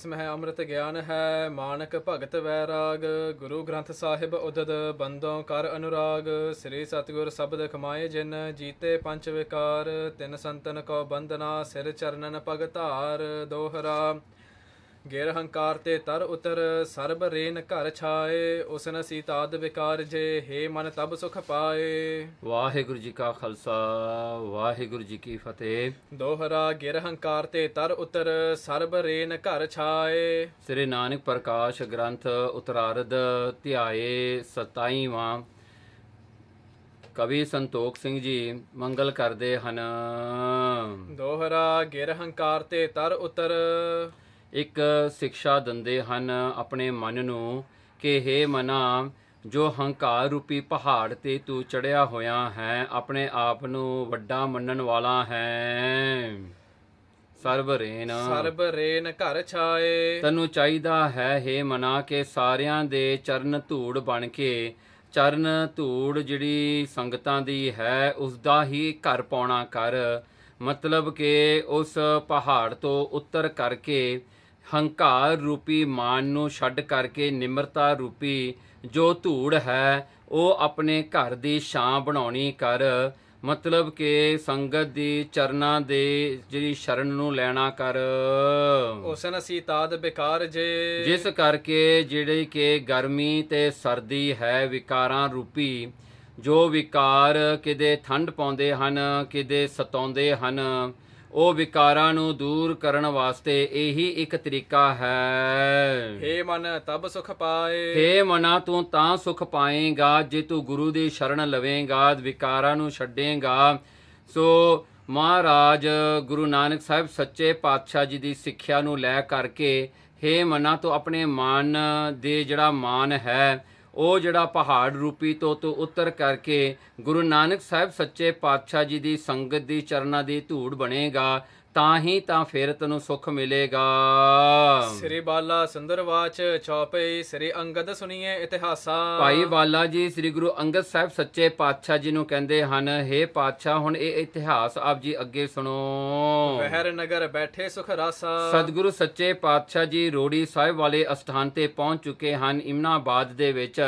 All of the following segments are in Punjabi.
ਤਿਸਮਹਿ ਹੈ ਅੰਮ੍ਰਿਤ ਗਿਆਨ ਹੈ ਮਾਨਕ ਭਗਤ ਵੈਰਾਗ ਗੁਰੂ ਗ੍ਰੰਥ ਸਾਹਿਬ ਉਦਦ ਬੰਦੋਂ ਕਰ ਅਨੁਰਾਗ ਸ੍ਰੀ ਸਤਿਗੁਰ ਸਬਦ ਖਮਾਏ ਜਿਨ ਜੀਤੇ ਪੰਜ ਵਿਕਾਰ ਤਿਨ ਸੰਤਨ ਕੋ ਬੰਦਨਾ ਸਿਰ ਚਰਨਨ ਭਗਤਾਰ ਦੋਹਰਾ ਗੇਰ ਹੰਕਾਰ ਤੇ ਤਰ ਉਤਰ ਸਰਬ ਰੇਨ ਘਰ ਛਾਏ ਉਸਨ ਸੀਤਾਦ ਵਿਕਾਰ ਜੇ ਹੇ ਮਨ ਤਬ ਸੁਖ ਪਾਏ ਵਾਹਿਗੁਰੂ ਜੀ ਕਾ ਖਾਲਸਾ ਵਾਹਿਗੁਰੂ ਜੀ ਕੀ ਫਤਿਹ ਦੋਹਰਾ ਗੇਰ ਹੰਕਾਰ ਤੇ ਤਰ ਉਤਰ ਸਰਬ ਰੇਨ ਘਰ ਛਾਏ ਸ੍ਰੀ ਨਾਨਕ ਪ੍ਰਕਾਸ਼ ਗ੍ਰੰਥ ਉਤਰਾਰਦ ਧਿਆਏ 27ਵਾਂ ਕਵੀ ਸੰਤੋਖ ਸਿੰਘ ਜੀ ਮੰਗਲ ਕਰਦੇ ਹਨ ਦੋਹਰਾ ਗੇਰ ਹੰਕਾਰ ਤੇ ਤਰ ਉਤਰ ਇੱਕ ਸਿੱਖਿਆ ਦਿੰਦੇ ਹਨ ਆਪਣੇ ਮਨ ਨੂੰ ਕਿ हे ਮਨਾ ਜੋ ਹੰਕਾਰ ਰੂਪੀ ਪਹਾੜ ਤੇ ਤੂੰ ਚੜਿਆ ਹੋਇਆ ਹੈ ਆਪਣੇ ਆਪ ਨੂੰ ਵੱਡਾ ਮੰਨਣ ਵਾਲਾ ਹੈ ਸਰਬ ਰੇਨ ਸਰਬ ਰੇਨ ਘਰ ਛਾਏ ਤੈਨੂੰ ਚਾਹੀਦਾ ਹੈ हे ਮਨਾ ਕਿ ਸਾਰਿਆਂ ਦੇ ਚਰਨ ਧੂੜ ਬਣ ਕੇ ਚਰਨ ਧੂੜ ਜਿਹੜੀ ਸੰਗਤਾਂ ਦੀ ਹੈ ਉਸ ਦਾ ਹੀ ਘਰ ਪਾਉਣਾ ਕਰ ਮਤਲਬ ਕਿ ਉਸ ਪਹਾੜ ਤੋਂ ਉੱਤਰ ਕਰਕੇ ਹੰਕਾਰ ਰੂਪੀ ਮਾਨ ਨੂੰ ਛੱਡ ਕਰਕੇ ਨਿਮਰਤਾ ਰੂਪੀ ਜੋ ਧੂੜ ਹੈ ਉਹ ਆਪਣੇ ਘਰ ਦੀ ਛਾਂ ਬਣਾਉਣੀ ਕਰ ਮਤਲਬ ਕਿ ਸੰਗਤ ਦੀ ਚਰਨਾਂ ਦੇ ਜਿਹੜੀ ਸ਼ਰਨ ਨੂੰ ਲੈਣਾ ਕਰ ਹੁਸਨ ਸੀਤਾਦ ਬੇਕਾਰ ਜੇ ਜਿਸ ਕਰਕੇ ਜਿਹੜੀ ਕਿ ਗਰਮੀ ਤੇ ਸਰਦੀ ਹੈ ਵਿਕਾਰਾਂ ਰੂਪੀ ਜੋ ਵਿਕਾਰ ਕਿਦੇ ਠੰਡ ਪਾਉਂਦੇ ਹਨ ਕਿਦੇ ਸਤਾਉਂਦੇ ਹਨ ਉਹ ਵਿਕਾਰਾਂ ਨੂੰ ਦੂਰ ਕਰਨ ਵਾਸਤੇ ਇਹੀ ਇੱਕ ਤਰੀਕਾ ਹੈ हे ਮਨ ਤਬ ਸੁਖ ਪਾਏ हे ਮਨਾ ਤੂੰ ਤਾਂ ਸੁਖ ਪਾਏਗਾ ਜੇ ਤੂੰ ਗੁਰੂ ਦੀ ਸ਼ਰਨ ਲਵੇਂਗਾ ਵਿਕਾਰਾਂ ਨੂੰ ਛੱਡੇਂਗਾ ਸੋ ਮਹਾਰਾਜ ਗੁਰੂ ਨਾਨਕ ਸਾਹਿਬ ਸੱਚੇ ਪਾਤਸ਼ਾਹ ਜੀ ਦੀ ਸਿੱਖਿਆ ਨੂੰ ਲੈ ਕਰਕੇ ਏ ਮਨਾ ਤੂੰ ਆਪਣੇ ਮਨ ਦੇ ਜਿਹੜਾ ਮਾਨ ਹੈ ਉਹ ਜਿਹੜਾ ਪਹਾੜ ਰੂਪੀ ਤੋਂ ਤੋਂ ਉਤਰ ਕਰਕੇ ਗੁਰੂ ਨਾਨਕ ਸਾਹਿਬ ਸੱਚੇ ਪਾਤਸ਼ਾਹ ਜੀ ਦੀ ਸੰਗਤ ਦੀ ਚਰਨਾ ਦੀ ਧੂੜ ਬਣੇਗਾ ਤਾਂ ਹੀ ਤਾਂ ਫਿਰ ਤੈਨੂੰ ਸੁਖ ਮਿਲੇਗਾ ਸ੍ਰੀ ਬਾਲਾ ਸੁੰਦਰਵਾਚ ਚੌਪਈ ਸ੍ਰੀ ਅੰਗਦ ਸੁਣੀਏ ਇਤਿਹਾਸਾ ਭਾਈ ਬਾਲਾ ਜੀ ਸ੍ਰੀ ਗੁਰੂ ਅੰਗਦ ਸਾਹਿਬ ਸੱਚੇ ਪਾਤਸ਼ਾਹ ਜੀ ਨੂੰ ਕਹਿੰਦੇ ਹਨ हे ਪਾਤਸ਼ਾਹ ਹੁਣ ਇਹ ਇਤਿਹਾਸ ਆਪ ਜੀ ਅੱਗੇ ਸੁਣੋ ਵਹਿਰ ਨਗਰ ਬੈਠੇ ਸੁਖ ਰਾਸਾ ਸਤਿਗੁਰੂ ਸੱਚੇ ਪਾਤਸ਼ਾਹ ਜੀ ਰੋੜੀ ਸਾਹਿਬ ਵਾਲੇ ਅਸਥਾਨ ਤੇ ਪਹੁੰਚ ਚੁੱਕੇ ਹਨ ਇਮਨਾਬਾਦ ਦੇ ਵਿੱਚ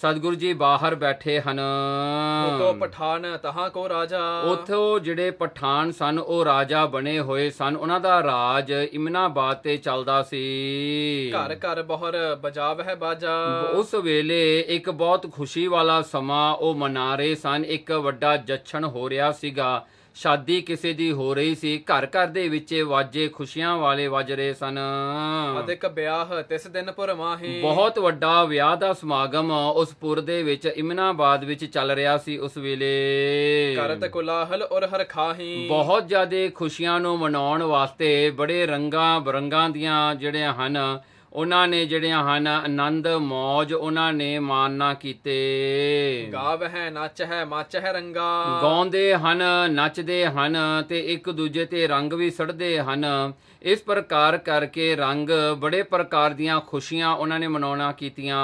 ਸਤਿਗੁਰੂ ਜੀ ਬਾਹਰ ਬੈਠੇ ਹਨ ਉਥੋਂ ਪਠਾਨ ਤਹਾਂ ਕੋ ਰਾਜਾ ਉਥੋਂ ਜਿਹੜੇ ਪਠਾਨ ਸਨ ਉਹ ਰਾਜਾ ਬਣੇ ਹੋਏ ਸਨ ਉਹਨਾਂ ਦਾ ਰਾਜ ਇਮਨਾਬਾਦ ਤੇ ਚੱਲਦਾ ਸੀ ਘਰ ਘਰ ਬਹਰ ਬਜਾਵ ਹੈ ਬਾਜਾ ਉਸ ਵੇਲੇ ਇੱਕ ਬਹੁਤ ਖੁਸ਼ੀ ਵਾਲਾ ਸਮਾਂ ਉਹ ਮਨਾ ਰਹੇ ਸਨ ਇੱਕ ਵੱਡਾ ਜਸ਼ਨ ਹੋ ਰਿਹਾ ਸੀਗਾ ਸ਼ਾਦੀ ਕਿਸੇ ਦੀ ਹੋ ਰਹੀ ਸੀ ਘਰ ਘਰ ਦੇ ਵਿੱਚ ਵਾਜੇ ਖੁਸ਼ੀਆਂ ਵਾਲੇ ਵੱਜ ਰਹੇ ਸਨ ਅਦਿਕ ਵਿਆਹ ਤਿਸ ਦਿਨ ਪਰਮਾਹੀ ਬਹੁਤ ਵੱਡਾ ਵਿਆਹ ਦਾ ਸਮਾਗਮ ਉਸ ਪੁਰ ਦੇ ਵਿੱਚ ਇਮਨਾਬਾਦ ਵਿੱਚ ਚੱਲ ਰਿਹਾ ਸੀ ਉਸ ਵੇਲੇ ਕਰਤ ਕੁਲਾਹਲ ਔਰ ਹਰਖਾਹੀ ਬਹੁਤ ਜ਼ਿਆਦੇ ਖੁਸ਼ੀਆਂ ਨੂੰ ਮਨਾਉਣ ਵਾਸਤੇ ਬੜੇ ਰੰਗਾਂ ਬਰੰਗਾਂ ਦੀਆਂ ਜਿਹੜੀਆਂ ਹਨ ਉਹਨਾਂ ਨੇ ਜਿਹੜਿਆਂ ਹਨ ਆਨੰਦ ਮौज ਉਹਨਾਂ ਨੇ ਮਾਨਨਾ ਕੀਤੇ ਗਾਵ ਹੈ ਨੱਚ ਹੈ ਮੱਚ ਹੈ ਰੰਗਾ ਗਾਉਂਦੇ ਹਨ ਨੱਚਦੇ ਹਨ ਤੇ ਇੱਕ ਦੂਜੇ ਤੇ ਰੰਗ ਵੀ ਸੜਦੇ ਹਨ ਇਸ ਪ੍ਰਕਾਰ ਕਰਕੇ ਰੰਗ ਬੜੇ ਪ੍ਰਕਾਰ ਦੀਆਂ ਖੁਸ਼ੀਆਂ ਉਹਨਾਂ ਨੇ ਮਨਾਉਣਾ ਕੀਤੀਆਂ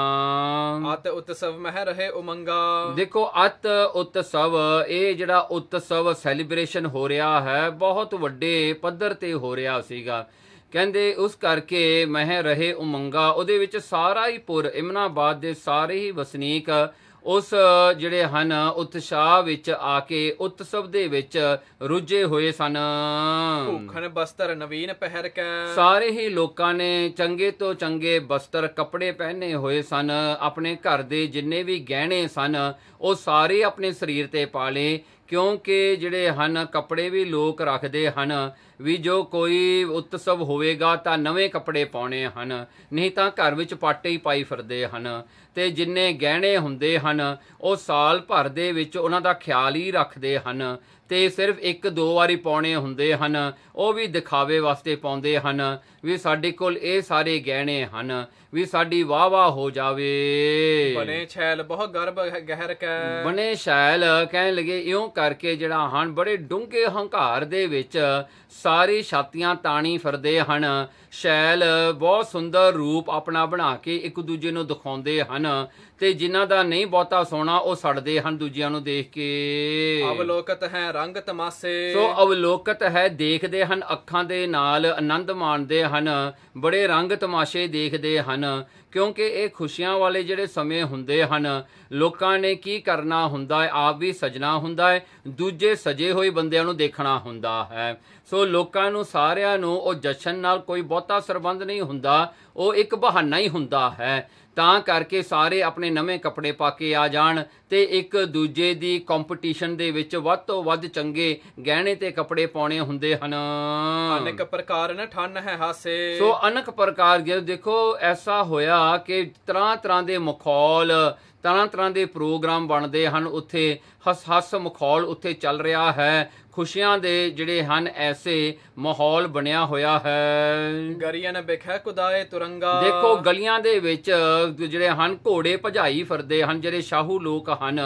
ਅਤ ਉਤਸਵ ਮਹਿ ਰਹੇ ਉਮੰਗਾ ਦੇਖੋ ਅਤ ਉਤਸਵ ਇਹ ਜਿਹੜਾ ਉਤਸਵ ਸੈਲੀਬ੍ਰੇਸ਼ਨ ਹੋ ਰਿਹਾ ਹੈ ਬਹੁਤ ਵੱਡੇ ਪੱਧਰ ਤੇ ਹੋ ਰਿਹਾ ਸੀਗਾ ਕਹਿੰਦੇ ਉਸ ਕਰਕੇ ਮਹਿ ਰਹੇ ਉਮੰਗਾ ਉਹਦੇ ਵਿੱਚ ਸਾਰਾ ਹੀ ਪੁਰ ਇਮਨਾਬਾਦ ਦੇ ਸਾਰੇ ਹੀ ਵਸਨੀਕ ਉਸ ਜਿਹੜੇ ਹਨ ਉਤਸ਼ਾਹ ਵਿੱਚ ਆ ਕੇ ਉਤਸਵ ਦੇ ਵਿੱਚ ਰੁੱਝੇ ਹੋਏ ਸਨ ਭੁੱਖਣ ਬਸਤਰ ਨਵੀਨ ਪਹਿਰ ਕੇ ਸਾਰੇ ਹੀ ਲੋਕਾਂ ਨੇ ਚੰਗੇ ਤੋਂ ਚੰਗੇ ਬਸਤਰ ਕੱਪੜੇ ਪਹਿਨੇ ਹੋਏ ਸਨ ਆਪਣੇ ਘਰ ਦੇ ਜਿੰਨੇ ਵੀ ਗਹਿਣੇ ਸਨ ਉਹ ਸਾਰੇ ਆਪਣੇ ਸਰੀਰ ਤੇ ਪਾ ਲਏ ਕਿਉਂਕਿ ਜਿਹੜੇ ਹਨ ਕੱਪੜੇ ਵੀ ਲੋਕ ਰੱਖਦੇ ਹਨ ਵੀ ਜੋ ਕੋਈ ਉਤਸਵ ਹੋਵੇਗਾ ਤਾਂ ਨਵੇਂ ਕੱਪੜੇ ਪਾਉਣੇ ਹਨ ਨਹੀਂ ਤਾਂ ਘਰ ਵਿੱਚ ਪਾਟੇ ਹੀ ਪਾਈ ਫਿਰਦੇ ਹਨ ਤੇ ਜਿੰਨੇ ਗਹਿਣੇ ਹੁੰਦੇ ਹਨ ਉਹ ਸਾਲ ਭਰ ਦੇ ਵਿੱਚ ਉਹਨਾਂ ਦਾ ਖਿਆਲ ਹੀ ਰੱਖਦੇ ਹਨ ਤੇ ਸਿਰਫ ਇੱਕ ਦੋ ਵਾਰੀ ਪਾਉਣੇ ਹੁੰਦੇ ਹਨ ਉਹ ਵੀ ਦਿਖਾਵੇ ਵਾਸਤੇ ਪਾਉਂਦੇ ਹਨ ਵੀ ਸਾਡੇ ਕੋਲ ਇਹ ਸਾਰੇ ਗਹਿਣੇ ਹਨ ਵੀ ਸਾਡੀ ਵਾਹ ਵਾਹ ਹੋ ਜਾਵੇ ਬਨੇ ਛੈਲ ਬਹੁਤ ਗਰਭ ਗਹਿਰ ਕੈ ਬਨੇ ਛੈਲ ਕਹਿਣ ਲਗੇ ਇਉਂ ਕਰਕੇ ਜਿਹੜਾ ਹਨ ਬੜੇ ਡੂੰਘੇ ਹੰਕਾਰ ਦੇ ਵਿੱਚ ਸਾਰੀ ਛਾਤੀਆਂ ਤਾਣੀ ਫਿਰਦੇ ਹਨ ਛੈਲ ਬਹੁਤ ਸੁੰਦਰ ਰੂਪ ਆਪਣਾ ਬਣਾ ਕੇ ਇੱਕ ਦੂਜੇ ਨੂੰ ਦਿਖਾਉਂਦੇ ਹਨ ਤੇ ਜਿਨ੍ਹਾਂ ਦਾ ਨਹੀਂ ਬਹੁਤਾ ਸੋਨਾ ਉਹ ਸੜਦੇ ਹਨ ਦੂਜਿਆਂ ਨੂੰ ਦੇਖ ਕੇ ਅਵਲੋਕਤ ਹੈ ਰੰਗ ਤਮਾਸੇ ਸੋ ਅਵਲੋਕਤ ਹੈ ਦੇਖਦੇ ਹਨ ਅੱਖਾਂ ਦੇ ਨਾਲ ਆਨੰਦ ਮਾਣਦੇ ਹਨ ਬੜੇ ਰੰਗ ਤਮਾਸ਼ੇ ਦੇਖਦੇ ਹਨ ਕਿਉਂਕਿ ਇਹ ਖੁਸ਼ੀਆਂ ਵਾਲੇ ਜਿਹੜੇ ਸਮੇਂ ਹੁੰਦੇ ਹਨ ਲੋਕਾਂ ਨੇ ਕੀ ਕਰਨਾ ਹੁੰਦਾ ਹੈ ਆਪ ਵੀ ਸਜਣਾ ਹੁੰਦਾ ਹੈ ਦੂਜੇ ਸਜੇ ਹੋਏ ਬੰਦਿਆਂ ਨੂੰ ਦੇਖਣਾ ਹੁੰਦਾ ਹੈ ਸੋ ਲੋਕਾਂ ਨੂੰ ਸਾਰਿਆਂ ਨੂੰ ਉਹ ਜਸ਼ਨ ਨਾਲ ਕੋਈ ਬਹੁਤਾ ਸਰਬੰਧ ਨਹੀਂ ਹੁੰਦਾ ਉਹ ਇੱਕ ਬਹਾਨਾ ਹੀ ਹੁੰਦਾ ਹੈ ਤਾਂ ਕਰਕੇ ਸਾਰੇ ਆਪਣੇ ਨਵੇਂ ਕੱਪੜੇ ਪਾ ਕੇ ਆ ਜਾਣ ਤੇ ਇੱਕ ਦੂਜੇ ਦੀ ਕੰਪੀਟੀਸ਼ਨ ਦੇ ਵਿੱਚ ਵੱਧ ਤੋਂ ਵੱਧ ਚੰਗੇ ਗਹਿਣੇ ਤੇ ਕੱਪੜੇ ਪਾਉਣੇ ਹੁੰਦੇ ਹਨ ਅਨੇਕ ਪ੍ਰਕਾਰ ਨਾ ਠੰਨ ਹੈ ਹਾਸੇ ਸੋ ਅਨੇਕ ਪ੍ਰਕਾਰ ਜੇ ਦੇਖੋ ਐਸਾ ਹੋਇਆ ਕਿ ਤਰ੍ਹਾਂ ਤਰ੍ਹਾਂ ਦੇ ਮਖੌਲ ਤਰ੍ਹਾਂ ਤਰ੍ਹਾਂ ਦੇ ਪ੍ਰੋਗਰਾਮ ਬਣਦੇ ਹਨ ਉੱਥੇ ਹਸ ਹਸ ਮਖੌਲ ਉੱਥੇ ਚੱਲ ਰਿਹਾ ਹੈ ਖੁਸ਼ੀਆਂ ਦੇ ਜਿਹੜੇ ਹਨ ਐਸੇ ਮਾਹੌਲ ਬਣਿਆ ਹੋਇਆ ਹੈ ਗਰੀਆਂ ਨੇ ਬਖੇ ਕੁਦਾਏ ਤੁਰੰਗਾ ਦੇਖੋ ਗਲੀਆਂ ਦੇ ਵਿੱਚ ਜਿਹੜੇ ਹਨ ਘੋੜੇ ਭਜਾਈ ਫਿਰਦੇ ਹਨ ਜਿਹੜੇ ਸ਼ਾਹੂ ਲੋਕ ਹਨ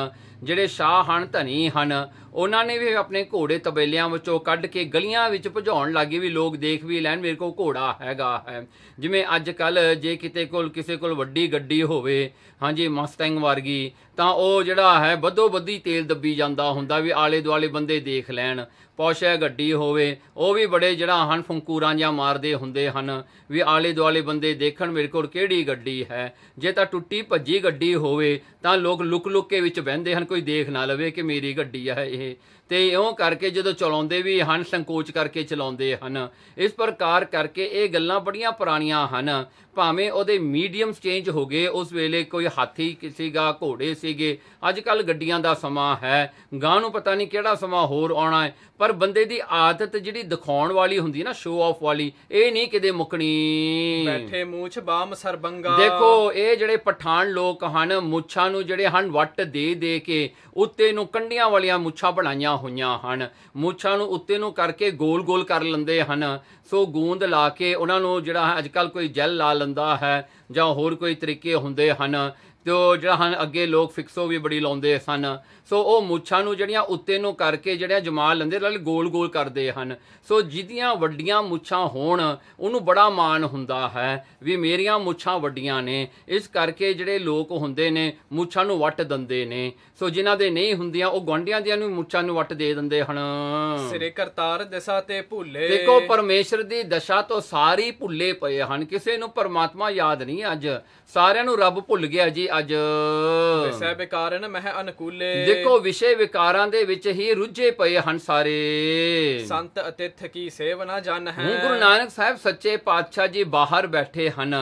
ਜਿਹੜੇ ਸ਼ਾਹ ਹਨ ਧਨੀ ਹਨ ਉਹਨਾਂ ਨੇ ਵੀ ਆਪਣੇ ਘੋੜੇ ਤਬੇਲਿਆਂ ਵਿੱਚੋਂ ਕੱਢ ਕੇ ਗਲੀਆਂ ਵਿੱਚ ਭਜਾਉਣ ਲੱਗੇ ਵੀ ਲੋਕ ਦੇਖ ਵੀ ਲੈਣ ਮੇਰੇ ਕੋਲ ਘੋੜਾ ਹੈਗਾ ਹੈ ਜਿਵੇਂ ਅੱਜ ਕੱਲ ਜੇ ਕਿਤੇ ਕੋਲ ਕਿਸੇ ਕੋਲ ਵੱਡੀ ਗੱਡੀ ਹੋਵੇ ਹਾਂਜੀ ਮਸਟੈਂਗ ਵਰਗੀ ਤਾਂ ਉਹ ਜਿਹੜਾ ਹੈ ਬੱਦੋ ਬੱਦੀ ਤੇਲ ਦੱਬੀ ਜਾਂਦਾ ਹੁੰਦਾ ਵੀ ਆਲੇ ਦੁਆਲੇ ਬੰਦੇ ਦੇਖ ਲੈਣ ਪੌਸ਼ੇ ਗੱਡੀ ਹੋਵੇ ਉਹ ਵੀ ਬੜੇ ਜਿਹੜਾ ਹਨ ਫੁੰਕੂਰਾਂ ਜਾਂ ਮਾਰਦੇ ਹੁੰਦੇ ਹਨ ਵੀ ਆਲੇ ਦੁਆਲੇ ਬੰਦੇ ਦੇਖਣ ਮੇਰੇ ਕੋਲ ਕਿਹੜੀ ਗੱਡੀ ਹੈ ਜੇ ਤਾਂ ਟੁੱਟੀ ਭੱਜੀ ਗੱਡੀ ਹੋਵੇ ਤਾਂ ਲੋਕ ਲੁਕ ਲੁਕ ਕੇ ਵਿੱਚ ਬਹਿੰਦੇ ਹਨ ਕੋਈ ਦੇਖ ਨਾ ਲਵੇ ਕਿ ਮੇਰੀ ਗੱਡੀ ਹੈ ਇਹ ਤੇ ਇਉਂ ਕਰਕੇ ਜਦੋਂ ਚਲਾਉਂਦੇ ਵੀ ਹਨ ਸੰਕੋਚ ਕਰਕੇ ਚਲਾਉਂਦੇ ਹਨ ਇਸ ਪ੍ਰਕਾਰ ਕਰਕੇ ਇਹ ਗੱਲਾਂ ਬੜੀਆਂ ਪੁਰਾਣੀਆਂ ਹਨ ਭਾਵੇਂ ਉਹਦੇ ਮੀਡੀਅਮਸ ਚੇਂਜ ਹੋ ਗਏ ਉਸ ਵੇਲੇ ਕੋਈ ਹਾਥੀ ਸੀਗਾ ਘੋੜੇ ਸੀਗੇ ਅੱਜ ਕੱਲ ਗੱਡੀਆਂ ਦਾ ਸਮਾਂ ਹੈ ਗਾਂ ਨੂੰ ਪਤਾ ਨਹੀਂ ਕਿਹੜਾ ਸਮਾਂ ਹੋਰ ਆਉਣਾ ਹੈ ਪਰ ਬੰਦੇ ਦੀ ਆਦਤ ਜਿਹੜੀ ਦਿਖਾਉਣ ਵਾਲੀ ਹੁੰਦੀ ਨਾ ਸ਼ੋਅ ਆਫ ਵਾਲੀ ਇਹ ਨਹੀਂ ਕਿਤੇ ਮੁਕਣੀ ਬੈਠੇ ਮੂਛ ਬਾਮ ਸਰਬੰਗਾ ਦੇਖੋ ਇਹ ਜਿਹੜੇ ਪਠਾਨ ਲੋਕ ਹਨ ਮੁੱਛਾਂ ਨੂੰ ਜਿਹੜੇ ਹਨ ਵੱਟ ਦੇ ਦੇ ਕੇ ਉੱਤੇ ਨੂੰ ਕੰਡੀਆਂ ਵਾਲੀਆਂ ਮੁੱਛਾਂ ਬਣਾਈਆਂ ਹੋਈਆਂ ਹਨ ਮੁੱਛਾਂ ਨੂੰ ਉੱਤੇ ਨੂੰ ਕਰਕੇ ਗੋਲ-ਗੋਲ ਕਰ ਲੈਂਦੇ ਹਨ ਸੋ ਗੂੰਦ ਲਾ ਕੇ ਉਹਨਾਂ ਨੂੰ ਜਿਹੜਾ ਅੱਜ ਕੱਲ ਕੋਈ ਜੈਲ ਲਾ ਲੈਂਦਾ ਹੈ ਜਾਂ ਹੋਰ ਕੋਈ ਤਰੀਕੇ ਹੁੰਦੇ ਹਨ ਤੇ ਉਹ ਜਿਹੜਾ ਹਨ ਅੱਗੇ ਲੋਕ ਫਿਕਸੋ ਵੀ ਬੜੀ ਲਾਉਂਦੇ ਸਨ ਸੋ ਉਹ ਮੁੱਛਾਂ ਨੂੰ ਜਿਹੜੀਆਂ ਉੱਤੇ ਨੂੰ ਕਰਕੇ ਜਿਹੜਿਆ ਜਮਾਲ ਲੰਦੇ ਨਾਲ ਗੋਲ-ਗੋਲ ਕਰਦੇ ਹਨ ਸੋ ਜਿਹਦੀਆਂ ਵੱਡੀਆਂ ਮੁੱਛਾਂ ਹੋਣ ਉਹਨੂੰ ਬੜਾ ਮਾਣ ਹੁੰਦਾ ਹੈ ਵੀ ਮੇਰੀਆਂ ਮੁੱਛਾਂ ਵੱਡੀਆਂ ਨੇ ਇਸ ਕਰਕੇ ਜਿਹੜੇ ਲੋਕ ਹੁੰਦੇ ਨੇ ਮੁੱਛਾਂ ਨੂੰ ਵੱਟ ਦਿੰਦੇ ਨੇ ਸੋ ਜਿਨ੍ਹਾਂ ਦੇ ਨਹੀਂ ਹੁੰਦੀਆਂ ਉਹ ਗੁੰਡੀਆਂ ਦੀਆਂ ਨੂੰ ਮੁੱਛਾਂ ਨੂੰ ਵੱਟ ਦੇ ਦਿੰਦੇ ਹਨ ਸਿਰੇ ਕਰਤਾਰ ਦਸ਼ਾ ਤੇ ਭੁੱਲੇ ਦੇਖੋ ਪਰਮੇਸ਼ਰ ਦੀ ਦਸ਼ਾ ਤੋਂ ਸਾਰੀ ਭੁੱਲੇ ਪਏ ਹਨ ਕਿਸੇ ਨੂੰ ਪਰਮਾਤਮਾ ਯਾਦ ਨਹੀਂ ਅੱਜ ਸਾਰਿਆਂ ਨੂੰ ਰੱਬ ਭੁੱਲ ਗਿਆ ਜੀ ਅੱਜ ਸਹਿਬੇ ਕਾਰਨ ਮਹਿ ਅਨਕੂਲੇ ਕੋ ਵਿਸ਼ੇ ਵਿਕਾਰਾਂ ਦੇ ਵਿੱਚ ਹੀ ਰੁੱਝੇ ਪਏ ਹਨ ਸਾਰੇ ਸੰਤ ਅਤਿਥ ਕੀ ਸੇਵ ਨਾ ਜਨ ਹੈ ਗੁਰੂ ਨਾਨਕ ਸਾਹਿਬ ਸੱਚੇ ਪਾਤਸ਼ਾਹ ਜੀ ਬਾਹਰ ਬੈਠੇ ਹਨ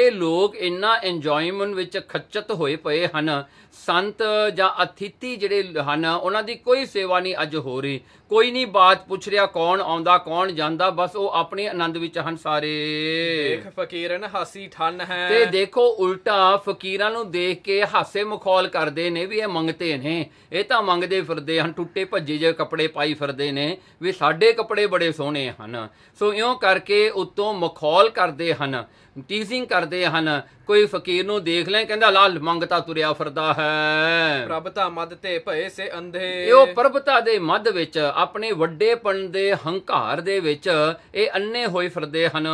ਇਹ ਲੋਕ ਇੰਨਾ ਇੰਜੋਇਮੈਂਟ ਵਿੱਚ ਖੱਚਤ ਹੋਏ ਪਏ ਹਨ ਸੰਤ ਜਾਂ ਅਥਿਤੀ ਜਿਹੜੇ ਹਨ ਉਹਨਾਂ ਦੀ ਕੋਈ ਸੇਵਾ ਨਹੀਂ ਅੱਜ ਹੋ ਰਹੀ ਕੋਈ ਨਹੀਂ ਬਾਤ ਪੁੱਛ ਰਿਹਾ ਕੌਣ ਆਉਂਦਾ ਕੌਣ ਜਾਂਦਾ ਬਸ ਉਹ ਆਪਣੇ ਆਨੰਦ ਵਿੱਚ ਹਨ ਸਾਰੇ ਦੇਖ ਫਕੀਰਨ ਹਾਸੀ ਠੰਨ ਹੈ ਤੇ ਦੇਖੋ ਉਲਟਾ ਫਕੀਰਾਂ ਨੂੰ ਦੇਖ ਕੇ ਹਾਸੇ ਮਖੌਲ ਕਰਦੇ ਨੇ ਵੀ ਇਹ ਮੰਗਤੇ ਨੇ ਇਹ ਤਾਂ ਮੰਗਦੇ ਫਿਰਦੇ ਹਨ ਟੁੱਟੇ ਭੱਜੇ ਜੇ ਕੱਪੜੇ ਪਾਈ ਫਿਰਦੇ ਨੇ ਵੀ ਸਾਡੇ ਕੱਪੜੇ ਬੜੇ ਸੋਹਣੇ ਹਨ ਸੋ ਇਉਂ ਕਰਕੇ ਉਤੋਂ ਮਖੌਲ ਕਰਦੇ ਹਨ ਟੀਜ਼ਿੰਗ ਕਰਦੇ ਹਨ ਕੋਈ ਫਕੀਰ ਨੂੰ ਦੇਖ ਲੈ ਕਹਿੰਦਾ ਲਾਲ ਮੰਗਤਾ ਤੁਰਿਆ ਫਰਦਾ ਹੈ ਪ੍ਰਭਤਾ ਮਦ ਤੇ ਭਏ ਸੇ ਅੰਧੇ ਇਹ ਉਹ ਪ੍ਰਭਤਾ ਦੇ ਮਦ ਵਿੱਚ ਆਪਣੇ ਵੱਡੇਪਣ ਦੇ ਹੰਕਾਰ ਦੇ ਵਿੱਚ ਇਹ ਅੰਨੇ ਹੋਏ ਫਰਦੇ ਹਨ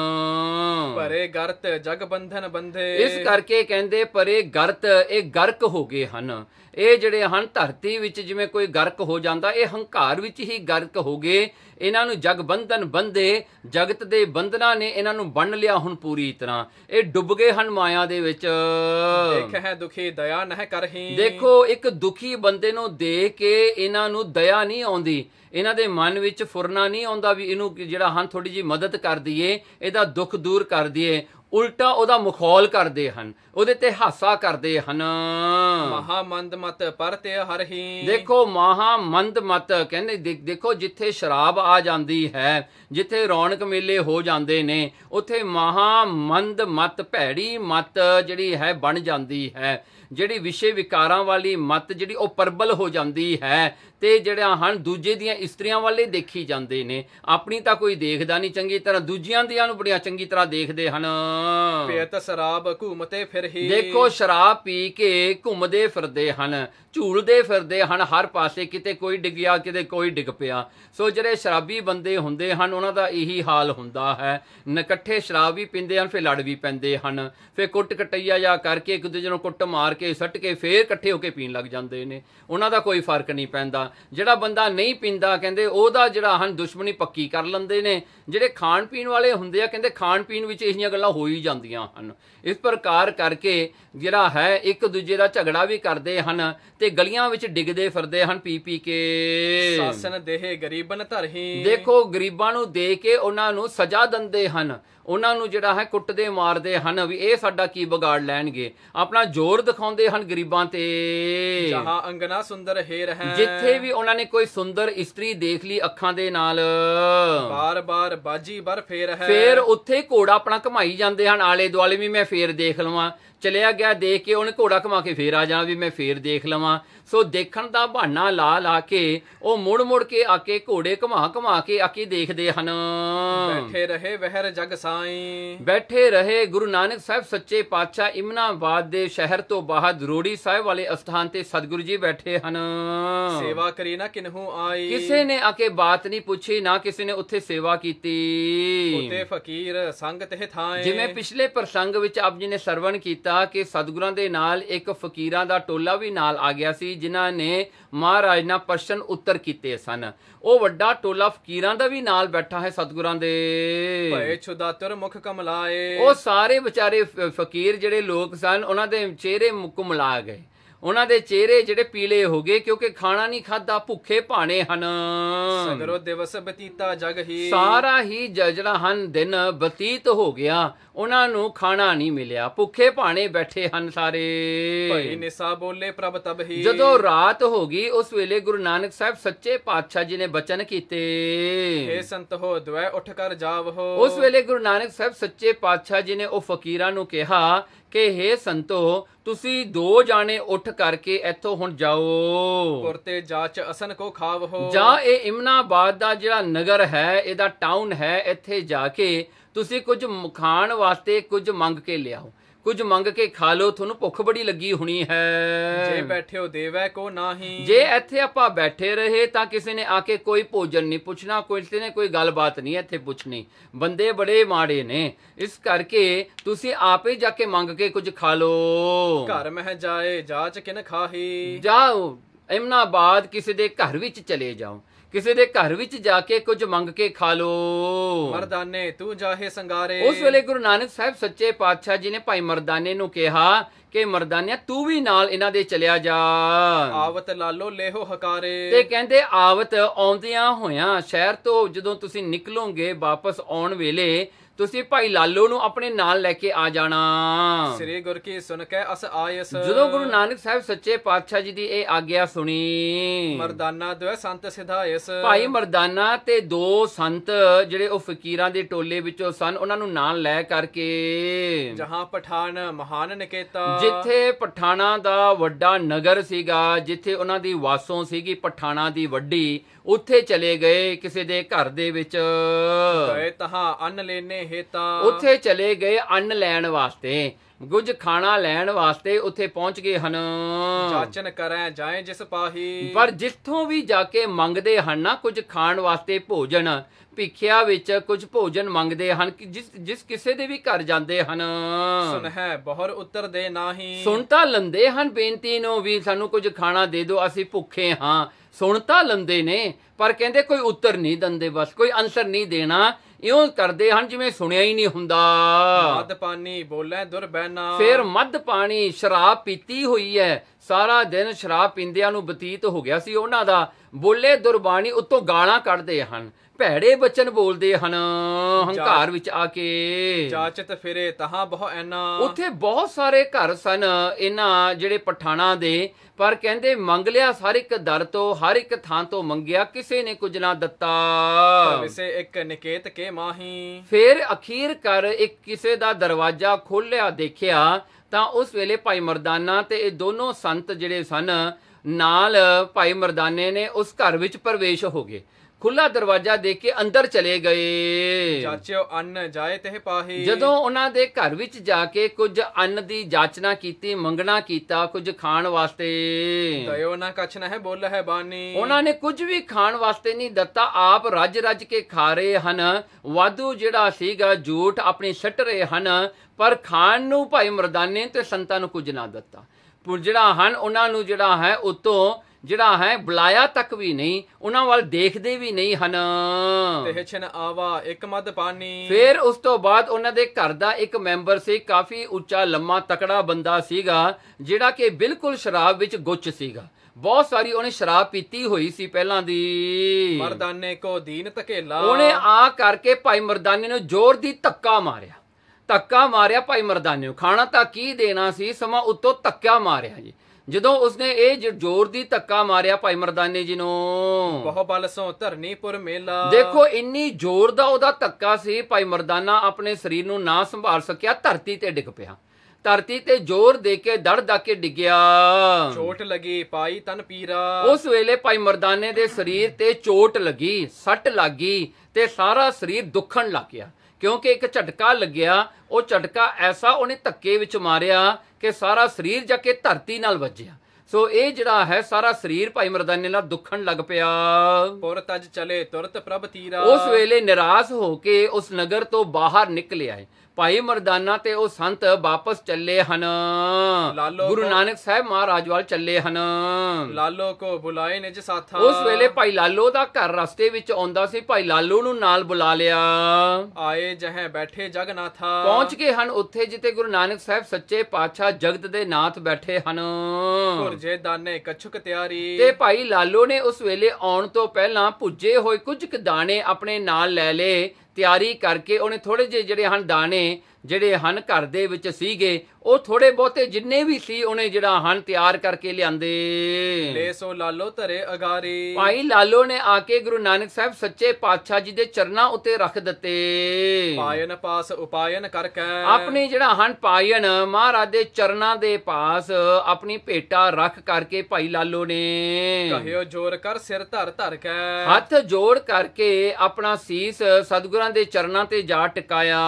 ਪਰੇ ਗਰਤ ਜਗ ਬੰਧਨ ਬੰਧੇ ਇਸ ਕਰਕੇ ਕਹਿੰਦੇ ਪਰੇ ਗਰਤ ਇਹ ਗਰਕ ਹੋ ਗਏ ਹਨ ਇਹ ਜਿਹੜੇ ਹਨ ਧਰਤੀ ਵਿੱਚ ਜਿਵੇਂ ਕੋਈ ਗਰਕ ਹੋ ਜਾਂਦਾ ਇਹ ਹੰਕਾਰ ਵਿੱਚ ਹੀ ਗਰਕ ਹੋ ਗਏ ਇਹਨਾਂ ਨੂੰ ਜਗ ਬੰਧਨ ਬੰਦੇ ਜਗਤ ਦੇ ਬੰਧਨਾਂ ਨੇ ਇਹਨਾਂ ਨੂੰ ਬੰਨ ਲਿਆ ਹੁਣ ਪੂਰੀ ਤਰ੍ਹਾਂ ਇਹ ਡੁੱਬ ਗਏ ਹਨ ਮਾਇਆ ਦੇ ਵਿੱਚ ਦੇਖ ਹੈ ਦੁਖੀ ਦਇਆ ਨਹ ਕਰਹੀ ਦੇਖੋ ਇੱਕ ਦੁਖੀ ਬੰਦੇ ਨੂੰ ਦੇਖ ਕੇ ਇਹਨਾਂ ਨੂੰ ਦਇਆ ਨਹੀਂ ਆਉਂਦੀ ਇਹਨਾਂ ਦੇ ਮਨ ਵਿੱਚ ਫੁਰਨਾ ਨਹੀਂ ਆਉਂਦਾ ਵੀ ਇਹਨੂੰ ਜਿਹੜਾ ਹਨ ਥੋੜੀ ਜੀ ਮਦਦ ਕਰ ਦਈਏ ਇਹਦਾ ਦੁੱਖ ਦੂਰ ਕਰ ਦਈਏ ਉਲਟਾ ਉਹਦਾ ਮਖੌਲ ਕਰਦੇ ਹਨ ਉਹਦੇ ਤੇ ਹਾਸਾ ਕਰਦੇ ਹਨ ਮਹਾਮੰਦ ਮਤ ਪਰਤੇ ਹਰਹੀ ਦੇਖੋ ਮਹਾਮੰਦ ਮਤ ਕਹਿੰਦੇ ਦੇਖੋ ਜਿੱਥੇ ਸ਼ਰਾਬ ਆ ਜਾਂਦੀ ਹੈ ਜਿੱਥੇ ਰੌਣਕ ਮੇਲੇ ਹੋ ਜਾਂਦੇ ਨੇ ਉੱਥੇ ਮਹਾਮੰਦ ਮਤ ਭੈੜੀ ਮਤ ਜਿਹੜੀ ਹੈ ਬਣ ਜਾਂਦੀ ਹੈ ਜਿਹੜੀ ਵਿਸ਼ੇ ਵਿਕਾਰਾਂ ਵਾਲੀ ਮਤ ਜਿਹੜੀ ਉਹ ਪਰਬਲ ਹੋ ਜਾਂਦੀ ਹੈ ਤੇ ਜਿਹੜਾ ਹਨ ਦੂਜੇ ਦੀਆਂ ਇਸਤਰੀਆਂ ਵਾਲੇ ਦੇਖੀ ਜਾਂਦੇ ਨੇ ਆਪਣੀ ਤਾਂ ਕੋਈ ਦੇਖਦਾ ਨਹੀਂ ਚੰਗੀ ਤਰ੍ਹਾਂ ਦੂਜਿਆਂ ਦੀਆਂ ਨੂੰ ਬੜੀਆਂ ਚੰਗੀ ਤਰ੍ਹਾਂ ਦੇਖਦੇ ਹਨ ਪੇਤ ਸ਼ਰਾਬ ਘੁੰਮਤੇ ਫਿਰ ਹੀ ਦੇਖੋ ਸ਼ਰਾਬ ਪੀ ਕੇ ਘੁੰਮਦੇ ਫਿਰਦੇ ਹਨ ਝੂਲਦੇ ਫਿਰਦੇ ਹਨ ਹਰ ਪਾਸੇ ਕਿਤੇ ਕੋਈ ਡਿੱਗਿਆ ਕਿਤੇ ਕੋਈ ਡਿੱਗ ਪਿਆ ਸੋ ਜਿਹੜੇ ਸ਼ਰਾਬੀ ਬੰਦੇ ਹੁੰਦੇ ਹਨ ਉਹਨਾਂ ਦਾ ਇਹੀ ਹਾਲ ਹੁੰਦਾ ਹੈ ਨਕੱਠੇ ਸ਼ਰਾਬ ਵੀ ਪੀਂਦੇ ਹਨ ਫਿਰ ਲੜ ਵੀ ਪੈਂਦੇ ਹਨ ਫਿਰ ਕੁੱਟ ਕਟਈਆ ਜਾਂ ਕਰਕੇ ਇੱਕ ਦੂਜੇ ਨੂੰ ਕੁੱਟ ਮਾਰ ਕੇ ਸੱਟ ਕੇ ਫੇਰ ਇਕੱਠੇ ਹੋ ਕੇ ਪੀਣ ਲੱਗ ਜਾਂਦੇ ਨੇ ਉਹਨਾਂ ਦਾ ਕੋਈ ਫਰਕ ਨਹੀਂ ਪੈਂਦਾ ਜਿਹੜਾ ਬੰਦਾ ਨਹੀਂ ਪੀਂਦਾ ਕਹਿੰਦੇ ਉਹਦਾ ਜਿਹੜਾ ਹਨ ਦੁਸ਼ਮਣੀ ਪੱਕੀ ਕਰ ਲੈਂਦੇ ਨੇ ਜਿਹੜੇ ਖਾਣ ਪੀਣ ਵਾਲੇ ਹੁੰਦੇ ਆ ਕਹਿੰਦੇ ਖਾਣ ਪੀਣ ਵਿੱਚ ਇਹੀਆਂ ਗੱਲਾਂ ਹੋ ਹੀ ਜਾਂਦੀਆਂ ਹਨ ਇਸ ਪ੍ਰਕਾਰ ਕਰਕੇ ਜਿਹੜਾ ਹੈ ਇੱਕ ਦੂਜੇ ਦਾ ਝਗੜਾ ਵੀ ਕਰਦੇ ਹਨ ਤੇ ਤੇ ਗਲੀਆਂ ਵਿੱਚ ਡਿੱਗਦੇ ਫਿਰਦੇ ਹਨ ਪੀ ਪੀ ਕੇ ਸਾਸਨ ਦੇਹ ਗਰੀਬਨ ਧਰਹੀ ਦੇਖੋ ਗਰੀਬਾਂ ਨੂੰ ਦੇ ਕੇ ਉਹਨਾਂ ਨੂੰ ਸਜ਼ਾ ਦਿੰਦੇ ਹਨ ਉਹਨਾਂ ਨੂੰ ਜਿਹੜਾ ਹੈ ਕੁੱਟਦੇ ਮਾਰਦੇ ਹਨ ਵੀ ਇਹ ਸਾਡਾ ਕੀ ਵਿਗਾੜ ਲੈਣਗੇ ਆਪਣਾ ਜ਼ੋਰ ਦਿਖਾਉਂਦੇ ਹਨ ਗਰੀਬਾਂ ਤੇ ਜਹਾਂ ਅੰਗਨਾ ਸੁੰਦਰ ਹੈ ਰਹਿ ਜਿੱਥੇ ਵੀ ਉਹਨਾਂ ਨੇ ਕੋਈ ਸੁੰਦਰ ਇਸਤਰੀ ਦੇਖ ਲਈ ਅੱਖਾਂ ਦੇ ਨਾਲ ਬਾਰ-ਬਾਰ ਬਾਜੀ ਬਰ ਫੇਰ ਹੈ ਫੇਰ ਉੱਥੇ ਘੋੜਾ ਆਪਣਾ ਘਮਾਈ ਜਾਂਦੇ ਹਨ ਆਲੇ ਦੁਆਲੇ ਵੀ ਮੈਂ ਫੇਰ ਦੇਖ ਲਵਾਂ ਚਲਿਆ ਗਿਆ ਦੇਖ ਕੇ ਉਹਨੇ ਘੋੜਾ ਘਮਾ ਕੇ ਫੇਰ ਆ ਜਾਣਾ ਵੀ ਮੈਂ ਫੇਰ ਦੇਖ ਲਵਾਂ ਸੋ ਦੇਖਣ ਦਾ ਬਹਾਨਾ ਲਾ ਲਾ ਕੇ ਉਹ ਮੁੜ ਮੁੜ ਕੇ ਆ ਕੇ ਘੋੜੇ ਘਮਾ ਘਮਾ ਕੇ ਆ ਕੇ ਦੇਖਦੇ ਹਨ ਬੈਠੇ ਰਹੇ ਵਹਿਰ ਜਗ ਸਾਈ ਬੈਠੇ ਰਹੇ ਗੁਰੂ ਨਾਨਕ ਸਾਹਿਬ ਸੱਚੇ ਪਾਤਸ਼ਾਹ ਇਮਨਾਬਾਦ ਦੇ ਸ਼ਹਿਰ ਤੋਂ ਬਾਹਰ ਰੋੜੀ ਸਾਹਿਬ ਵਾਲੇ ਅਸਥਾਨ ਤੇ ਸਤਿਗੁਰੂ ਜੀ ਬੈਠੇ ਹਨ ਸੇਵਾ ਕਰੀ ਨਾ ਕਿਨਹੂ ਆਈ ਕਿਸੇ ਨੇ ਆ ਕੇ ਬਾਤ ਨਹੀਂ ਪੁੱਛੀ ਨਾ ਕਿਸੇ ਨੇ ਉੱਥੇ ਸੇਵਾ ਕੀਤੀ ਉੱਤੇ ਫਕੀਰ ਸੰਗ ਤੇ ਥਾਏ ਜਿਵੇਂ ਪਿਛਲੇ ਪ੍ਰਸੰਗ ਵਿੱਚ ਆਪ ਜੀ ਨੇ ਸਰਵਣ ਕੀਤਾ ਕੀਤਾ ਕਿ ਸਤਗੁਰਾਂ ਦੇ ਨਾਲ ਇੱਕ ਫਕੀਰਾਂ ਦਾ ਟੋਲਾ ਵੀ ਨਾਲ ਆ ਗਿਆ ਸੀ ਜਿਨ੍ਹਾਂ ਨੇ ਮਹਾਰਾਜ ਨਾਲ ਪ੍ਰਸ਼ਨ ਉੱਤਰ ਕੀਤੇ ਸਨ ਉਹ ਵੱਡਾ ਟੋਲਾ ਫਕੀਰਾਂ ਦਾ ਵੀ ਨਾਲ ਬੈਠਾ ਹੈ ਸਤਗੁਰਾਂ ਦੇ ਭਏ ਛੁਦਾਤਰ ਮੁਖ ਕਮਲਾਏ ਉਹ ਸਾਰੇ ਵਿਚਾਰੇ ਫਕੀਰ ਜਿਹੜੇ ਲੋਕ ਸਨ ਉਹਨਾਂ ਦੇ ਚਿਹਰੇ ਮੁਕਮਲਾ ਗਏ ਉਹਨਾਂ ਦੇ ਚਿਹਰੇ ਜਿਹੜੇ ਪੀਲੇ ਹੋ ਗਏ ਕਿਉਂਕਿ ਖਾਣਾ ਨਹੀਂ ਖਾਦਾ ਭੁੱਖੇ ਭਾਣੇ ਹਨ ਸਗਰੋ ਦਿਵਸ ਬਤੀਤਾ ਜਗ ਹੀ ਸਾਰਾ ਹੀ ਜਜੜਾ ਹਨ ਦਿਨ ਬਤੀਤ ਹੋ ਗਿਆ ਉਹਨਾਂ ਨੂੰ ਖਾਣਾ ਨਹੀਂ ਮਿਲਿਆ ਭੁੱਖੇ ਭਾਣੇ ਬੈਠੇ ਹਨ ਸਾਰੇ ਭਈ ਨਿਸਾ ਬੋਲੇ ਪ੍ਰਭ ਤਬ ਹੀ ਜਦੋਂ ਰਾਤ ਹੋ ਗਈ ਉਸ ਵੇਲੇ ਗੁਰੂ ਨਾਨਕ ਸਾਹਿਬ ਸੱਚੇ ਪਾਤਸ਼ਾਹ ਜੀ ਨੇ ਬਚਨ ਕੀਤੇ اے ਸੰਤ ਹੋ ਦਵੈ ਉੱਠ ਕਰ ਜਾਵ ਹੋ ਉਸ ਵੇਲੇ ਗੁਰੂ ਨਾਨਕ ਸਾਹਿਬ ਸੱਚੇ ਪਾਤਸ਼ਾਹ ਜੀ ਨੇ ਉਹ ਫਕੀਰਾਂ ਨੂੰ ਕਿਹਾ ਕਿ हे ਸੰਤੋ ਤੁਸੀਂ ਦੋ ਜਾਣੇ ਉੱਠ ਕਰਕੇ ਇੱਥੋਂ ਹੁਣ ਜਾਓ ਪੁਰਤੇ ਜਾਚ ਅਸਨ ਕੋ ਹੋ ਜਾਂ ਇਹ ਇਮਨਾਬਾਦ ਦਾ ਜਿਹੜਾ ਨਗਰ ਹੈ ਇਹਦਾ ਟਾਊਨ ਹੈ ਇੱਥੇ ਜਾ ਕੇ ਤੁਸੀਂ ਕੁਝ ਖਾਣ ਵਾਸਤੇ ਕੁਝ ਮੰਗ ਕੇ ਲਿਆਓ ਕੁਝ ਮੰਗ ਕੇ ਖਾ ਲਓ ਤੁਹਾਨੂੰ ਭੁੱਖ ਬੜੀ ਲੱਗੀ ਹੋਣੀ ਹੈ ਜੇ ਬੈਠੇ ਹੋ ਦੇਵੈ ਕੋ ਨਾਹੀ ਜੇ ਇੱਥੇ ਆਪਾਂ ਬੈਠੇ ਰਹੇ ਤਾਂ ਕਿਸੇ ਨੇ ਆ ਕੇ ਕੋਈ ਭੋਜਨ ਨਹੀਂ ਪੁੱਛਣਾ ਕੋਈ ਤੇ ਨੇ ਕੋਈ ਗੱਲਬਾਤ ਨਹੀਂ ਇੱਥੇ ਪੁੱਛਣੀ ਬੰਦੇ ਬੜੇ ਮਾੜੇ ਨੇ ਇਸ ਕਰਕੇ ਤੁਸੀਂ ਆਪੇ ਜਾ ਕੇ ਮੰਗ ਕੇ ਕੁਝ ਖਾ ਲਓ ਘਰ ਮਹਿ ਜਾਏ ਜਾਚ ਕਿਨ ਖਾਹੀ ਜਾਓ ਇਮਨਾਬਾਦ ਕਿਸੇ ਦੇ ਘਰ ਵਿੱਚ ਚਲੇ ਜਾਓ ਕਿਸੇ ਦੇ ਘਰ ਵਿੱਚ ਜਾ ਕੇ ਕੁਝ ਮੰਗ ਕੇ ਖਾ ਲੋ ਮਰਦਾਨੇ ਤੂੰ ਜਾਹੇ ਸੰਗਾਰੇ ਉਸ ਵੇਲੇ ਗੁਰੂ ਨਾਨਕ ਸਾਹਿਬ ਸੱਚੇ ਪਾਤਸ਼ਾਹ ਜੀ ਨੇ ਭਾਈ ਮਰਦਾਨੇ ਨੂੰ ਕਿਹਾ ਕਿ ਮਰਦਾਨਿਆ ਤੂੰ ਵੀ ਨਾਲ ਇਹਨਾਂ ਦੇ ਚਲਿਆ ਜਾ ਆਵਤ ਲਾਲੋ ਲੇਹੋ ਹਕਾਰੇ ਤੇ ਕਹਿੰਦੇ ਆਵਤ ਆਉਂਦਿਆਂ ਹੋਇਆਂ ਸ਼ਹਿਰ ਤੋਂ ਜਦੋਂ ਤੁਸੀਂ ਨਿਕਲੋਗੇ ਵਾਪਸ ਆਉਣ ਵੇਲੇ ਤੁਸੀਂ ਭਾਈ ਲਾਲੋ ਨੂੰ ਆਪਣੇ ਨਾਲ ਲੈ ਕੇ ਆ ਜਾਣਾ ਸ੍ਰੀ ਗੁਰ ਕੀ ਸੁਣ ਕੇ ਅਸ ਆਇਸ ਜਦੋਂ ਗੁਰੂ ਨਾਨਕ ਸਾਹਿਬ ਸੱਚੇ ਪਾਤਸ਼ਾਹ ਜੀ ਦੀ ਇਹ ਆਗਿਆ ਸੁਣੀ ਮਰਦਾਨਾ ਦੋ ਸੰਤ ਸਿਧਾਇਸ ਭਾਈ ਮਰਦਾਨਾ ਤੇ ਦੋ ਸੰਤ ਜਿਹੜੇ ਉਹ ਫਕੀਰਾਂ ਦੇ ਟੋਲੇ ਵਿੱਚੋਂ ਸਨ ਉਹਨਾਂ ਨੂੰ ਨਾਲ ਲੈ ਕਰਕੇ ਜਹਾਂ ਪਠਾਨ ਮਹਾਨ ਨਿਕੇਤਾ ਜਿੱਥੇ ਪਠਾਣਾ ਦਾ ਵੱਡਾ ਨਗਰ ਸੀਗਾ ਜਿੱਥੇ ਉਹਨਾਂ ਦੀ ਵਾਸੋਂ ਸੀਗੀ ਪਠਾਣਾ ਦੀ ਵੱਡੀ ਉੱਥੇ ਚਲੇ ਗਏ ਕਿਸੇ ਦੇ ਘਰ ਦੇ ਵਿੱਚ ਗਏ ਤਹਾ ਅੰਨ ਲੈਨੇ ਹੇਤਾ ਉੱਥੇ ਚਲੇ ਗਏ ਅੰਨ ਲੈਣ ਵਾਸਤੇ ਕੁਝ ਖਾਣਾ ਲੈਣ ਵਾਸਤੇ ਉੱਥੇ ਪਹੁੰਚ ਗਏ ਹਨ ਚਾਚਨ ਕਰੈ ਜਾਏ ਜਿਸ ਪਾਹੀ ਪਰ ਜਿੱਥੋਂ ਵੀ ਜਾ ਕੇ ਮੰਗਦੇ ਹਨ ਨਾ ਕੁਝ ਖਾਣ ਵਾਸਤੇ ਭੋਜਨ ਭਿਖਿਆ ਵਿੱਚ ਕੁਝ ਭੋਜਨ ਮੰਗਦੇ ਹਨ ਕਿ ਜਿਸ ਜਿਸ ਕਿਸੇ ਦੇ ਵੀ ਘਰ ਜਾਂਦੇ ਹਨ ਸੁਣ ਹੈ ਬਹਰ ਉੱਤਰ ਦੇ ਨਹੀਂ ਸੁਣ ਤਾਂ ਲੰਦੇ ਹਨ ਬੇਨਤੀ ਨੂੰ ਵੀ ਸਾਨੂੰ ਕੁਝ ਖਾਣਾ ਦੇ ਦਿਓ ਅਸੀਂ ਭੁੱਖੇ ਹਾਂ ਸੁਣ ਤਾਂ ਲੰਦੇ ਨੇ ਪਰ ਕਹਿੰਦੇ ਕੋਈ ਉੱਤਰ ਨਹੀਂ ਦਿੰਦੇ ਬਸ ਕੋਈ ਅਨਸਰ ਨਹੀਂ ਦੇਣਾ ਇਉਂ ਕਰਦੇ ਹਨ ਜਿਵੇਂ ਸੁਣਿਆ ਹੀ ਨਹੀਂ ਹੁੰਦਾ ਮਦ ਪਾਣੀ ਬੋਲੇ ਦੁਰਬੈਨਾ ਫਿਰ ਮਦ ਪਾਣੀ ਸ਼ਰਾਬ ਪੀਤੀ ਹੋਈ ਹੈ ਸਾਰਾ ਦਿਨ ਸ਼ਰਾਬ ਪੀਂਦਿਆਂ ਨੂੰ ਬਤੀਤ ਹੋ ਗਿਆ ਸੀ ਉਹਨਾਂ ਦਾ ਬੋਲੇ ਦੁਰਬਾਣੀ ਉਤੋਂ ਗਾਲਾਂ ਕੱਢਦੇ ਹਨ ਭੈੜੇ ਬਚਨ ਬੋਲਦੇ ਹਨ ਹੰਕਾਰ ਵਿੱਚ ਆ ਕੇ ਚਾਚਤ ਫਿਰੇ ਤਹਾ ਬਹੁ ਐਨਾ ਉੱਥੇ ਬਹੁਤ ਸਾਰੇ ਘਰ ਸਨ ਇਹਨਾਂ ਜਿਹੜੇ ਪਠਾਣਾ ਦੇ ਪਰ ਕਹਿੰਦੇ ਮੰਗ ਲਿਆ ਹਰ ਇੱਕ ਦਰ ਤੋਂ ਹਰ ਇੱਕ ਥਾਂ ਤੋਂ ਮੰਗਿਆ ਕਿਸੇ ਨੇ ਕੁਝ ਨਾ ਦਿੱਤਾ ਕਿਸੇ ਇੱਕ ਨਿਕੇਤ ਕੇ ਮਾਹੀ ਫਿਰ ਅਖੀਰ ਕਰ ਇੱਕ ਕਿਸੇ ਦਾ ਦਰਵਾਜ਼ਾ ਖੋਲਿਆ ਦੇਖਿਆ ਤਾਂ ਉਸ ਵੇਲੇ ਭਾਈ ਮਰਦਾਨਾ ਤੇ ਇਹ ਦੋਨੋਂ ਸੰਤ ਜਿਹੜੇ ਸਨ ਨਾਲ ਭਾਈ ਮਰਦਾਨੇ ਨੇ ਉਸ ਘਰ ਵਿੱਚ ਪ੍ਰਵੇਸ਼ ਹੋ ਗਏ ਖੁੱਲਾ ਦਰਵਾਜ਼ਾ ਦੇਖ ਕੇ ਅੰਦਰ ਚਲੇ ਗਏ ਚਾਚਿਓ ਅੰਨ ਜਾਏ ਤੇ ਪਾਹੀ ਜਦੋਂ ਉਹਨਾਂ ਦੇ ਘਰ ਵਿੱਚ ਜਾ ਕੇ ਕੁਝ ਅੰਨ ਦੀ ਜਾਚਨਾ ਕੀਤੀ ਮੰਗਣਾ ਕੀਤਾ ਕੁਝ ਖਾਣ ਵਾਸਤੇ ਦਇਓ ਨਾ ਕਛ ਨਾ ਹੈ ਬੋਲ ਹੈ ਬਾਨੀ ਉਹਨਾਂ ਨੇ ਕੁਝ ਵੀ ਖਾਣ ਵਾਸਤੇ ਨਹੀਂ ਦਿੱਤਾ ਆਪ ਰੱਜ ਰੱਜ ਕੇ ਖਾ ਰਹੇ ਹਨ ਵਾਧੂ ਜਿਹੜਾ ਸੀਗਾ ਝੂਠ ਆਪਣੀ ਛੱਟ ਰਹੇ ਹਨ ਪਰ ਖਾਣ ਨੂੰ ਭਾਈ ਮਰਦਾਨੇ ਤੇ ਸੰਤਾਂ ਨੂੰ ਕੁਝ ਨਾ ਦਿੱਤਾ ਪੁਰ ਜਿਹੜਾ ਹਨ ਉਹਨਾਂ ਨੂੰ ਜਿਹੜਾ ਹੈ ਉਤੋਂ ਜਿਹੜਾ ਹੈ ਬੁਲਾਇਆ ਤੱਕ ਵੀ ਨਹੀਂ ਉਹਨਾਂ ਵੱਲ ਦੇਖਦੇ ਵੀ ਨਹੀਂ ਹਨ ਤੇ ਛਨ ਆਵਾ ਇੱਕ ਮਦ ਪਾਣੀ ਫਿਰ ਉਸ ਤੋਂ ਬਾਅਦ ਉਹਨਾਂ ਦੇ ਘਰ ਦਾ ਇੱਕ ਮੈਂਬਰ ਸੀ ਕਾਫੀ ਉੱਚਾ ਲੰਮਾ ਤਕੜਾ ਬੰਦਾ ਸੀਗਾ ਜਿਹੜਾ ਕਿ ਬਿਲਕੁਲ ਸ਼ਰਾਬ ਵਿੱਚ ਗੁੱਚ ਸੀਗਾ ਬਹੁਤ ਸਾਰੀ ਉਹਨੇ ਸ਼ਰਾਬ ਪੀਤੀ ਹੋਈ ਸੀ ਪਹਿਲਾਂ ਦੀ ਮਰਦਾਨੇ ਕੋ ਦੀਨ ਧਕੇਲਾ ਉਹਨੇ ਆ ਕਰਕੇ ਭਾਈ ਮਰਦਾਨੇ ਨੂੰ ਜ਼ੋਰ ਦੀ ਧੱਕਾ ਮਾਰਿਆ ਧੱਕਾ ਮਾਰਿਆ ਭਾਈ ਮਰਦਾਨੇ ਨੂੰ ਖਾਣਾ ਤਾਂ ਕੀ ਦੇਣਾ ਸੀ ਸਮਾਂ ਉੱਤੋਂ ਧੱਕਾ ਮਾਰਿਆ ਜੀ ਜਦੋਂ ਉਸਨੇ ਇਹ ਜ਼ੋਰ ਦੀ ਧੱਕਾ ਮਾਰਿਆ ਭਾਈ ਮਰਦਾਨੇ ਜੀ ਨੂੰ ਸੋਂ ਧਰਨੀਪੁਰ ਮੇਲਾ ਦੇਖੋ ਇੰਨੀ ਜ਼ੋਰ ਦਾ ਉਹਦਾ ਧੱਕਾ ਸੀ ਭਾਈ ਮਰਦਾਨਾ ਆਪਣੇ ਸਰੀਰ ਨੂੰ ਨਾ ਸੰਭਾਲ ਸਕਿਆ ਧਰਤੀ ਤੇ ਡਿੱਗ ਪਿਆ ਧਰਤੀ ਤੇ ਜ਼ੋਰ ਦੇ ਕੇ ਦੜ ਦਾ ਕੇ ਡਿੱਗਿਆ ਚੋਟ ਲੱਗੀ ਪਾਈ ਤਨ ਪੀਰਾ ਉਸ ਵੇਲੇ ਭਾਈ ਮਰਦਾਨੇ ਦੇ ਸਰੀਰ ਤੇ ਚੋਟ ਲੱਗੀ ਸੱਟ ਲੱਗੀ ਤੇ ਸਾਰਾ ਸਰੀਰ ਦੁਖਣ ਲੱਗਿਆ ਕਿਉਂਕਿ ਇੱਕ ਝਟਕਾ ਲੱਗਿਆ ਉਹ ਝਟਕਾ ਐਸਾ ਉਹਨੇ ਧੱਕੇ ਵਿੱਚ ਮਾਰਿਆ ਕਿ ਸਾਰਾ ਸਰੀਰ ਜਾ ਕੇ ਧਰਤੀ ਨਾਲ ਵੱਜਿਆ ਸੋ ਇਹ ਜਿਹੜਾ ਹੈ ਸਾਰਾ ਸਰੀਰ ਭਾਈ ਮਰਦਾਨੇ ਨਾਲ ਦੁੱਖਣ ਲੱਗ ਪਿਆ ਔਰ ਤਜ ਚਲੇ ਤੁਰਤ ਪ੍ਰਭ ਤੀਰਾ ਉਸ ਵੇਲੇ ਨਿਰਾਸ਼ ਹੋ ਕੇ ਉਸ ਨਗਰ ਤੋਂ ਬਾਹਰ ਨਿਕਲ ਆਏ ਭਾਈ ਮਰਦਾਨਾ ਤੇ ਉਹ ਸੰਤ ਵਾਪਸ ਚੱਲੇ ਹਨ ਗੁਰੂ ਨਾਨਕ ਸਾਹਿਬ ਮਹਾਰਾਜ ਵੱਲ ਚੱਲੇ ਹਨ ਲਾਲੋ ਕੋ ਬੁਲਾਏ ਨੇ ਸਾਥਾ ਉਸ ਵੇਲੇ ਭਾਈ ਲਾਲੋ ਦਾ ਘਰ ਰਸਤੇ ਵਿੱਚ ਆਉਂਦਾ ਸੀ ਭਾਈ ਲਾਲੋ ਨੂੰ ਨਾਲ ਬੁਲਾ ਲਿਆ ਆਏ ਜਹੇ ਬੈਠੇ ਜਗਨਾਥਾ ਪਹੁੰਚ ਕੇ ਹਨ ਉੱਥੇ ਜਿੱਥੇ ਗੁਰੂ ਨਾਨਕ ਸਾਹਿਬ ਸੱਚੇ ਪਾਤਸ਼ਾਹ ਜਗਤ ਦੇ ਨਾਥ ਬੈਠੇ ਹਨ ਪੁਰਜੇ ਦਾਨੇ ਕਛੁਕ ਤਿਆਰੀ ਤੇ ਭਾਈ ਲਾਲੋ ਨੇ ਉਸ ਵੇਲੇ ਆਉਣ ਤੋਂ ਪਹਿਲਾਂ ਭੁੱਜੇ ਹੋਏ ਕੁਝ ਕ ਦਾਣੇ ਆਪਣੇ ਨਾਲ ਲੈ ਲਏ ਤਿਆਰੀ ਕਰਕੇ ਉਹਨੇ ਥੋੜੇ ਜਿਹੇ ਜਿਹੜੇ ਹਨ ਦਾਣੇ ਜਿਹੜੇ ਹਨ ਘਰ ਦੇ ਵਿੱਚ ਸੀਗੇ ਉਹ ਥੋੜੇ ਬਹੁਤੇ ਜਿੰਨੇ ਵੀ ਸੀ ਉਹਨੇ ਜਿਹੜਾ ਹਨ ਤਿਆਰ ਕਰਕੇ ਲਿਆਂਦੇ ਲੈ ਸੋ ਲਾਲੋ ਧਰੇ ਅਗਾਰੇ ਭਾਈ ਲਾਲੋ ਨੇ ਆ ਕੇ ਗੁਰੂ ਨਾਨਕ ਸਾਹਿਬ ਸੱਚੇ ਪਾਤਸ਼ਾਹ ਜੀ ਦੇ ਚਰਨਾਂ ਉੱਤੇ ਰੱਖ ਦਿੱਤੇ ਪਾਇਨ ਪਾਸ ਉਪਾਇਨ ਕਰਕੇ ਆਪਣੀ ਜਿਹੜਾ ਹਨ ਪਾਇਨ ਮਹਾਰਾਜ ਦੇ ਚਰਨਾਂ ਦੇ ਪਾਸ ਆਪਣੀ ਭੇਟਾ ਰੱਖ ਕਰਕੇ ਭਾਈ ਲਾਲੋ ਨੇ ਕਹਿਓ ਜੋਰ ਕਰ ਸਿਰ ਧਰ ਧਰ ਕੇ ਹੱਥ ਜੋੜ ਕਰਕੇ ਆਪਣਾ ਸੀਸ ਸਤਿਗੁਰਾਂ ਦੇ ਚਰਨਾਂ ਤੇ ਜਾ ਟਿਕਾਇਆ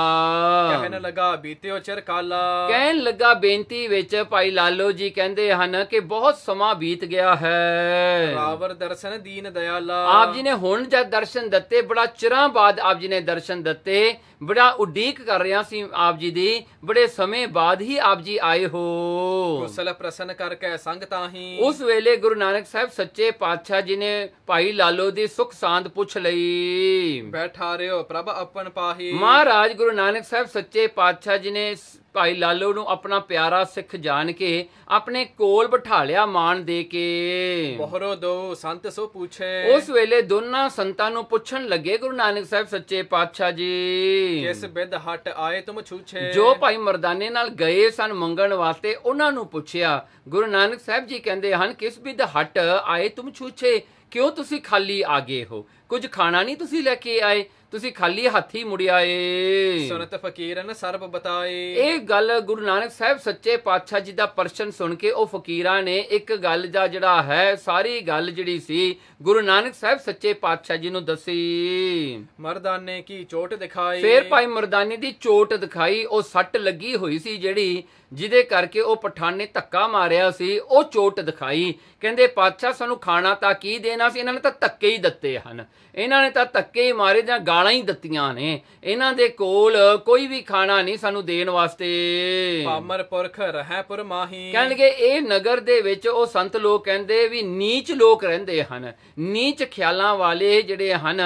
ਕਹਿਣ ਲਗਾ ਬੀਤਿਓ ਚਿਰ ਕਾਲਾ ਕਹਿਣ ਲਗਾ ਬੇਨਤੀ ਵਿੱਚ ਭਾਈ ਲਾਲੋ ਜੀ ਕਹਿੰਦੇ ਹਨ ਕਿ ਬਹੁਤ ਸਮਾਂ ਬੀਤ ਗਿਆ ਹੈ ਰਾਵਰ ਦਰਸ਼ਨ ਦੀਨ ਦਇਆਲਾ ਆਪ ਜੀ ਨੇ ਹੁਣ ਜਦ ਦਰਸ਼ਨ ਦਿੱਤੇ ਬੜਾ ਚਿਰਾਂ ਬਾਅਦ ਆਪ ਜੀ ਨੇ ਦਰਸ਼ਨ ਦਿੱਤੇ ਬੜਾ ਉਡੀਕ ਕਰ ਰਿਆ ਸੀ ਆਪ ਜੀ ਦੀ ਬੜੇ ਸਮੇਂ ਬਾਅਦ ਹੀ ਆਪ ਜੀ ਆਏ ਹੋ ਕੁਸਲ ਪ੍ਰਸੰਨ ਕਰਕੇ ਸੰਗ ਤਾਹੀ ਉਸ ਵੇਲੇ ਗੁਰੂ ਨਾਨਕ ਸਾਹਿਬ ਸੱਚੇ ਪਾਤਸ਼ਾਹ ਜੀ ਨੇ ਭਾਈ ਲਾਲੋ ਦੀ ਸੁਖ ਸਾਂਦ ਪੁੱਛ ਲਈ ਬੈਠਾ ਰਿਓ ਪ੍ਰਭ ਆਪਨ ਪਾਹੀ ਮਹਾਰਾਜ ਗੁਰੂ ਨਾਨਕ ਸਾਹਿਬ ਸੱਚੇ ਪਾਤਸ਼ਾਹ ਜੀ ਨੇ ਭਾਈ ਲਾਲੋ ਨੂੰ ਆਪਣਾ ਪਿਆਰਾ ਸਿੱਖ ਜਾਣ ਕੇ ਆਪਣੇ ਕੋਲ ਬਿਠਾ ਲਿਆ ਮਾਣ ਦੇ ਕੇ ਬਹਰੋ ਦੋ ਸੰਤ ਸੋ ਪੁੱਛੇ ਉਸ ਵੇਲੇ ਦੋਨਾਂ ਸੰਤਾਂ ਨੂੰ ਪੁੱਛਣ ਲੱਗੇ ਗੁਰੂ ਨਾਨਕ ਸਾਹਿਬ ਸੱਚੇ ਪਾਤਸ਼ਾਹ ਜੀ ਜਿਸ ਬਿਦ ਹਟ ਆਏ ਤੁਮ ਛੂਛੇ ਜੋ ਭਾਈ ਮਰਦਾਨੇ ਨਾਲ ਗਏ ਸਨ ਮੰਗਣ ਵਾਸਤੇ ਉਹਨਾਂ ਨੂੰ ਪੁੱਛਿਆ ਗੁਰੂ ਨਾਨਕ ਸਾਹਿਬ ਜੀ ਕਹਿੰਦੇ ਹਨ ਕਿਸ ਬਿਦ ਹਟ ਆਏ ਤੁਮ ਛੂਛੇ ਕਿਉਂ ਤੁਸੀਂ ਖਾਲੀ ਆ ਗਏ ਹੋ ਕੁਝ ਖਾਣਾ ਨਹੀਂ ਤੁਸੀਂ ਲੈ ਕੇ ਆਏ ਤੁਸੀਂ ਖਾਲੀ ਹੱਥੀ ਮੁੜਿਆ ਏ ਸੁਨਤ ਫਕੀਰਨ ਸਰਬ ਬਤਾਏ ਇਹ ਗੱਲ ਗੁਰੂ ਨਾਨਕ ਸਾਹਿਬ ਸੱਚੇ ਪਾਤਸ਼ਾਹ ਜੀ ਦਾ ਪਰਸ਼ਨ ਸੁਣ ਕੇ ਉਹ ਫਕੀਰਾਂ ਨੇ ਇੱਕ ਗੱਲ ਦਾ ਜਿਹੜਾ ਹੈ ਸਾਰੀ ਗੱਲ ਜਿਹੜੀ ਸੀ ਗੁਰੂ ਨਾਨਕ ਸਾਹਿਬ ਸੱਚੇ ਪਾਤਸ਼ਾਹ ਜੀ ਨੂੰ ਦੱਸੀ ਮਰਦਾਨੇ ਕੀ ਚੋਟ ਦਿਖਾਈ ਫੇਰ ਭਾਈ ਮਰਦਾਨੇ ਦੀ ਚੋਟ ਦਿਖਾਈ ਉਹ ਸੱਟ ਲੱਗੀ ਹੋਈ ਸੀ ਜਿਹੜੀ ਜਿਹਦੇ ਕਰਕੇ ਉਹ ਪਠਾਨ ਨੇ ਧੱਕਾ ਮਾਰਿਆ ਸੀ ਉਹ ਚੋਟ ਦਿਖਾਈ ਕਹਿੰਦੇ ਪਾਤਸ਼ਾਹ ਸਾਨੂੰ ਖਾਣਾ ਤਾਂ ਕੀ ਦੇਣਾ ਸੀ ਇਹਨਾਂ ਨੇ ਤਾਂ ਧੱਕੇ ਹੀ ਦਿੱਤੇ ਹਨ ਇਹਨਾਂ ਨੇ ਤਾਂ ਧੱਕੇ ਹੀ ਮਾਰੇ ਜਾਂ ਗਾਲਾਂ ਹੀ ਦਿੱਤੀਆਂ ਨੇ ਇਹਨਾਂ ਦੇ ਕੋਲ ਕੋਈ ਵੀ ਖਾਣਾ ਨਹੀਂ ਸਾਨੂੰ ਦੇਣ ਵਾਸਤੇ ਪਾਮਰ ਪੁਰਖ ਰਹਿਪੁਰ ਮਾਹੀ ਕਹਿੰਦੇ ਇਹ ਨਗਰ ਦੇ ਵਿੱਚ ਉਹ ਸੰਤ ਲੋਕ ਕਹਿੰਦੇ ਵੀ ਨੀਚ ਲੋਕ ਰਹਿੰਦੇ ਹਨ ਨੀਚ ਖਿਆਲਾਂ ਵਾਲੇ ਜਿਹੜੇ ਹਨ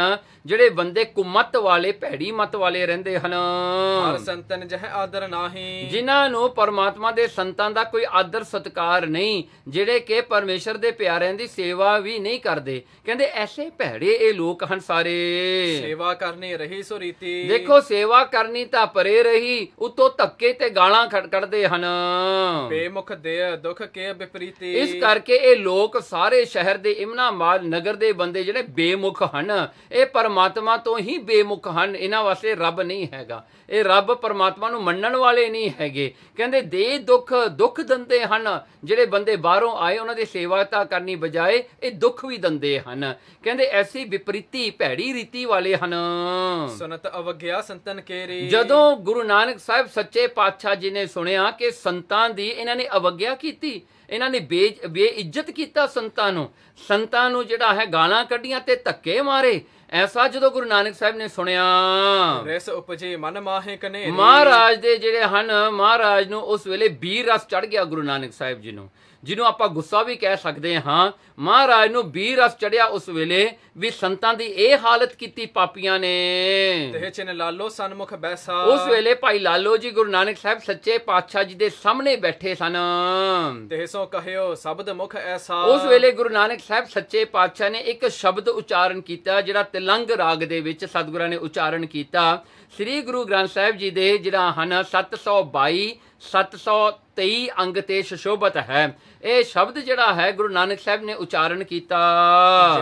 ਜਿਹੜੇ ਬੰਦੇ ਕੁਮਤ ਵਾਲੇ ਭੈੜੀ ਮਤ ਵਾਲੇ ਰਹਿੰਦੇ ਹਨ ਹਰ ਸੰਤਨ ਜਹ ਆਦਰ ਨਾਹੀ ਜਿਨ੍ਹਾਂ ਨੂੰ ਪਰਮਾਤਮਾ ਦੇ ਸੰਤਾਂ ਦਾ ਕੋਈ ਆਦਰ ਸਤਕਾਰ ਨਹੀਂ ਜਿਹੜੇ ਕਿ ਪਰਮੇਸ਼ਰ ਦੇ ਪਿਆਰਿਆਂ ਦੀ ਸੇਵਾ ਵੀ ਨਹੀਂ ਕਰਦੇ ਕਹਿੰਦੇ ਐਸੇ ਭੈੜੇ ਇਹ ਲੋਕ ਹਨ ਸਾਰੇ ਸੇਵਾ ਕਰਨੀ ਰਹੀ ਸੋ ਰੀਤੀ ਦੇਖੋ ਸੇਵਾ ਕਰਨੀ ਤਾਂ ਪਰੇ ਰਹੀ ਉਤੋਂ ਧੱਕੇ ਤੇ ਗਾਲਾਂ ਖੜਕੜਦੇ ਹਨ ਬੇਮੁਖ ਦੇ ਦੁੱਖ ਕੇ ਵਿਪਰੀਤੀ ਇਸ ਕਰਕੇ ਇਹ ਲੋਕ ਸਾਰੇ ਸ਼ਹਿਰ ਦੇ ਇਮਨਾ ਮਾਲ ਨਗਰ ਦੇ ਬੰਦੇ ਜਿਹੜੇ ਬੇਮੁਖ ਹਨ ਇਹ ਪਰਮਾਤਮਾ ਤੋਂ ਹੀ ਬੇਮੁਖ ਹਨ ਇਹਨਾਂ ਵਾਸਤੇ ਰੱਬ ਨਹੀਂ ਹੈਗਾ ਇਹ ਰੱਬ ਪਰਮਾਤਮਾ ਨੂੰ ਮੰਨਣ ਵਾਲੇ ਨਹੀਂ ਹੈਗੇ ਕਹਿੰਦੇ ਦੇ ਦੁੱਖ ਦੁੱਖ ਦਿੰਦੇ ਹਨ ਜਿਹੜੇ ਬੰਦੇ ਬਾਹਰੋਂ ਆਏ ਉਹਨਾਂ ਦੀ ਸੇਵਾ ਤਾਂ ਕਰਨੀ ਬਜਾਏ ਇਹ ਦੁੱਖ ਵੀ ਦਿੰਦੇ ਹਨ ਕਹਿੰਦੇ ਐਸੀ ਵਿਪਰੀਤੀ ਭੈੜੀ ਰੀਤੀ ਵਾਲੇ ਹਨ ਸੁਨਤ ਅਵਗਿਆ ਸੰਤਨ ਕੇਰੇ ਜਦੋਂ ਗੁਰੂ ਨਾਨਕ ਸਾਹਿਬ ਸੱਚੇ ਪਾਤਸ਼ਾਹ ਜੀ ਨੇ ਸੁਣਿਆ ਕਿ ਸੰਤਾਂ ਦੀ ਇਹਨਾਂ ਨੇ ਅਵਗਿਆ ਕੀਤੀ ਇਹਨਾਂ ਨੇ ਬੇ ਇੱਜ਼ਤ ਕੀਤਾ ਸੰਤਾਂ ਨੂੰ ਸੰਤਾਂ ਨੂੰ ਜਿਹੜਾ ਹੈ ਗਾਲਾਂ ਕੱਢੀਆਂ ਤੇ ਧੱਕੇ ਮਾਰੇ ਐਸਾ ਜਦੋਂ ਗੁਰੂ ਨਾਨਕ ਸਾਹਿਬ ਨੇ ਸੁਣਿਆ ਰਸ ਉਪਜੇ ਮਨ ਮਾਹੇ ਕਨੇ ਮਹਾਰਾਜ ਦੇ ਜਿਹੜੇ ਹਨ ਮਹਾਰਾਜ ਨੂੰ ਉਸ ਵੇਲੇ ਵੀਰ ਰਸ ਚੜ ਗਿਆ ਗੁਰੂ ਨਾਨਕ ਸਾਹਿਬ ਜੀ ਨੂੰ ਜਿਹਨੂੰ ਆਪਾਂ ਗੁੱਸਾ ਵੀ ਕਹਿ ਸਕਦੇ ਹਾਂ ਮਹਾਰਾਜ ਨੂੰ ਵੀ ਰਸ ਚੜਿਆ ਉਸ ਵੇਲੇ ਵੀ ਸੰਤਾਂ ਦੀ ਇਹ ਹਾਲਤ ਕੀਤੀ ਪਾਪੀਆਂ ਨੇ ਤੇ ਚਨੇ ਲਾਲੋ ਸਨਮੁਖ ਬੈਸਾ ਉਸ ਵੇਲੇ ਭਾਈ ਲਾਲੋ ਜੀ ਗੁਰੂ ਨਾਨਕ ਸਾਹਿਬ ਸੱਚੇ ਪਾਤਸ਼ਾਹ ਜੀ ਦੇ ਸਾਹਮਣੇ ਬੈਠੇ ਸਨ ਤੇ ਸੋ ਕਹਿਓ ਸ਼ਬਦ ਮੁਖ ਐਸਾ ਉਸ ਵੇਲੇ ਗੁਰੂ ਨਾਨਕ ਸਾਹਿਬ ਸੱਚੇ ਪਾਤਸ਼ਾਹ ਨੇ ਇੱਕ ਸ਼ਬਦ ਉਚਾਰਨ ਕੀਤਾ ਜਿਹੜਾ ਤਿਲੰਗ ਰਾਗ ਦੇ ਵਿੱਚ ਸਤਿਗੁਰਾਂ ਨੇ ਉਚਾਰਨ ਕੀਤਾ ਸ੍ਰੀ ਗੁਰੂ ਗ੍ਰੰਥ ਸਾਹਿਬ ਜੀ ਦੇ ਜਿਹੜਾ ਹਨ 722 723 ਅੰਗ ਤੇ ਸ਼ੋਭਤ ਹੈ ਇਹ ਸ਼ਬਦ ਜਿਹੜਾ ਹੈ ਗੁਰੂ ਨਾਨਕ ਸਾਹਿਬ ਨੇ ਉਚਾਰਨ ਕੀਤਾ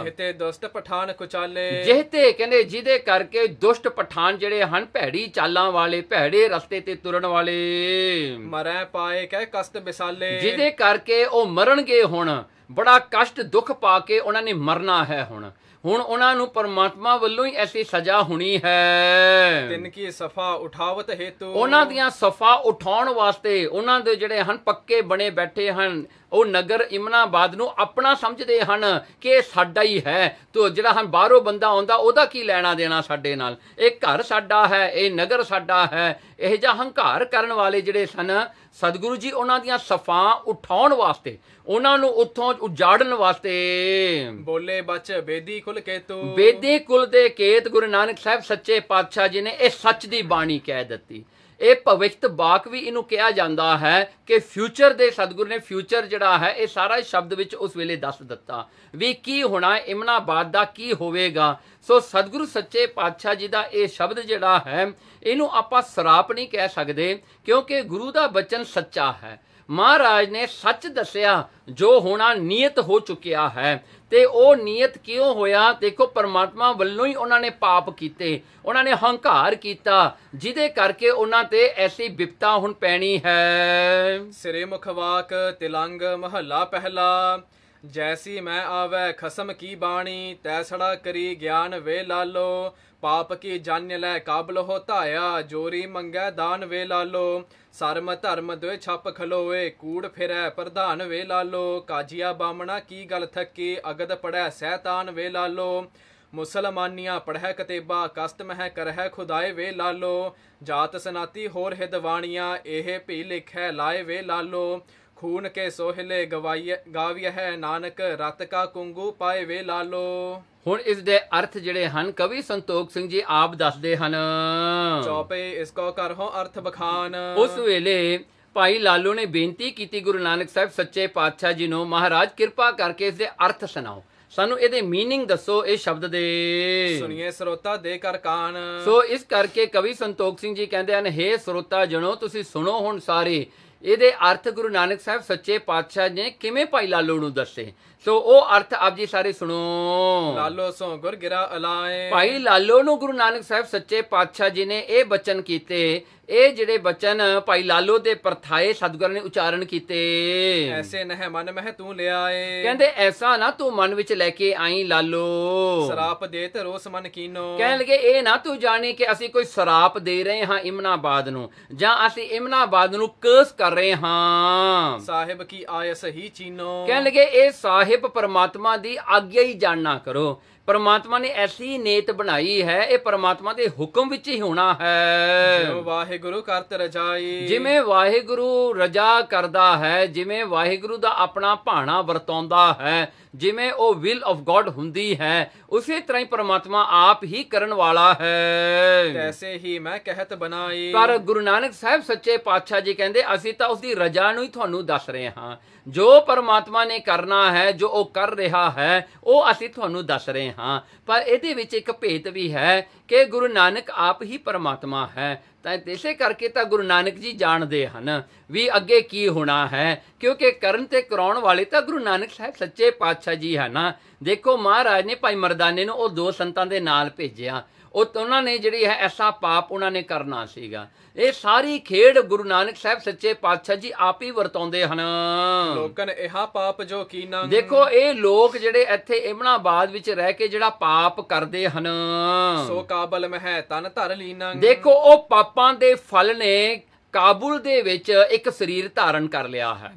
ਜਿਹਤੇ ਦੁਸ਼ਟ ਪਠਾਨ ਕੁਚਾਲੇ ਜਿਹਤੇ ਕਹਿੰਦੇ ਜਿਹਦੇ ਕਰਕੇ ਦੁਸ਼ਟ ਪਠਾਨ ਜਿਹੜੇ ਹਨ ਭੈੜੀ ਚਾਲਾਂ ਵਾਲੇ ਭੈੜੇ ਰਸਤੇ ਤੇ ਤੁਰਨ ਵਾਲੇ ਮਰੈ ਪਾਏ ਕਹਿ ਕਸ਼ਟ ਬਿਸਾਲੇ ਜਿਹਦੇ ਕਰਕੇ ਉਹ ਮਰਨਗੇ ਹੁਣ ਬੜਾ ਕਸ਼ਟ ਦੁੱਖ ਪਾ ਕੇ ਉਹਨਾਂ ਨੇ ਮਰਨਾ ਹੈ ਹੁਣ ਹੁਣ ਉਹਨਾਂ ਨੂੰ ਪਰਮਾਤਮਾ ਵੱਲੋਂ ਹੀ ਐਸੀ ਸਜ਼ਾ ਹੋਣੀ ਹੈ ਤਿੰਨ ਕੀ ਸਫਾ ਉਠਾਵਤ ਹੇਤੂ ਉਹਨਾਂ ਦੀਆਂ ਸਫਾ ਉਠਾਉਣ ਵਾਸਤੇ ਉਹਨਾਂ ਦੇ ਜਿਹੜੇ ਹਨ ਪੱਕੇ ਬਣੇ ਬੈਠੇ ਹਨ ਉਹ ਨਗਰ ਇਮਨਾਬਾਦ ਨੂੰ ਆਪਣਾ ਸਮਝਦੇ ਹਨ ਕਿ ਇਹ ਸਾਡਾ ਹੀ ਹੈ ਤੋ ਜਿਹੜਾ ਹਨ ਬਾਹਰੋਂ ਬੰਦਾ ਆਉਂਦਾ ਉਹਦਾ ਕੀ ਲੈਣਾ ਦੇਣਾ ਸਾਡੇ ਨਾਲ ਇਹ ਘਰ ਸਾਡਾ ਹੈ ਇਹ ਨਗਰ ਸਾਡਾ ਹੈ ਇਹ ਜਿਹਾ ਹੰਕਾਰ ਕਰਨ ਵਾਲੇ ਜਿਹੜੇ ਸਨ ਸਤਿਗੁਰੂ ਜੀ ਉਹਨਾਂ ਦੀਆਂ ਸਫਾਂ ਉਠਾਉਣ ਵਾਸਤੇ ਉਹਨਾਂ ਨੂੰ ਉੱਥੋਂ ਉਜਾੜਨ ਵਾਸਤੇ ਬੋਲੇ ਬਚ ਬੇਦੀ ਕੁਲ ਕੇਤੋ ਬੇਦੀ ਕੁਲ ਦੇ ਕੇਤ ਗੁਰੂ ਨਾਨਕ ਸਾਹਿਬ ਸੱਚੇ ਪਾਤਸ਼ਾਹ ਜੀ ਨੇ ਇਹ ਸੱਚ ਦੀ ਬਾਣੀ ਕਹਿ ਦਿੱਤੀ ਇਹ ਭਵਿਸ਼ਤ ਬਾਕ ਵੀ ਇਹਨੂੰ ਕਿਹਾ ਜਾਂਦਾ ਹੈ ਕਿ ਫਿਊਚਰ ਦੇ ਸਤਿਗੁਰ ਨੇ ਫਿਊਚਰ ਜਿਹੜਾ ਹੈ ਇਹ ਸਾਰਾ ਸ਼ਬਦ ਵਿੱਚ ਉਸ ਵੇਲੇ ਦੱਸ ਦਿੱਤਾ ਵੀ ਕੀ ਹੋਣਾ ਇਮਨਾਬਾਦ ਦਾ ਕੀ ਹੋਵੇਗਾ ਸੋ ਸਤਿਗੁਰ ਸੱਚੇ ਪਾਤਸ਼ਾਹ ਜੀ ਦਾ ਇਹ ਸ਼ਬਦ ਜਿਹੜਾ ਹੈ ਇਹਨੂੰ ਆਪਾਂ ਸਰਾਪ ਨਹੀਂ ਕਹਿ ਸਕਦੇ ਕਿਉਂਕਿ ਗੁਰੂ ਦਾ ਬਚਨ ਸੱਚਾ ਹੈ ਮਹਾਰਾਜ ਨੇ ਸੱਚ ਦੱਸਿਆ ਜੋ ਹੋਣਾ ਨਿਯਤ ਹੋ ਚੁੱਕਿਆ ਹੈ ਤੇ ਉਹ ਨਿਯਤ ਕਿਉਂ ਹੋਇਆ ਦੇਖੋ ਪਰਮਾਤਮਾ ਵੱਲੋਂ ਹੀ ਉਹਨਾਂ ਨੇ ਪਾਪ ਕੀਤੇ ਉਹਨਾਂ ਨੇ ਹੰਕਾਰ ਕੀਤਾ ਜਿਹਦੇ ਕਰਕੇ ਉਹਨਾਂ ਤੇ ਐਸੀ ਵਿਪਤਾ ਹੁਣ ਪੈਣੀ ਹੈ ਸਿਰੇ ਮੁਖਵਾਕ ਤਿਲੰਗ ਮਹੱਲਾ ਪਹਿਲਾ ਜੈਸੀ ਮੈਂ ਆਵੈ ਖਸਮ ਕੀ ਬਾਣੀ ਤੈਸੜਾ ਕਰੀ ਗਿਆਨ ਵੇ ਲਾਲੋ ਪਾਪ ਕੀ ਜਨ ਲੈ ਕਾਬਲ ਹੋ ਧਾਇਆ ਜੋਰੀ ਮੰਗੈ ਦਾਨ ਵੇ ਲਾਲੋ ਸਰਮ ਧਰਮ ਦੁਇ ਛਪ ਖਲੋਏ ਕੂੜ ਫਿਰੈ ਪ੍ਰਧਾਨ ਵੇ ਲਾਲੋ ਕਾਜੀਆ ਬਾਮਣਾ ਕੀ ਗਲ ਥੱਕੀ ਅਗਦ ਪੜੈ ਸੈਤਾਨ ਵੇ ਲਾਲੋ ਮੁਸਲਮਾਨੀਆਂ ਪੜਹਿ ਕਤੇਬਾ ਕਸਤ ਮਹਿ ਕਰਹਿ ਖੁਦਾਏ ਵੇ ਲਾਲੋ ਜਾਤ ਸਨਾਤੀ ਹੋਰ ਹਿਦਵਾਣੀਆਂ ਇਹ ਭੀ ਲਿਖੈ ਲਾਏ ਵੇ ਲਾਲੋ ਕੇ ਸੋਹਲੇ ਗਵਾਈਏ ਗਾਵਿਆ ਹੈ ਨਾਨਕ ਰਤ ਕਾ ਕੁੰਗੂ ਪਾਏ ਵੇ ਲਾਲੋ ਹੁਣ ਇਸ ਦੇ ਅਰਥ ਜਿਹੜੇ ਹਨ ਕਵੀ ਸੰਤੋਖ ਸਿੰਘ ਜੀ ਆਪ ਦੱਸਦੇ ਹਨ ਚੌਪੇ ਇਸ ਕੋ ਕਰਹੁ ਅਰਥ ਬਖਾਨ ਉਸ ਵੇਲੇ ਭਾਈ ਲਾਲੋ ਨੇ ਬੇਨਤੀ ਕੀਤੀ ਗੁਰੂ ਨਾਨਕ ਸਾਹਿਬ ਸੱਚੇ ਪਾਤਸ਼ਾਹ ਜੀ ਨੂੰ ਮਹਾਰਾਜ ਕਿਰਪਾ ਕਰਕੇ ਇਸ ਦੇ ਅਰਥ ਸੁਣਾਓ ਸਾਨੂੰ ਇਹਦੇ मीनिंग ਦੱਸੋ ਇਹ ਸ਼ਬਦ ਦੇ ਸੁਣੀਏ ਸਰੋਤਾ ਦੇ ਕਰ ਕਾਨ ਸੋ ਇਸ ਕਰਕੇ ਕਵੀ ਸੰਤੋਖ ਸਿੰਘ ਜੀ ਕਹਿੰਦੇ ਹਨ हे ਸਰੋਤਾ ਜਣੋ ਤੁਸੀਂ ਸੁਣੋ ਹੁਣ ਸਾਰੇ ਇਹਦੇ ਅਰਥ ਗੁਰੂ ਨਾਨਕ ਸਾਹਿਬ ਸੱਚੇ ਪਾਤਸ਼ਾਹ ਨੇ ਕਿਵੇਂ ਭਾਈ ਲਾਲੋ ਨੂੰ ਦੱਸੇ ਸੋ ਉਹ ਅਰਥ ਆਪ ਜੀ ਸਾਰੇ ਸੁਣੋ ਲਾਲੋ ਸੋ ਗੁਰ ਗਿਰਾ ਅਲਾਏ ਭਾਈ ਲਾਲੋ ਨੂੰ ਗੁਰੂ ਨਾਨਕ ਸਾਹਿਬ ਸੱਚੇ ਪਾਤਸ਼ਾਹ ਜੀ ਨੇ ਇਹ ਬਚਨ ਕੀਤੇ ਇਹ ਜਿਹੜੇ ਬਚਨ ਭਾਈ ਲਾਲੋ ਦੇ ਪਰਥਾਏ ਸਤਗੁਰ ਨੇ ਉਚਾਰਨ ਕੀਤੇ ਐਸੇ ਨਹਿ ਮਨ ਮਹਿ ਤੂੰ ਲਿਆਏ ਕਹਿੰਦੇ ਐਸਾ ਨਾ ਤੂੰ ਮਨ ਵਿੱਚ ਲੈ ਕੇ ਆਈ ਲਾਲੋ ਸਰਾਪ ਦੇ ਤੇ ਰੋਸ ਮਨ ਕੀਨੋ ਕਹਿਣ ਲਗੇ ਇਹ ਨਾ ਤੂੰ ਜਾਣੇ ਕਿ ਅਸੀਂ ਕੋਈ ਸਰਾਪ ਦੇ ਰਹੇ ਹਾਂ ਇਮਨਾਬਾਦ ਨੂੰ ਜਾਂ ਅਸੀਂ ਇਮਨਾਬਾਦ ਨੂੰ ਕਰਸ ਕਰ ਰਹੇ ਹਾਂ ਸਾਹਿਬ ਕੀ ਆਇਸ ਹੀ ਚੀਨੋ ਕਹਿਣ ਲਗੇ ਇਹ ਸਾਹਿਬ ਸਾਹਿਬ ਪਰਮਾਤਮਾ ਦੀ ਆਗਿਆ ਹੀ ਜਾਣਨਾ ਕਰੋ ਪਰਮਾਤਮਾ ਨੇ ਐਸੀ ਨੀਤ ਬਣਾਈ ਹੈ ਇਹ ਪਰਮਾਤਮਾ ਦੇ ਹੁਕਮ ਵਿੱਚ ਹੀ ਹੋਣਾ ਹੈ ਜਿਵੇਂ ਵਾਹਿਗੁਰੂ ਕਰਤ ਰਜਾਈ ਜਿਵੇਂ ਵਾਹਿਗੁਰੂ ਰਜਾ ਕਰਦਾ ਹੈ ਜਿਵੇਂ ਵਾਹਿਗੁਰੂ ਦਾ ਆਪਣਾ ਭਾਣਾ ਵਰਤੋਂਦਾ ਹੈ ਜਿਵੇਂ ਉਹ ਵਿਲ ਆਫ ਗੋਡ ਹੁੰਦੀ ਹੈ ਉਸੇ ਤਰ੍ਹਾਂ ਹੀ ਪਰਮਾਤਮਾ ਆਪ ਹੀ ਕਰਨ ਵਾਲਾ ਹੈ ਤੈਸੇ ਹੀ ਮੈਂ ਕਹਿਤ ਬਣਾਈ ਪਰ ਗੁਰੂ ਨਾਨਕ ਸਾਹਿਬ ਸੱਚੇ ਪਾਤਸ਼ਾਹ ਜੀ ਕਹਿੰਦੇ ਅਸੀਂ ਤਾਂ ਉਸ ਦੀ ਰਜਾ ਨੂੰ ਹੀ ਤੁਹਾਨੂੰ ਦੱਸ ਰਹੇ ਹਾਂ ਜੋ ਪਰਮਾਤਮਾ ਨੇ ਕਰਨਾ ਹੈ ਜੋ ਉਹ ਕਰ ਰਿਹਾ ਹੈ ਉਹ ਅਸੀਂ ਤੁਹਾਨੂੰ ਦੱਸ ਰਹੇ ਹਾਂ ਪਰ ਇਹਦੇ ਵਿੱਚ ਇੱਕ ਭੇਤ ਵੀ ਹੈ ਕਿ ਗੁਰੂ ਨਾਨਕ ਆਪ ਹੀ ਪਰਮਾਤਮਾ ਹੈ ਤਾਂ ਇਸੇ ਕਰਕੇ ਤਾਂ ਗੁਰੂ ਨਾਨਕ ਜੀ ਜਾਣਦੇ ਹਨ ਵੀ ਅੱਗੇ ਕੀ ਹੋਣਾ ਹੈ ਕਿਉਂਕਿ ਕਰਨ ਤੇ ਕਰਾਉਣ ਵਾਲੇ ਤਾਂ ਗੁਰੂ ਨਾਨਕ ਸਾਹਿਬ ਸੱਚੇ ਪਾਤਸ਼ਾਹ ਜੀ ਹਨ ਦੇਖੋ ਮਹਾਰਾਜ ਨੇ ਭਾਈ ਮਰਦਾਨੇ ਨੂੰ ਉਹ ਦੋ ਸੰਤਾਂ ਦੇ ਨਾਲ ਭੇਜਿਆ ਉਹ ਉਹਨਾਂ ਨੇ ਜਿਹੜੀ ਹੈ ਐਸਾ ਪਾਪ ਉਹਨਾਂ ਨੇ ਕਰਨਾ ਸੀਗਾ ਇਹ ਸਾਰੀ ਖੇਡ ਗੁਰੂ ਨਾਨਕ ਸਾਹਿਬ ਸੱਚੇ ਪਾਤਸ਼ਾਹ ਜੀ ਆਪ ਹੀ ਵਰਤਾਉਂਦੇ ਹਨ ਲੋਕਨ ਇਹਾ ਪਾਪ ਜੋ ਕੀਨਾ ਦੇਖੋ ਇਹ ਲੋਕ ਜਿਹੜੇ ਇੱਥੇ ਇਮਨਾਬਾਦ ਵਿੱਚ ਰਹਿ ਕੇ ਜਿਹੜਾ ਪਾਪ ਕਰਦੇ ਹਨ ਸੋ ਕਾਬਲ ਮਹਿ ਤਨ ਧਰ ਲੀਨਾ ਦੇਖੋ ਉਹ ਪਾਪਾਂ ਦੇ ਫਲ ਨੇ ਕਾਬੁਲ ਦੇ ਵਿੱਚ ਇੱਕ ਸਰੀਰ ਧਾਰਨ ਕਰ ਲਿਆ ਹੈ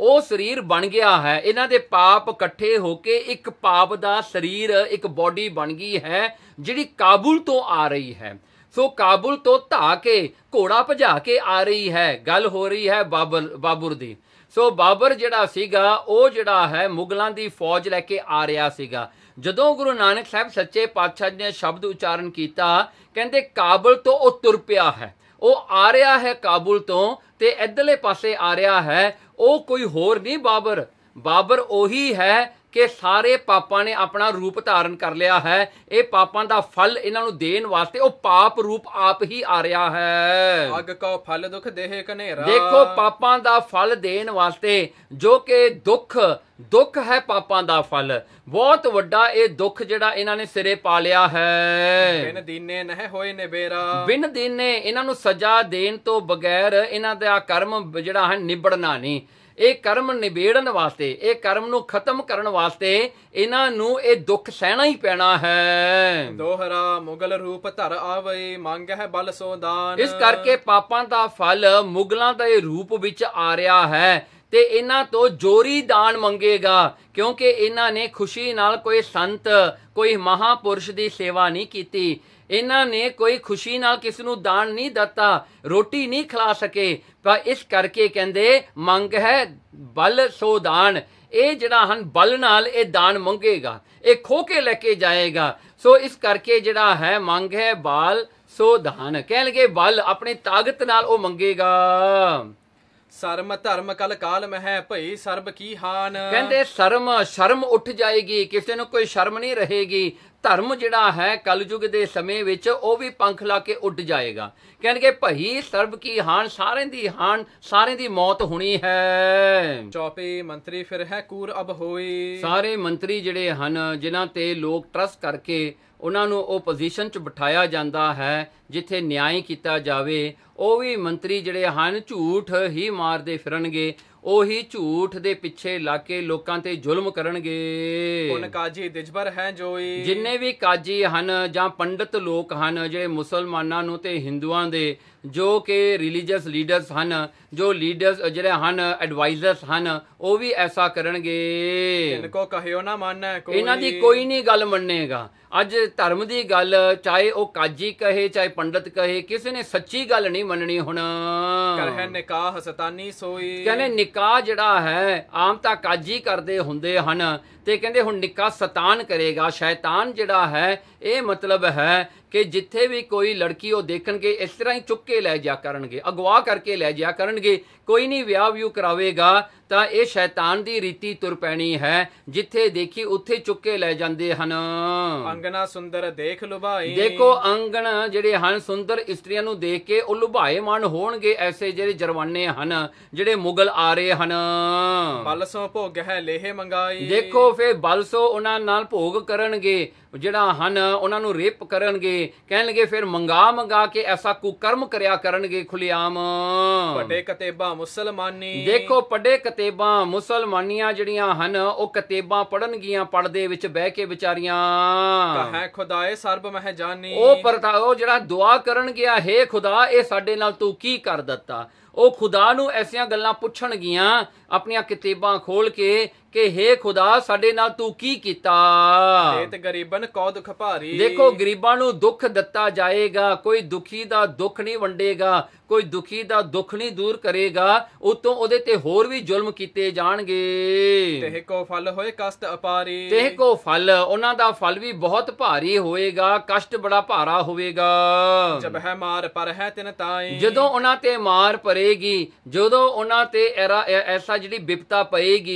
ਉਹ ਸਰੀਰ ਬਣ ਗਿਆ ਹੈ ਇਹਨਾਂ ਦੇ ਪਾਪ ਇਕੱਠੇ ਹੋ ਕੇ ਇੱਕ ਪਾਪ ਦਾ ਸਰੀਰ ਇੱਕ ਬਾਡੀ ਬਣ ਗਈ ਹੈ ਜਿਹੜੀ ਕਾਬੁਲ ਤੋਂ ਆ ਰਹੀ ਹੈ ਸੋ ਕਾਬੁਲ ਤੋਂ ਧਾ ਕੇ ਘੋੜਾ ਭਜਾ ਕੇ ਆ ਰਹੀ ਹੈ ਗੱਲ ਹੋ ਰਹੀ ਹੈ ਬਾਬਰ ਬਾਬਰ ਦੀ ਸੋ ਬਾਬਰ ਜਿਹੜਾ ਸੀਗਾ ਉਹ ਜਿਹੜਾ ਹੈ ਮੁਗਲਾਂ ਦੀ ਫੌਜ ਲੈ ਕੇ ਆ ਰਿਹਾ ਸੀਗਾ ਜਦੋਂ ਗੁਰੂ ਨਾਨਕ ਸਾਹਿਬ ਸੱਚੇ ਪਾਤਸ਼ਾਹ ਨੇ ਸ਼ਬਦ ਉਚਾਰਨ ਕੀਤਾ ਕਹਿੰਦੇ ਕਾਬਲ ਤੋਂ ਉਹ ਤੁਰ ਪਿਆ ਹੈ ਉਹ ਆ ਰਿਹਾ ਹੈ ਕਾਬੁਲ ਤੋਂ ਤੇ ਇਧਰਲੇ ਪਾਸੇ ਆ ਰਿਹਾ ਹੈ ਉਹ ਕੋਈ ਹੋਰ ਨਹੀਂ ਬਾਬਰ ਬਾਬਰ ਉਹੀ ਹੈ ਕਿ ਸਾਰੇ ਪਾਪਾਂ ਨੇ ਆਪਣਾ ਰੂਪ ਧਾਰਨ ਕਰ ਲਿਆ ਹੈ ਇਹ ਪਾਪਾਂ ਦਾ ਫਲ ਇਹਨਾਂ ਨੂੰ ਦੇਣ ਵਾਸਤੇ ਉਹ ਪਾਪ ਰੂਪ ਆਪ ਹੀ ਆ ਰਿਹਾ ਹੈ ਅਗ ਕੋ ਫਲ ਦੁਖ ਦੇਹ ਕਨੇਰਾ ਦੇਖੋ ਪਾਪਾਂ ਦਾ ਫਲ ਦੇਣ ਵਾਸਤੇ ਜੋ ਕਿ ਦੁੱਖ ਦੁੱਖ ਹੈ ਪਾਪਾਂ ਦਾ ਫਲ ਬਹੁਤ ਵੱਡਾ ਇਹ ਦੁੱਖ ਜਿਹੜਾ ਇਹਨਾਂ ਨੇ ਸਿਰੇ ਪਾ ਲਿਆ ਹੈ ਬਿਨ ਦੀਨੇ ਨਹਿ ਹੋਏ ਨਿਬੇਰਾ ਬਿਨ ਦੀਨੇ ਇਹਨਾਂ ਨੂੰ ਸਜ਼ਾ ਦੇਣ ਤੋਂ ਬਗੈਰ ਇਹਨਾਂ ਦਾ ਕਰਮ ਜਿਹੜਾ ਹੈ ਨਿਬੜਨਾ ਨਹੀਂ ਇਹ ਕਰਮ ਨਿਬੇੜਨ ਵਾਸਤੇ ਇਹ ਕਰਮ ਨੂੰ ਖਤਮ ਕਰਨ ਵਾਸਤੇ ਇਹਨਾਂ ਨੂੰ ਇਹ ਦੁੱਖ ਸਹਿਣਾ ਹੀ ਪੈਣਾ ਹੈ ਦੋਹਰਾ ਮੁਗਲ ਰੂਪ ਧਰ ਆਵੇ ਮੰਗ ਹੈ ਬਲ ਸੋ ਦਾਨ ਇਸ ਕਰਕੇ ਪਾਪਾਂ ਦਾ ਫਲ ਮੁਗਲਾਂ ਦੇ ਰੂਪ ਵਿੱਚ ਆ ਰਿਹਾ ਹੈ ਤੇ ਇਹਨਾਂ ਤੋਂ ਜੋਰੀ ਦਾਨ ਮੰਗੇਗਾ ਕਿਉਂਕਿ ਇਹਨਾਂ ਨੇ ਖੁਸ਼ੀ ਨਾਲ ਕੋਈ ਸੰਤ ਕੋਈ ਮਹਾਪੁਰਸ਼ ਦੀ ਸੇਵਾ ਨਹੀਂ ਕੀਤੀ ਇਹਨਾਂ ਨੇ ਕੋਈ ਖੁਸ਼ੀ ਨਾਲ ਕਿਸ ਨੂੰ ਦਾਨ ਨਹੀਂ ਦਿੱਤਾ ਰੋਟੀ ਨਹੀਂ ਖਿਲਾ ਸਕੇ ਪਰ ਇਸ ਕਰਕੇ ਕਹਿੰਦੇ ਮੰਗ ਹੈ ਬਲ ਸੋ ਦਾਨ ਇਹ ਜਿਹੜਾ ਹਨ ਬਲ ਨਾਲ ਇਹ ਦਾਨ ਮੰਗੇਗਾ ਇਹ ਖੋ ਕੇ ਲੈ ਕੇ ਜਾਏਗਾ ਸੋ ਇਸ ਕਰਕੇ ਜਿਹੜਾ ਹੈ ਮੰਗ ਹੈ ਬਾਲ ਸੋ ਦਾਨ ਲਗੇ ਬਲ ਆਪਣੀ ਤਾਕਤ ਨਾਲ ਉਹ ਮੰਗੇਗਾ ਸਰਮ ਧਰਮ ਕਲ ਕਾਲ ਮਹ ਭਈ ਸਰਬ ਕੀ ਹਾਨ ਕਹਿੰਦੇ ਸ਼ਰਮ ਸ਼ਰਮ ਉੱਠ ਜਾਏਗੀ ਕਿਸੇ ਨੂੰ ਕੋਈ ਸ਼ਰਮ ਨਹੀਂ ਰਹੇਗੀ ਧਰਮ ਜਿਹੜਾ ਹੈ ਕਲਯੁਗ ਦੇ ਸਮੇਂ ਵਿੱਚ ਉਹ ਵੀ ਪੰਖ ਲਾ ਕੇ ਉੱਡ ਜਾਏਗਾ ਕਹਿੰਦੇ ਭਈ ਸਰਬ ਕੀ ਹਾਨ ਸਾਰਿਆਂ ਦੀ ਹਾਨ ਸਾਰਿਆਂ ਦੀ ਮੌਤ ਹੋਣੀ ਹੈ ਚੌਪੇ ਮੰਤਰੀ ਫਿਰ ਹੈ ਕੂਰ ਅਬ ਹੋਏ ਸਾਰੇ ਮੰਤਰੀ ਜਿਹੜੇ ਹਨ ਜਿਨ੍ਹਾਂ ਤੇ ਲੋਕ ਟਰਸਟ ਕਰਕੇ ਉਹਨਾਂ ਨੂੰ ਉਹ ਪੋਜੀਸ਼ਨ 'ਚ ਬਿਠਾਇਆ ਜਾਂਦਾ ਹੈ ਜਿੱਥੇ ਨਿਆਂ ਕੀਤਾ ਜਾਵੇ ਉਹ ਵੀ ਮੰਤਰੀ ਜਿਹੜੇ ਹਨ ਝੂਠ ਹੀ ਮਾਰਦੇ ਫਿਰਨਗੇ ਉਹੀ ਝੂਠ ਦੇ ਪਿੱਛੇ ਲਾ ਕੇ ਲੋਕਾਂ ਤੇ ਜ਼ੁਲਮ ਕਰਨਗੇ ਉਹਨਾਂ ਕਾਜੀ ਦਿਜਬਰ ਹੈ ਜੋ ਇਹ ਜਿੰਨੇ ਵੀ ਕਾਜੀ ਹਨ ਜਾਂ ਪੰਡਤ ਲੋਕ ਹਨ ਜਿਹੜੇ ਮੁਸਲਮਾਨਾਂ ਨੂੰ ਤੇ ਹਿੰਦੂਆਂ ਦੇ ਜੋ ਕਿ ਰਿਲੀਜੀਅਸ ਲੀਡਰਸ ਹਨ ਜੋ ਲੀਡਰਸ ਜਿਹੜੇ ਹਨ ਐਡਵਾਈਜ਼ਰਸ ਹਨ ਉਹ ਵੀ ਐਸਾ ਕਰਨਗੇ ਇਹਨਾਂ ਕੋ ਕਹਿਓ ਨਾ ਮੰਨੈ ਕੋਈ ਇਹਨਾਂ ਦੀ ਕੋਈ ਨਹੀਂ ਗੱਲ ਮੰਨੇਗਾ ਅੱਜ ਧਰਮ ਦੀ ਗੱਲ ਚਾਹੇ ਉਹ ਕਾਜੀ ਕਹੇ ਚਾਹੇ ਪੰਡਤ ਕਹੇ ਕਿਸੇ ਨੇ ਸੱਚੀ ਗੱਲ ਨਹੀਂ ਮੰਨਣੀ ਹੁਣ ਕਹੇ ਨਿਕਾਹ ਸਤਾਨੀ ਸੋਈ ਕਹਿੰਦੇ ਨਿਕਾਹ ਜਿਹੜਾ ਹੈ ਆਮ ਤਾਂ ਕਾਜੀ ਕਰਦੇ ਹੁੰਦੇ ਹਨ ਤੇ ਕਹਿੰਦੇ ਹੁਣ ਨਿਕਾਹ ਸਤਾਨ ਕਰੇਗਾ ਸ਼ੈਤਾਨ ਜਿਹੜਾ ਹੈ ਇਹ ਮਤਲਬ ਹੈ ਕਿ ਜਿੱਥੇ ਵੀ ਕੋਈ ਲੜਕੀ ਉਹ ਦੇਖਣਗੇ ਇਸ ਤਰ੍ਹਾਂ ਹੀ ਚੁੱਕ ਕੇ ਲੈ ਜਾ ਕਰਨਗੇ ਅਗਵਾ ਕਰਕੇ ਲੈ ਜਾ ਕਰਨਗੇ ਕੋਈ ਨਹੀਂ ਵਿਆਹ ਵਿਊ ਕਰਾਵੇਗਾ ਤਾਂ ਇਹ ਸ਼ੈਤਾਨ ਦੀ ਰੀਤੀ ਤੁਰ ਪੈਣੀ ਹੈ ਜਿੱਥੇ ਦੇਖੀ ਉੱਥੇ ਚੁੱਕੇ ਲੈ ਜਾਂਦੇ ਹਨ ਅੰਗਣਾ ਸੁੰਦਰ ਦੇਖ ਲੁਭਾਈ ਦੇਖੋ ਅੰਗਣ ਜਿਹੜੇ ਹਨ ਸੁੰਦਰ ਇਸਤਰੀਆਂ ਨੂੰ ਦੇਖ ਕੇ ਉਹ ਲੁਭਾਏ ਮਨ ਹੋਣਗੇ ਐਸੇ ਜਿਹੜੇ ਜਰਵਾਨੇ ਹਨ ਜਿਹੜੇ ਮੁਗਲ ਆ ਰਹੇ ਹਨ ਬਲਸੋ ਭੋਗ ਹੈ ਲੇਹ ਮੰਗਾਈ ਦੇਖੋ ਫੇ ਬਲਸੋ ਉਹਨਾਂ ਨਾਲ ਭੋਗ ਕਰਨਗੇ ਜਿਹੜਾ ਹਨ ਉਹਨਾਂ ਨੂੰ ਰੇਪ ਕਰਨਗੇ ਕਹਿਣਗੇ ਫਿਰ ਮੰਗਾ ਮੰਗਾ ਕੇ ਐਸਾ ਕੁਕਰਮ ਕਰਿਆ ਕਰਨਗੇ ਖੁਲਿਆਮ ਵੱਡੇ ਕਤੇਬਾ ਮੁਸਲਮਾਨੀ ਦੇਖੋ ਪੜੇ ਕਿਤਾਬਾਂ ਮੁਸਲਮਾਨੀਆਂ ਜਿਹੜੀਆਂ ਹਨ ਉਹ ਕਿਤਾਬਾਂ ਪੜਨਗੀਆਂ ਪੜਦੇ ਵਿੱਚ ਬਹਿ ਕੇ ਵਿਚਾਰੀਆਂ ਕਹੇ ਖੁਦਾਏ ਸਰਬ ਮਹਿ ਉਹ ਪਰਤਾ ਉਹ ਜਿਹੜਾ ਦੁਆ ਕਰਨ ਗਿਆ ਹੈ ਖੁਦਾ ਇਹ ਸਾਡੇ ਨਾਲ ਤੂੰ ਕੀ ਕਰ ਦਿੱਤਾ ਉਹ ਖੁਦਾ ਨੂੰ ਐਸੀਆਂ ਗੱਲਾਂ ਪੁੱਛਣਗੀਆਂ ਆਪਣੀਆਂ ਕਿਤਾਬਾਂ ਖੋਲ ਕੇ ਕਿ हे ਖੁਦਾ ਸਾਡੇ ਨਾਲ ਤੂੰ ਕੀ ਕੀਤਾ ਤੇ ਤੇ ਗਰੀਬਨ ਕੋ ਦੁਖ ਭਾਰੀ ਦੇਖੋ ਗਰੀਬਾਂ ਨੂੰ ਦੁੱਖ ਦਿੱਤਾ ਜਾਏਗਾ ਕੋਈ ਦੁਖੀ ਦਾ ਦੁੱਖ ਨਹੀਂ ਵੰਡੇਗਾ ਕੋਈ ਦੁਖੀ ਦਾ ਦੁੱਖ ਨਹੀਂ ਦੂਰ ਕਰੇਗਾ ਉਤੋਂ ਉਹਦੇ ਤੇ ਹੋਰ ਵੀ ਜ਼ੁਲਮ ਕੀਤੇ ਜਾਣਗੇ ਤੇ ਕੋ ਫਲ ਹੋਏ ਕਸ਼ਟ ਅਪਾਰੀ ਤੇ ਕੋ ਫਲ ਉਹਨਾਂ ਦਾ ਫਲ ਵੀ ਬਹੁਤ ਭਾਰੀ ਹੋਏਗਾ ਕਸ਼ਟ ਬੜਾ ਭਾਰਾ ਹੋਵੇਗਾ ਜਬ ਹੈ ਮਾਰ ਪਰ ਹੈ ਤਿਨ ਤਾਈ ਜਦੋਂ ਉਹਨਾਂ ਤੇ ਮਾਰ ਪਰੇਗੀ ਜਦੋਂ ਉਹਨਾਂ ਤੇ ਐਸਾ ਜਿਹੜੀ ਬਿਪਤਾ ਪਏਗੀ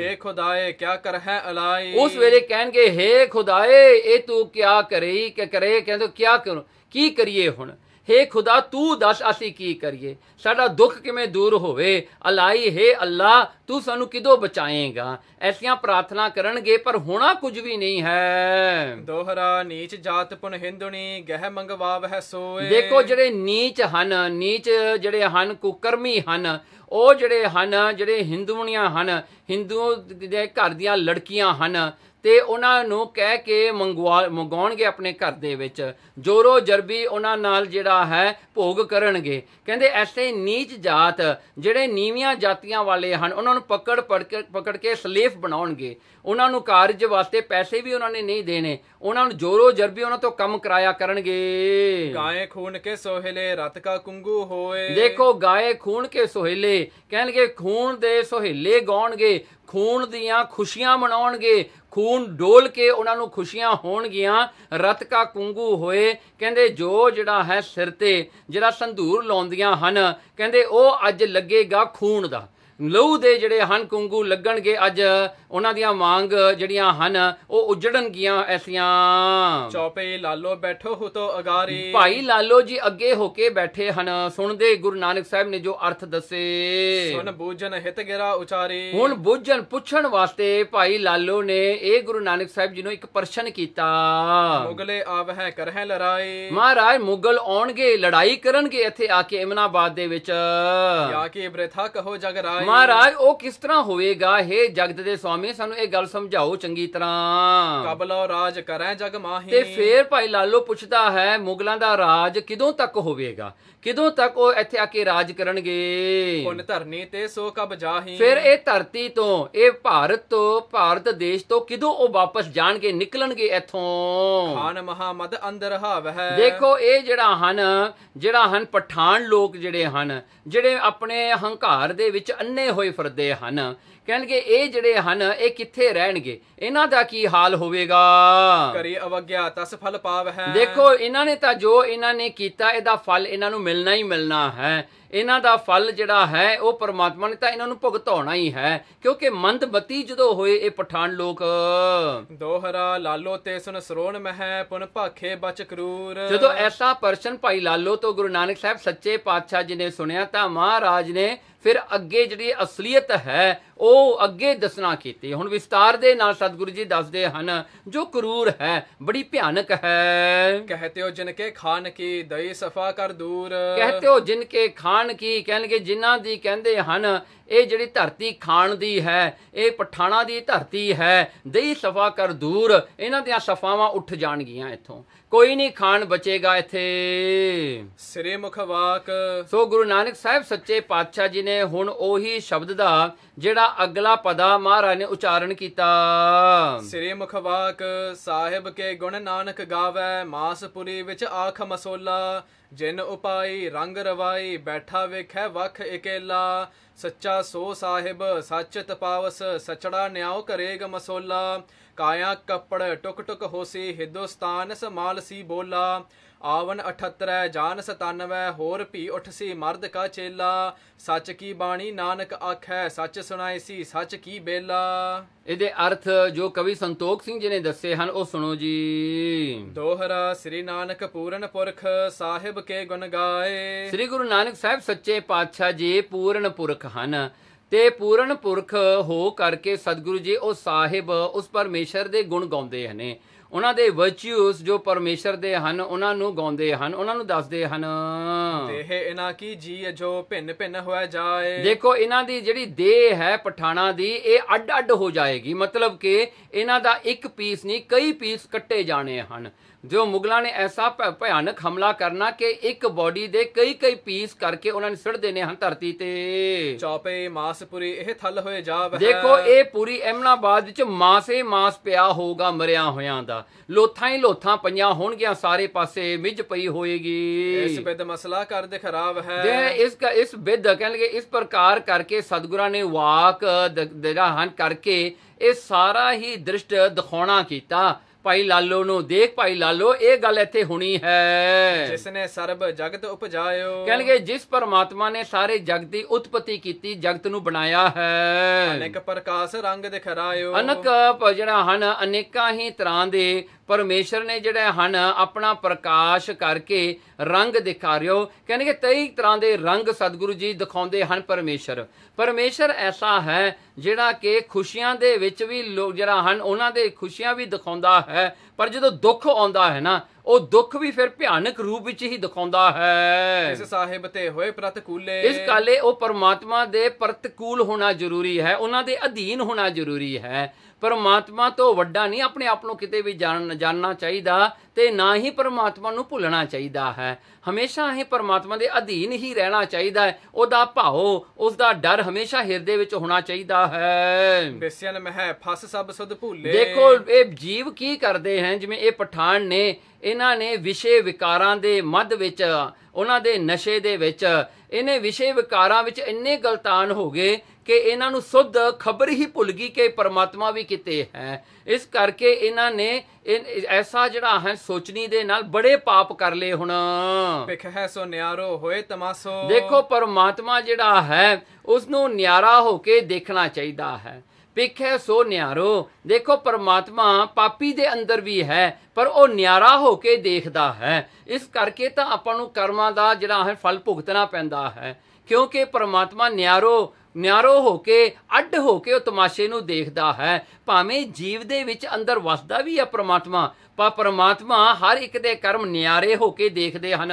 हे ਖੁਦਾਏ ਕੀ ਕਰ ਹੈ ਅਲਾਈ ਉਸ ਵੇਲੇ ਕਹਿਣਗੇ ਏ ਖੁਦਾਏ ਇਹ ਤੂੰ ਕੀ ਕਰੇ ਕਿ ਕਰੇ ਕਹਿੰਦੇ ਕੀ ਕਰੂੰ ਕੀ ਕਰੀਏ ਹੁਣ ਹੇ ਖੁਦਾ ਤੂੰ ਦੱਸ ਅਸੀਂ ਕੀ ਕਰੀਏ ਸਾਡਾ ਦੁੱਖ ਕਿਵੇਂ ਦੂਰ ਹੋਵੇ ਅਲਾਈ ਹੇ ਅੱਲਾ ਤੂੰ ਸਾਨੂੰ ਕਿਦੋਂ ਬਚਾਏਗਾ ਐਸੀਆਂ ਪ੍ਰਾਰਥਨਾ ਕਰਨਗੇ ਪਰ ਹੋਣਾ ਕੁਝ ਵੀ ਨਹੀਂ ਹੈ ਦੋਹਰਾ ਨੀਚ ਜਾਤ ਪੁਨ ਹਿੰਦੁਣੀ ਗਹਿ ਮੰਗਵਾਵ ਹੈ ਸੋਏ ਦੇਖੋ ਜਿਹੜੇ ਨੀਚ ਹਨ ਨੀਚ ਜਿਹੜੇ ਹਨ ਕੁਕਰਮੀ ਹਨ ਉਹ ਜਿਹੜੇ ਹਨ ਜਿਹੜੇ ਹਿੰਦੂਣੀਆਂ ਹਨ ਹਿੰਦੂ ਦੇ ਘਰ ਦੀਆਂ ਲੜਕੀਆਂ ਹਨ ਤੇ ਉਹਨਾਂ ਨੂੰ ਕਹਿ ਕੇ ਮੰਗਵਾ ਮੰਗਾਉਣਗੇ ਆਪਣੇ ਘਰ ਦੇ ਵਿੱਚ ਜੋਰੋ ਜਰਬੀ ਉਹਨਾਂ ਨਾਲ ਜਿਹੜਾ ਹੈ ਭੋਗ ਕਰਨਗੇ ਕਹਿੰਦੇ ਐਸੇ ਨੀਚ ਜਾਤ ਜਿਹੜੇ ਨੀਵੀਆਂ ਜਾਤੀਆਂ ਵਾਲੇ ਹਨ ਉਹਨਾਂ ਨੂੰ ਪਕੜ ਪਕੜ ਕੇ ਸਲੇਫ ਬਣਾਉਣਗੇ ਉਹਨਾਂ ਨੂੰ ਕਾਰਜ ਵਾਸਤੇ ਪੈਸੇ ਵੀ ਉਹਨਾਂ ਨੇ ਨਹੀਂ ਦੇਣੇ ਉਹਨਾਂ ਨੂੰ ਜੋਰੋ ਜਰਬੀ ਉਹਨਾਂ ਤੋਂ ਕੰਮ ਕਰਾਇਆ ਕਰਨਗੇ ਗਾਏ ਖੂਨ ਕੇ ਸੋਹਲੇ ਰਤ ਕਾ ਕੁੰਗੂ ਹੋਏ ਦੇਖੋ ਗਾਏ ਖੂਨ ਕੇ ਸੋਹਲੇ ਕਹਿਣਗੇ ਖੂਨ ਦੇ ਸੋਹਲੇ ਗਾਉਣਗੇ ਖੂਨ ਦੀਆਂ ਖੁਸ਼ੀਆਂ ਮਨਾਉਣਗੇ ਖੂਨ ਡੋਲ ਕੇ ਉਹਨਾਂ ਨੂੰ ਖੁਸ਼ੀਆਂ ਹੋਣਗੀਆਂ ਰਤਕਾ ਕੁੰਗੂ ਹੋਏ ਕਹਿੰਦੇ ਜੋ ਜਿਹੜਾ ਹੈ ਸਿਰ ਤੇ ਜਿਹੜਾ ਸੰਧੂਰ ਲਾਉਂਦੀਆਂ ਹਨ ਕਹਿੰਦੇ ਉਹ ਅੱਜ ਲੱਗੇਗਾ ਖੂਨ ਦਾ ਲਹੂ ਦੇ ਜਿਹੜੇ ਹਨ ਕੁੰਗੂ ਲੱਗਣਗੇ ਅੱਜ ਉਹਨਾਂ ਦੀਆਂ ਮੰਗ ਜਿਹੜੀਆਂ ਹਨ ਉਹ ਉਜੜਨ ਗਿਆ ਐਸੀਆਂ ਚੌਪੇ ਲਾਲੋ ਬੈਠੋ ਹੋ ਤੋ ਅਗਾਰੇ ਭਾਈ ਲਾਲੋ ਜੀ ਅੱਗੇ ਹੋ ਕੇ ਬੈਠੇ ਹਨ ਸੁਣਦੇ ਗੁਰੂ ਨਾਨਕ ਸਾਹਿਬ ਨੇ ਜੋ ਅਰਥ ਦੱਸੇ ਸੁਣ ਬੂਝਨ ਹਿਤ ਗਿਰਾ ਉਚਾਰੇ ਹੁਣ ਬੂਝਨ ਪੁੱਛਣ ਵਾਸਤੇ ਭਾਈ ਲਾਲੋ ਨੇ ਇਹ ਗੁਰੂ ਨਾਨਕ ਸਾਹਿਬ ਜੀ ਨੂੰ ਇੱਕ ਪ੍ਰਸ਼ਨ ਕੀਤਾ ਮੁਗਲੇ ਕਰ ਕਰਹਿ ਲੜਾਈ ਮਹਾਰਾਜ ਮੁਗਲ ਆਉਣਗੇ ਲੜਾਈ ਕਰਨਗੇ ਇੱਥੇ ਆ ਕੇ ਇਮਨਾਬਾਦ ਦੇ ਵਿੱਚ ਆ ਕੇ ਬ੍ਰਿਥਾ ਕਹੋ ਜਗ ਰਾਏ ਮਹਾਰਾਜ ਉਹ ਕਿਸ ਤਰ੍ਹਾਂ ਹੋਵੇਗਾ ਹੈ ਜਗਤ ਦੇ ਸਵਾਮੀ ਸਾਨੂੰ ਇਹ ਗੱਲ ਸਮਝਾਓ ਚੰਗੀ ਤਰ੍ਹਾਂ ਕਬਲਾ ਰਾਜ ਕਰੈ ਜਗ ਮਾਹੀ ਤੇ ਫੇਰ ਭਾਈ ਲਾਲੋ ਪੁੱਛਦਾ ਹੈ ਮੁਗਲਾਂ ਦਾ ਰਾਜ ਕਿਦੋਂ ਤੱਕ ਹੋਵੇਗਾ ਕਿਦੋਂ ਤੱਕ ਉਹ ਇੱਥੇ ਆ ਕੇ ਰਾਜ ਕਰਨਗੇ ਪੁੰਨ ਧਰਨੀ ਤੇ ਸੋ ਕਬ ਜਾਹੀ ਫਿਰ ਇਹ ਧਰਤੀ ਤੋਂ ਇਹ ਭਾਰਤ ਤੋਂ ਭਾਰਤ ਦੇਸ਼ ਤੋਂ ਕਿਦੋਂ ਉਹ ਵਾਪਸ ਜਾਣਗੇ ਨਿਕਲਣਗੇ ਇੱਥੋਂ ਖਾਨ ਮਹਾਮਦ ਅੰਦਰ ਹਾਵਹਿ ਦੇਖੋ ਇਹ ਜਿਹੜਾ ਹਨ ਜਿਹੜਾ ਹਨ ਪਠਾਨ ਲੋਕ ਜਿਹੜੇ ਹਨ ਜਿਹੜੇ ਆਪਣੇ ਹੰਕਾਰ ਦੇ ਵਿੱਚ ਬੰਨੇ ਹੋਏ ਫਿਰਦੇ ਹਨ ਕਹਿਣਗੇ ਇਹ ਜਿਹੜੇ ਹਨ ਇਹ ਕਿੱਥੇ ਰਹਿਣਗੇ ਇਹਨਾਂ ਦਾ ਕੀ ਹਾਲ ਹੋਵੇਗਾ ਕਰੀ ਅਵਗਿਆ ਤਸ ਫਲ ਪਾਵ ਹੈ ਦੇਖੋ ਇਹਨਾਂ ਨੇ ਤਾਂ ਜੋ ਇਹਨਾਂ ਨੇ ਕੀਤਾ ਇਹਦਾ ਫਲ ਇਹਨਾਂ ਨੂੰ ਮਿਲਣਾ ਹੀ ਮਿਲਣਾ ਹੈ ਇਹਨਾਂ ਦਾ ਫਲ ਜਿਹੜਾ ਹੈ ਉਹ ਪਰਮਾਤਮਾ ਨੇ ਤਾਂ ਇਹਨਾਂ ਨੂੰ ਭੁਗਤਾਉਣਾ ਹੀ ਹੈ ਕਿਉਂਕਿ ਮੰਦਬਤੀ ਜਦੋਂ ਹੋਏ ਇਹ ਪਠਾਨ ਲੋਕ ਦੋਹਰਾ ਲਾਲੋ ਤੇ ਸੁਨ ਸਰੋਣ ਮਹਿ ਪੁਨ ਭਾਖੇ ਬਚ ਕਰੂਰ ਜਦੋਂ ਐਸਾ ਪਰਸ਼ਨ ਭਾਈ ਲਾਲੋ ਤੋਂ ਗੁਰੂ ਨਾਨਕ ਸਾਹਿਬ ਸੱਚੇ ਪਾਤਸ਼ਾਹ ਜੀ ਨੇ ਸੁਣਿਆ ਤਾਂ ਮਹਾਰਾਜ ਨੇ ਫਿਰ ਅੱਗੇ ਜਿਹੜੀ ਅਸਲੀਅਤ ਹੈ ਉਹ ਅੱਗੇ ਦੱਸਣਾ ਕੀਤੀ ਹੁਣ ਵਿਸਤਾਰ ਦੇ ਨਾਲ ਸਤਿਗੁਰੂ ਜੀ ਦੱਸਦੇ ਹਨ ਜੋ ਕਰੂਰ ਹੈ ਬੜੀ ਭਿਆਨਕ ਹੈ ਕਹਤੇ ਹੋ ਜਿਨ ਕੇ ਖਾਨ ਕੀ ਦਈ ਸਫਾ ਕਰ ਦੂਰ ਕਹਤੇ ਹੋ ਜਿਨ ਕੇ ਖਾਨ ਖਾਣ ਕੀ ਕਹਿਣਗੇ ਜਿਨ੍ਹਾਂ ਦੀ ਕਹਿੰਦੇ ਹਨ ਇਹ ਜਿਹੜੀ ਧਰਤੀ ਖਾਣ ਦੀ ਹੈ ਇਹ ਪਠਾਣਾ ਦੀ ਧਰਤੀ ਹੈ ਦਈ ਸਫਾ ਕਰ ਦੂਰ ਇਹਨਾਂ ਦੀਆਂ ਸਫਾਵਾਂ ਉੱਠ ਜਾਣਗੀਆਂ ਇੱਥੋਂ ਕੋਈ ਨਹੀਂ ਖਾਣ ਬਚੇਗਾ ਇੱਥੇ ਮੁਖ ਮੁਖਵਾਕ ਸੋ ਗੁਰੂ ਨਾਨਕ ਸਾਹਿਬ ਸੱਚੇ ਪਾਤਸ਼ਾਹ ਜੀ ਨੇ ਹੁਣ ਉਹੀ ਸ਼ਬਦ ਦਾ ਜਿਹੜਾ ਅਗਲਾ ਪਦਾ ਮਹਾਰਾਜ ਨੇ ਉਚਾਰਨ ਕੀਤਾ ਮੁਖ ਮੁਖਵਾਕ ਸਾਹਿਬ ਕੇ ਗੁਣ ਨਾਨਕ ਗਾਵੇ ਮਾਸਪੁਰੀ ਵਿੱਚ ਆਖ ਮਸੋਲਾ ਜਿਨ ਉਪਾਈ ਰੰਗ ਰਵਾਈ ਬੈਠਾ ਵੇਖੈ ਵਖ ਇਕੇਲਾ ਸੱਚਾ ਸੋ ਸਾਹਿਬ ਸੱਚ ਤਪਾਵਸ ਸਚੜਾ ਨਿਆਉ ਕਰੇਗ ਮਸੋਲਾ ਕਾਇਆ ਕੱਪੜ ਟੁਕ ਟੁਕ ਹੋਸੀ ਸਮਾਲ ਸੀ ਬੋਲਾ ਆਵਨ 78 ਜਾਨ 97 ਹੋਰ ਭੀ ਸੀ ਮਰਦ ਕਾ ਚੇਲਾ ਸੱਚ ਕੀ ਬਾਣੀ ਨਾਨਕ ਆਖੈ ਸੱਚ ਸੁਣਾਈ ਸੀ ਸੱਚ ਕੀ ਬੇਲਾ ਇਹਦੇ ਅਰਥ ਜੋ ਕਵੀ ਸੰਤੋਖ ਸਿੰਘ ਜੀ ਨੇ ਦੱਸੇ ਹਨ ਉਹ ਸੁਣੋ ਜੀ ਦੋਹਰਾ ਸ੍ਰੀ ਨਾਨਕ ਪੂਰਨ ਪੁਰਖ ਸਾਹਿਬ ਕੇ ਗੁਣ ਗਾਏ ਸ੍ਰੀ ਗੁਰੂ ਨਾਨਕ ਸਾਹਿਬ ਸੱਚੇ ਪਾਤਸ਼ਾਹ ਜੀ ਪੂਰਨ ਪੁਰਖ ਹਨ ਤੇ ਪੂਰਨ ਪੁਰਖ ਹੋ ਕਰਕੇ ਸਤਿਗੁਰੂ ਜੀ ਉਹ ਸਾਹਿਬ ਉਸ ਪਰਮੇਸ਼ਰ ਦੇ ਗੁਣ ਗਾਉਂਦੇ ਹਨ ਉਹਨਾਂ ਦੇ ਵਰਚੂਸ ਜੋ ਪਰਮੇਸ਼ਰ ਦੇ ਹਨ ਉਹਨਾਂ ਨੂੰ ਗਾਉਂਦੇ ਹਨ ਉਹਨਾਂ ਨੂੰ ਦੱਸਦੇ ਹਨ ਦੇਹ ਇਹਨਾਂ ਕੀ ਜੀ ਜੋ ਭਿੰਨ ਭਿੰਨ ਹੋਇਆ ਜਾਏ ਦੇਖੋ ਇਹਨਾਂ ਦੀ ਜਿਹੜੀ ਦੇਹ ਹੈ ਪਠਾਣਾ ਦੀ ਇਹ ਅੱਡ ਅੱਡ ਹੋ ਜਾਏਗੀ ਮਤਲਬ ਕਿ ਇਹਨਾਂ ਦਾ ਇੱਕ ਪੀਸ ਨਹੀਂ ਕਈ ਪੀਸ ਕੱਟੇ ਜਾਣੇ ਹਨ ਜੋ ਮੁਗਲਾਂ ਨੇ ਐਸਾ ਭਿਆਨਕ ਹਮਲਾ ਕਰਨਾ ਕਿ ਇੱਕ ਬਾਡੀ ਦੇ ਕਈ ਕਈ ਪੀਸ ਕਰਕੇ ਉਹਨਾਂ ਨੇ ਸੜ ਦੇਨੇ ਹਨ ਧਰਤੀ ਤੇ ਚੌਪੇ ਮਾਸਪੁਰੀ ਇਹ ਥਲ ਹੋਏ ਜਾਵ ਦੇਖੋ ਇਹ ਪੂਰੀ ਐਮਨਾਬਾਦ ਵਿੱਚ ਮਾਸੇ ਮਾਸ ਪਿਆ ਹੋਊਗਾ ਮਰਿਆ ਹੋਿਆਂ ਦਾ ਲੋਥਾਂ ਹੀ ਲੋਥਾਂ ਪਈਆਂ ਹੋਣਗੀਆਂ ਸਾਰੇ ਪਾਸੇ ਮਿੱਝ ਪਈ ਹੋਏਗੀ ਇਸ ਬਿੱਦ ਮਸਲਾ ਕਰ ਦੇ ਖਰਾਬ ਹੈ ਜੇ ਇਸ ਇਸ ਬਿਦ ਕਹਿੰਦੇ ਇਸ ਪ੍ਰਕਾਰ ਕਰਕੇ ਸਤਗੁਰਾਂ ਨੇ ਵਾਕ ਜਿਹੜਾ ਹਨ ਕਰਕੇ ਇਹ ਸਾਰਾ ਹੀ ਦ੍ਰਿਸ਼ਟ ਦਿਖਾਉਣਾ ਕੀਤਾ ਭਾਈ ਲਾਲੋ ਨੂੰ ਦੇਖ ਭਾਈ ਲਾਲੋ ਇਹ ਗੱਲ ਇੱਥੇ ਹੋਣੀ ਹੈ ਜਿਸ ਨੇ ਸਰਬ ਜਗਤ ਉਪਜਾਇਓ ਕਹਿੰਗੇ ਜਿਸ ਪਰਮਾਤਮਾ ਨੇ ਸਾਰੇ ਜਗ ਦੀ ਉਤਪਤੀ ਕੀਤੀ ਜਗਤ ਨੂੰ ਬਣਾਇਆ ਹੈ ਅਨੇਕ ਪ੍ਰਕਾਸ਼ ਰੰਗ ਦਿਖਰਾਇਓ ਅਨੇਕ ਜਿਹੜਾ ਹਨ ਅਨੇਕਾਂ ਹੀ ਤਰ੍ਹਾਂ ਦੇ ਪਰਮੇਸ਼ਰ ਨੇ ਜਿਹੜਾ ਹਨ ਆਪਣਾ ਪ੍ਰਕਾਸ਼ ਕਰਕੇ ਰੰਗ ਦਿਖਾ ਰਿਓ ਕਹਿੰਦੇ ਕਿ ਕਈ ਤਰ੍ਹਾਂ ਦੇ ਰੰਗ ਸਤਿਗੁਰੂ ਜੀ ਦਿਖਾਉਂਦੇ ਹਨ ਪਰਮੇਸ਼ਰ ਪਰਮੇਸ਼ਰ ਐਸਾ ਹੈ ਜਿਹੜਾ ਕਿ ਖੁਸ਼ੀਆਂ ਦੇ ਵਿੱਚ ਵੀ ਲੋਕ ਜਿਹੜਾ ਹਨ ਉਹਨਾਂ ਦੇ ਖੁਸ਼ੀਆਂ ਵੀ ਦਿਖਾਉਂਦਾ ਹੈ ਪਰ ਜਦੋਂ ਦੁੱਖ ਆਉਂਦਾ ਹੈ ਨਾ ਉਹ ਦੁੱਖ ਵੀ ਫਿਰ ਭਿਆਨਕ ਰੂਪ ਵਿੱਚ ਹੀ ਦਿਖਾਉਂਦਾ ਹੈ ਇਸ ਸਾਹਿਬ ਤੇ ਹੋਏ ਪ੍ਰਤਕੂਲੇ ਇਸ ਕਾਲੇ ਉਹ ਪਰਮਾਤਮਾ ਦੇ ਪ੍ਰਤਕੂਲ ਹੋਣਾ ਜ਼ਰੂਰੀ ਹੈ ਉਹਨਾਂ ਦੇ ਅਧੀਨ ਹੋਣਾ ਜ਼ਰੂਰੀ ਹੈ ਪਰਮਾਤਮਾ ਤੋਂ ਵੱਡਾ ਨਹੀਂ ਆਪਣੇ ਆਪ ਨੂੰ ਕਿਤੇ ਵੀ ਜਾਣ ਜਾਣਨਾ ਚਾਹੀਦਾ ਤੇ ਨਾ ਹੀ ਪਰਮਾਤਮਾ ਨੂੰ ਭੁੱਲਣਾ ਚਾਹੀਦਾ ਹੈ ਹਮੇਸ਼ਾ ਹੀ ਪਰਮਾਤਮਾ ਦੇ ਅਧੀਨ ਹੀ ਰਹਿਣਾ ਚਾਹੀਦਾ ਹੈ ਉਹਦਾ ਭਾਉ ਉਸ ਦਾ ਡਰ ਹਮੇਸ਼ਾ ਹਿਰਦੇ ਵਿੱਚ ਹੋਣਾ ਚਾਹੀਦਾ ਹੈ ਬਿਸਿਆਨ ਮਹਿ ਫਸ ਸਭ ਸਦ ਭੁੱਲੇ ਦੇਖੋ ਇਹ ਜੀਵ ਕੀ ਕਰਦੇ ਹਨ ਜਿਵੇਂ ਇਹ ਪਠਾਨ ਨੇ ਇਹਨਾਂ ਨੇ ਵਿਸ਼ੇ ਵਿਕਾਰਾਂ ਦੇ ਮੱਧ ਵਿੱਚ ਉਹਨਾਂ ਦੇ ਨਸ਼ੇ ਦੇ ਵਿੱਚ ਇਹਨੇ ਵਿਸ਼ੇ ਵਿਕਾਰਾਂ ਵਿੱਚ ਇੰਨੇ ਗਲਤਾਨ ਹੋ ਗਏ ਕਿ ਇਹਨਾਂ ਨੂੰ ਸੁੱਧ ਖਬਰ ਹੀ ਭੁੱਲ ਗਈ ਕਿ ਪਰਮਾਤਮਾ ਵੀ ਕਿਤੇ ਹੈ ਇਸ ਕਰਕੇ ਇਹਨਾਂ ਨੇ ਐਸਾ ਜਿਹੜਾ ਹੈ ਸੋਚਣੀ ਦੇ ਨਾਲ ਬੜੇ ਪਾਪ ਕਰ ਲਏ ਹੁਣ ਵਿਖ ਹੈ ਸੋ ਨਿਆਰੋ ਹੋਏ ਤਮਾਸੋ ਦੇਖੋ ਪਰਮਾਤਮਾ ਜਿਹੜਾ ਹੈ ਉਸ ਨੂੰ ਨਿਆਰਾ ਹੋ ਕੇ ਦੇਖਣਾ ਚਾਹੀਦਾ ਹੈ ਪਿੱਖ ਹੈ ਸੋ ਨਿਆਰੋ ਦੇਖੋ ਪਰਮਾਤਮਾ ਪਾਪੀ ਦੇ ਅੰਦਰ ਵੀ ਹੈ ਪਰ ਉਹ ਨਿਆਰਾ ਹੋ ਕੇ ਦੇਖਦਾ ਹੈ ਇਸ ਕਰਕੇ ਤਾਂ ਆਪਾਂ ਨੂੰ ਕਰਮਾਂ ਦਾ ਜਿਹੜਾ ਹੈ ਫਲ ਭੁਗਤਣਾ ਪੈਂਦਾ ਹੈ ਕਿਉਂਕਿ ਪਰਮਾਤਮਾ ਨਿਆਰੋ ਨਿਆਰੋ ਹੋ ਕੇ ਅੱਡ ਹੋ ਕੇ ਉਹ ਤਮਾਸ਼ੇ ਨੂੰ ਦੇਖਦਾ ਹੈ ਭਾਵੇਂ ਜੀਵ ਦੇ ਵਿੱਚ ਅੰਦਰ ਵਸਦਾ ਵੀ ਹੈ ਪ੍ਰਮਾਤਮਾ ਪਰ ਪ੍ਰਮਾਤਮਾ ਹਰ ਇੱਕ ਦੇ ਕਰਮ ਨਿਆਰੇ ਹੋ ਕੇ ਦੇਖਦੇ ਹਨ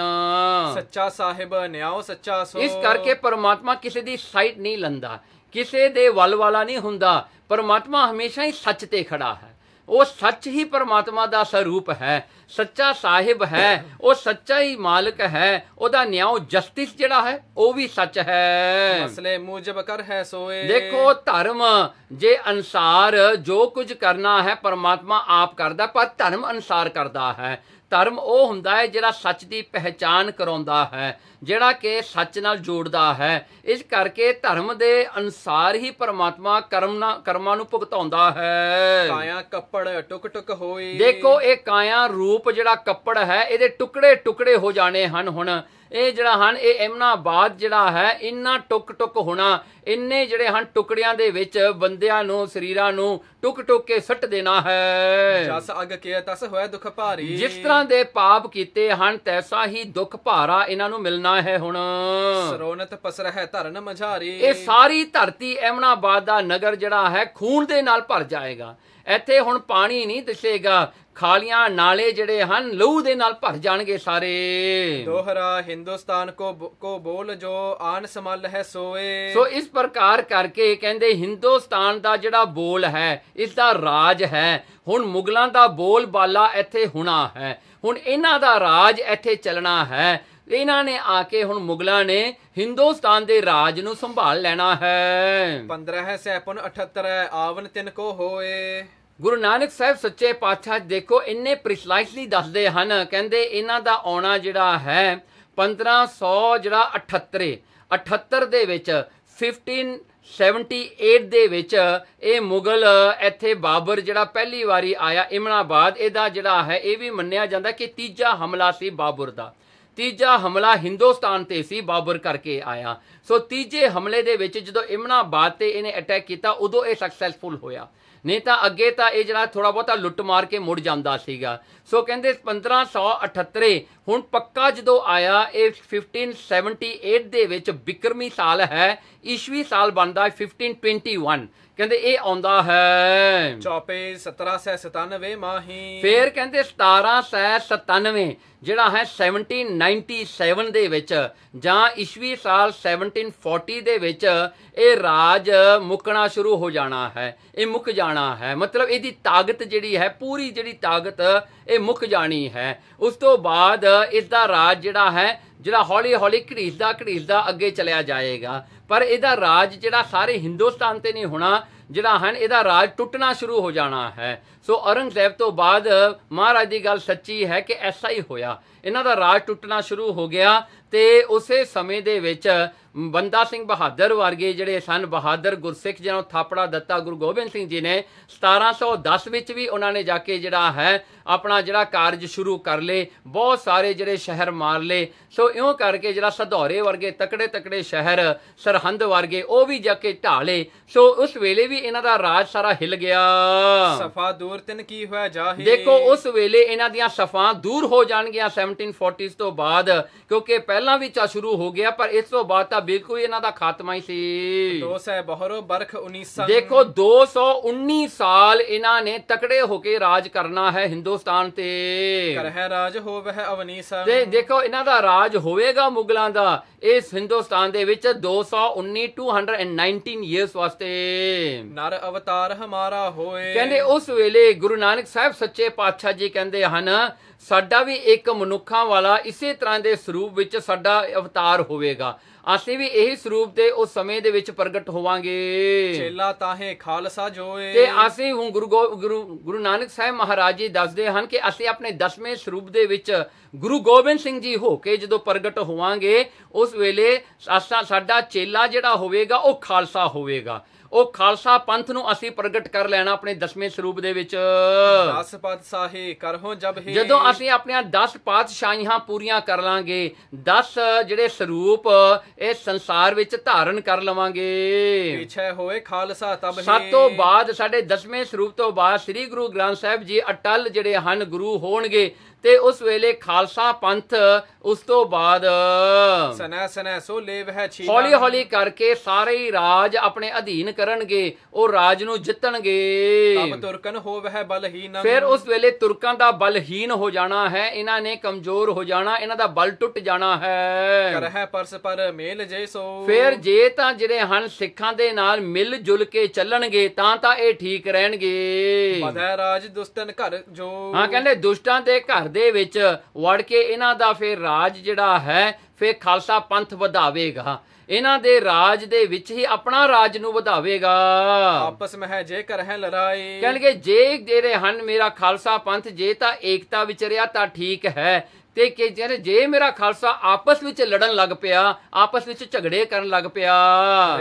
ਸੱਚਾ ਸਾਹਿਬ ਨਿਆਉ ਸੱਚਾ ਸੋ ਇਸ ਕਰਕੇ ਪ੍ਰਮਾਤਮਾ ਕਿਸੇ ਦੀ ਸਾਈਡ ਨਹੀਂ ਲੰਦਾ ਕਿਸੇ ਦੇ ਵੱਲ ਵਾਲਾ ਨਹੀਂ ਹੁੰਦਾ ਪਰਮਾਤਮਾ ਹਮੇਸ਼ਾ ਹੀ ਸੱਚ ਤੇ ਖੜਾ ਹੈ ਉਹ ਸੱਚ ਹੀ ਪਰਮਾਤਮਾ ਦਾ ਸਰੂਪ ਹੈ ਸੱਚਾ ਸਾਹਿਬ ਹੈ ਉਹ ਸੱਚਾ ਹੀ ਮਾਲਕ ਹੈ ਉਹਦਾ ਨਿਆਂ ਜਸਟਿਸ ਜਿਹੜਾ ਹੈ ਉਹ ਵੀ ਸੱਚ ਹੈ ਮਸਲੇ ਮੂਜਬ ਕਰ ਹੈ ਸੋਏ ਦੇਖੋ ਧਰਮ ਜੇ ਅਨਸਾਰ ਜੋ ਕੁਝ ਕਰਨਾ ਹੈ ਪਰਮਾਤਮਾ ਆਪ ਕਰਦਾ ਪਰ ਧਰਮ ਅਨਸਾਰ ਕਰਦਾ ਹੈ ਧਰਮ ਉਹ ਹੁੰਦਾ ਹੈ ਜਿਹੜਾ ਸੱਚ ਦੀ ਪਹਿਚਾਨ ਕਰਾਉਂਦਾ ਹੈ ਜਿਹੜਾ ਕਿ ਸੱਚ ਨਾਲ ਜੋੜਦਾ ਹੈ ਇਸ ਕਰਕੇ ਧਰਮ ਦੇ ਅਨਸਾਰ ਹੀ ਪਰਮਾਤਮਾ ਕਰਮ ਨਾ ਕਰਮਾਂ ਨੂੰ ਭੁਗਤਾਉਂਦਾ ਹੈ ਕਾਇਆ ਕੱਪੜ ਟੁਕ ਟੁਕ ਹੋਏ ਦੇਖੋ ਇਹ ਕਾਇਆ ਰੂਪ ਜਿਹੜਾ ਕੱਪੜ ਹੈ ਇਹਦੇ ਟੁਕੜੇ ਟੁਕੜੇ ਹੋ ਜਾਣੇ ਹਨ ਹੁਣ ਇਹ ਜਿਹੜਾ ਹਨ ਇਹ ਐਮਨਾਬਾਦ ਜਿਹੜਾ ਹੈ ਇੰਨਾ ਟੁਕ ਟੁਕ ਹੋਣਾ ਇੰਨੇ ਜਿਹੜੇ ਹਨ ਟੁਕੜਿਆਂ ਦੇ ਵਿੱਚ ਬੰਦਿਆਂ ਨੂੰ ਸਰੀਰਾਂ ਨੂੰ ਟੁਕ ਟੁਕ ਕੇ ਸੱਟ ਦੇਣਾ ਹੈ ਜਸ ਅਗ ਕੇ ਤਸ ਹੋਇਆ ਦੁਖ ਭਾਰੀ ਜਿਸ ਤਰ੍ਹਾਂ ਦੇ ਪਾਪ ਕੀਤੇ ਹਨ ਤੈਸਾ ਹੀ ਦੁਖ ਭਾਰਾ ਇਹਨਾਂ ਨੂੰ ਮਿਲਣਾ ਹੋਣਾ ਹੈ ਹੁਣ ਸਰੋਨਤ ਪਸਰ ਹੈ ਧਰਨ ਮਝਾਰੀ ਇਹ ਸਾਰੀ ਧਰਤੀ ਐਮਨਾਬਾਦ ਦਾ ਨਗਰ ਜਿਹੜਾ ਹੈ ਖੂਨ ਦੇ ਨਾਲ ਭਰ ਜਾਏਗਾ ਇੱਥੇ ਹੁਣ ਪਾਣੀ ਨਹੀਂ ਦਿਸੇਗਾ ਖਾਲੀਆਂ ਨਾਲੇ ਜਿਹੜੇ ਹਨ ਲਹੂ ਦੇ ਨਾਲ ਭਰ ਜਾਣਗੇ ਸਾਰੇ ਦੋਹਰਾ ਹਿੰਦੁਸਤਾਨ ਕੋ ਕੋ ਬੋਲ ਜੋ ਆਨ ਸਮਲ ਹੈ ਸੋਏ ਸੋ ਇਸ ਪ੍ਰਕਾਰ ਕਰਕੇ ਕਹਿੰਦੇ ਹਿੰਦੁਸਤਾਨ ਦਾ ਜਿਹੜਾ ਬੋਲ ਹੈ ਇਸ ਦਾ ਰਾਜ ਹੈ ਹੁਣ ਮੁਗਲਾਂ ਦਾ ਬੋਲ ਬਾਲਾ ਇੱਥੇ ਹੁਣਾ ਹੈ ਹੁਣ ਇਹਨਾਂ ਦਾ ਰਾਜ ਇੱਥੇ ਚੱਲਣਾ ਹੈ ਇਹਨਾਂ ਨੇ ਆ ਕੇ ਹੁਣ ਮੁਗਲਾਂ ਨੇ ਹਿੰਦੁਸਤਾਨ ਦੇ ਰਾਜ ਨੂੰ ਸੰਭਾਲ ਲੈਣਾ ਹੈ 15 ਹੈ ਸੈਪਨ 78 ਹੈ ਆਵਨ ਤਿੰਨ ਕੋ ਹੋਏ ਗੁਰੂ ਨਾਨਕ ਸਾਹਿਬ ਸੱਚੇ ਪਾਤਸ਼ਾਹ ਦੇਖੋ ਇੰਨੇ ਪ੍ਰੀਸਾਈਸਲੀ ਦੱਸਦੇ ਹਨ ਕਹਿੰਦੇ ਇਹਨਾਂ ਦਾ ਆਉਣਾ ਜਿਹੜਾ ਹੈ 1500 ਜਿਹੜਾ 78 78 ਦੇ ਵਿੱਚ 1578 ਦੇ ਵਿੱਚ ਇਹ ਮੁਗਲ ਇੱਥੇ ਬਾਬਰ ਜਿਹੜਾ ਪਹਿਲੀ ਵਾਰੀ ਆਇਆ ਇਮਨਾਬਾਦ ਇਹਦਾ ਜਿਹੜਾ ਹੈ ਇਹ ਵੀ ਮੰਨਿਆ ਜਾਂਦਾ ਕਿ ਤੀਜਾ ਹਮਲਾ ਸੀ ਬਾਬਰ ਦਾ ਤੀਜਾ ਹਮਲਾ ਹਿੰਦੁਸਤਾਨ ਤੇ ਸੀ ਬਾਬਰ ਕਰਕੇ ਆਇਆ ਸੋ ਤੀਜੇ ਹਮਲੇ ਦੇ ਵਿੱਚ ਜਦੋਂ ਇਮਨਾਬਾਦ ਤੇ ਇਹਨੇ ਅਟੈਕ ਕੀਤਾ ਉਦੋਂ ਇਹ ਸਕਸੈਸਫੁਲ ਹੋਇਆ ਨਹੀਂ ਤਾਂ ਅੱਗੇ ਤਾਂ ਇਹ ਜਿਹੜਾ ਥੋੜਾ ਬਹੁਤਾ ਲੁੱਟ ਮਾਰ ਕੇ ਮੁੜ ਜਾਂਦਾ ਸੀਗਾ ਸੋ ਕਹਿੰਦੇ 1578 ਹੁਣ ਪੱਕਾ ਜਦੋਂ ਆਇਆ ਇਹ 1578 ਦੇ ਵਿੱਚ ਬਿਕਰਮੀ ਸਾਲ ਹੈ ਈਸਵੀ ਸਾਲ ਬਣਦਾ 1521 ਕਹਿੰਦੇ ਇਹ ਆਉਂਦਾ ਹੈ 94 1797 ਮਾਹੀ ਫੇਰ ਕਹਿੰਦੇ 1797 ਜਿਹੜਾ ਹੈ 1797 ਦੇ ਵਿੱਚ ਜਾਂ ਈਸਵੀ ਸਾਲ 1740 ਦੇ ਵਿੱਚ ਇਹ ਰਾਜ ਮੁੱਕਣਾ ਸ਼ੁਰੂ ਹੋ ਜਾਣਾ ਹੈ ਇਹ ਮੁੱਕ ਜਾਣਾ ਹੈ ਮਤਲਬ ਇਹਦੀ ਤਾਕਤ ਜਿਹੜੀ ਹੈ ਪੂਰੀ ਜਿਹੜੀ ਤਾਕਤ ਇਹ ਮੁੱਕ ਜਾਣੀ ਹੈ ਉਸ ਤੋਂ ਬਾਅਦ ਇਸ ਦਾ ਰਾਜ ਜਿਹੜਾ ਹੈ ਜਿਹੜਾ ਹੌਲੀ ਹੌਲੀ ਘੜੀਦਾ ਘੜੀਦਾ ਅੱਗੇ ਚਲਿਆ ਜਾਏਗਾ ਪਰ ਇਹਦਾ ਰਾਜ ਜਿਹੜਾ ਸਾਰੇ ਹਿੰਦੁਸਤਾਨ ਤੇ ਨਹੀਂ ਹੋਣਾ ਜਿਹੜਾ ਹਨ ਇਹਦਾ ਰਾਜ ਟੁੱਟਣਾ ਸ਼ੁਰੂ ਹੋ ਜਾਣਾ ਹੈ ਸੋ ਔਰੰਗਜ਼ੇਬ ਤੋਂ ਬਾਅਦ ਮਹਾਰਾਜ ਦੀ ਗੱਲ ਸੱਚੀ ਹੈ ਕਿ ਐਸਾ ਹੀ ਹੋਇਆ ਇਹਨਾਂ ਦਾ ਰਾਜ ਟੁੱਟਣਾ ਸ਼ੁਰੂ ਹੋ ਗਿਆ ਤੇ ਉਸੇ ਸਮੇਂ ਦੇ ਵਿੱਚ ਬੰਦਾ ਸਿੰਘ ਬਹਾਦਰ ਵਰਗੇ ਜਿਹੜੇ ਸਨ ਬਹਾਦਰ ਗੁਰਸਿੱਖ ਜਿਹਨਾਂ ਨੂੰ ਥਾਪੜਾ ਦਿੱਤਾ ਗੁਰੂ ਗੋਬਿੰਦ ਸਿੰਘ ਜੀ ਨੇ 1710 ਵਿੱਚ ਵੀ ਉਹਨਾਂ ਨੇ ਜਾ ਕੇ ਜਿਹੜਾ ਹੈ ਆਪਣਾ ਜਿਹੜਾ ਕਾਰਜ ਸ਼ੁਰੂ ਕਰ ਲਏ ਬਹੁਤ ਸਾਰੇ ਜਿਹੜੇ ਸ਼ਹਿਰ ਮਾਰ ਲਏ ਸੋ ਇਉਂ ਕਰਕੇ ਜਿਹੜਾ ਸਧੌਰੇ ਵਰਗੇ ਤਕੜੇ ਤਕੜੇ ਸ਼ਹਿਰ ਸਰਹੰਦ ਵਰਗੇ ਉਹ ਵੀ ਜਾ ਕੇ ਢਾਲੇ ਸੋ ਉਸ ਵੇਲੇ ਵੀ ਇਹਨਾਂ ਦਾ ਰਾਜ ਸਾਰਾ ਹਿੱਲ ਗਿਆ ਸਫਾ ਮੂਰਤਨ ਕੀ ਹੋਇਆ ਜਾਹੇ ਦੇਖੋ ਉਸ ਵੇਲੇ ਇਹਨਾਂ ਦੀਆਂ ਸ਼ਫਾਂ ਦੂਰ ਹੋ ਜਾਣਗੀਆਂ 1740s ਤੋਂ ਬਾਅਦ ਕਿਉਂਕਿ ਪਹਿਲਾਂ ਵੀ ਚਾ ਸ਼ੁਰੂ ਹੋ ਗਿਆ ਪਰ ਇਸ ਤੋਂ ਬਾਅਦ ਤਾਂ ਬਿਲਕੁਲ ਇਹਨਾਂ ਦਾ ਖਾਤਮਾ ਹੀ ਸੀ 200 ਬਹਰੋ ਬਰਖ 19 ਦੇਖੋ 219 ਸਾਲ ਇਹਨਾਂ ਨੇ ਤਕੜੇ ਹੋ ਕੇ ਰਾਜ ਕਰਨਾ ਹੈ ਹਿੰਦੁਸਤਾਨ ਤੇ ਕਰਹਿ ਰਾਜ ਹੋਵੇ ਅਵਨੀਸਾ ਤੇ ਦੇਖੋ ਇਹਨਾਂ ਦਾ ਰਾਜ ਹੋਵੇਗਾ ਮੁਗਲਾਂ ਦਾ ਇਸ ਹਿੰਦੁਸਤਾਨ ਦੇ ਵਿੱਚ 219 219 ਇਅਰਸ ਵਾਸਤੇ ਨਰ ਅਵਤਾਰ ਹਮਾਰਾ ਹੋਏ ਕਹਿੰਦੇ ਉਸ ਵੇਲੇ ਤੇ ਗੁਰੂ ਨਾਨਕ ਸਾਹਿਬ ਸੱਚੇ ਪਾਤਸ਼ਾਹ ਜੀ ਕਹਿੰਦੇ ਹਨ ਸਾਡਾ ਵੀ ਇੱਕ ਮਨੁੱਖਾਂ ਵਾਲਾ ਇਸੇ ਤਰ੍ਹਾਂ ਦੇ ਸਰੂਪ ਵਿੱਚ ਸਾਡਾ ਅਵਤਾਰ ਹੋਵੇਗਾ ਅਸੀਂ ਵੀ ਇਹੀ ਸਰੂਪ ਤੇ ਉਸ ਸਮੇਂ ਦੇ ਵਿੱਚ ਪ੍ਰਗਟ ਹੋਵਾਂਗੇ ਚੇਲਾ ਤਾਹੇ ਖਾਲਸਾ ਜੋਏ ਤੇ ਅਸੀਂ ਹੁਣ ਗੁਰੂ ਗੁਰੂ ਨਾਨਕ ਸਾਹਿਬ ਮਹਾਰਾਜ ਜੀ ਦੱਸਦੇ ਹਨ ਕਿ ਅਸੀਂ ਆਪਣੇ 10ਵੇਂ ਸਰੂਪ ਦੇ ਵਿੱਚ ਗੁਰੂ ਗੋਬਿੰਦ ਸਿੰਘ ਜੀ ਹੋ ਕੇ ਜਦੋਂ ਪ੍ਰਗਟ ਹੋਵਾਂਗੇ ਉਸ ਵੇਲੇ ਸਾਡਾ ਚੇਲਾ ਜਿਹੜਾ ਹੋਵੇਗਾ ਉਹ ਖਾਲਸਾ ਹੋਵੇਗਾ ਉਹ ਖਾਲਸਾ ਪੰਥ ਨੂੰ ਅਸੀਂ ਪ੍ਰਗਟ ਕਰ ਲੈਣਾ ਆਪਣੇ ਦਸਵੇਂ ਸਰੂਪ ਦੇ ਵਿੱਚ ਦਸ ਪਾਤਸ਼ਾਹੀ ਕਰਹੋ ਜਬ ਹੀ ਜਦੋਂ ਅਸੀਂ ਆਪਣੀਆਂ 10 ਪਾਤਸ਼ਾਹੀਆਂ ਪੂਰੀਆਂ ਕਰ ਲਾਂਗੇ 10 ਜਿਹੜੇ ਸਰੂਪ ਇਹ ਸੰਸਾਰ ਵਿੱਚ ਧਾਰਨ ਕਰ ਲਵਾਂਗੇ ਪਿਛੇ ਹੋਏ ਖਾਲਸਾ ਤਬ ਹੀ ਸਭ ਤੋਂ ਬਾਅਦ ਸਾਡੇ ਦਸਵੇਂ ਸਰੂਪ ਤੋਂ ਬਾਅਦ ਸ੍ਰੀ ਗੁਰੂ ਗ੍ਰੰਥ ਸਾਹਿਬ ਜੀ ਅਟਲ ਜਿਹੜੇ ਹਨ ਗੁਰੂ ਹੋਣਗੇ ਤੇ ਉਸ ਵੇਲੇ ਖਾਲਸਾ ਪੰਥ ਉਸ ਤੋਂ ਬਾਅਦ ਸਨੈ ਸਨੈ ਸੋ ਲੇਵ ਹੈ ਛੀਨਾ ਹੌਲੀ ਹੌਲੀ ਕਰਕੇ ਸਾਰੇ ਹੀ ਰਾਜ ਆਪਣੇ ਅਧੀਨ ਕਰਨਗੇ ਉਹ ਰਾਜ ਨੂੰ ਜਿੱਤਣਗੇ ਅਬ ਤੁਰਕਨ ਹੋਵਹਿ ਬਲਹੀਨ ਫਿਰ ਉਸ ਵੇਲੇ ਤੁਰਕਾਂ ਦਾ ਬਲਹੀਨ ਹੋ ਜਾਣਾ ਹੈ ਇਹਨਾਂ ਨੇ ਕਮਜ਼ੋਰ ਹੋ ਜਾਣਾ ਇਹਨਾਂ ਦਾ ਬਲ ਟੁੱਟ ਜਾਣਾ ਹੈ ਕਰਹਿ ਪਰਸ ਪਰ ਮੇਲ ਜੇ ਸੋ ਫਿਰ ਜੇ ਤਾਂ ਜਿਹੜੇ ਹਨ ਸਿੱਖਾਂ ਦੇ ਨਾਲ ਮਿਲ ਜੁਲ ਕੇ ਚੱਲਣਗੇ ਤਾਂ ਤਾਂ ਇਹ ਠੀਕ ਰਹਿਣਗੇ ਬਦੈ ਰਾਜ ਦੁਸ਼ਟਨ ਘਰ ਜੋ ਹਾਂ ਕਹਿੰਦੇ ਦੁਸ਼ਟਾਂ ਦੇ ਘਰ ਦੇ ਵਿੱਚ ਵੜ ਕੇ ਇਹਨਾਂ ਦਾ ਫਿਰ ਰਾਜ ਜਿਹੜਾ ਹੈ ਫਿਰ ਖਾਲਸਾ ਪੰਥ ਵਧਾਵੇਗਾ ਇਹਨਾਂ ਦੇ ਰਾਜ ਦੇ ਵਿੱਚ ਹੀ ਆਪਣਾ ਰਾਜ ਨੂੰ ਵਧਾਵੇਗਾ ਆਪਸ ਵਿੱਚ ਹੈ ਜੇਕਰ ਹੈ ਲੜਾਈ ਕਹਿੰਗੇ ਜੇ ਜਿਹੜੇ ਹਨ ਮੇਰਾ ਖਾਲਸਾ ਪੰਥ ਜੇ ਤਾਂ ਏਕਤਾ ਵਿੱਚ ਰਿਹਾ ਤਾਂ ਠੀਕ ਹੈ ਤੇ ਕਿ ਜਿਹੜੇ ਜੇ ਮੇਰਾ ਖਾਲਸਾ ਆਪਸ ਵਿੱਚ ਲੜਨ ਲੱਗ ਪਿਆ ਆਪਸ ਵਿੱਚ ਝਗੜੇ ਕਰਨ ਲੱਗ ਪਿਆ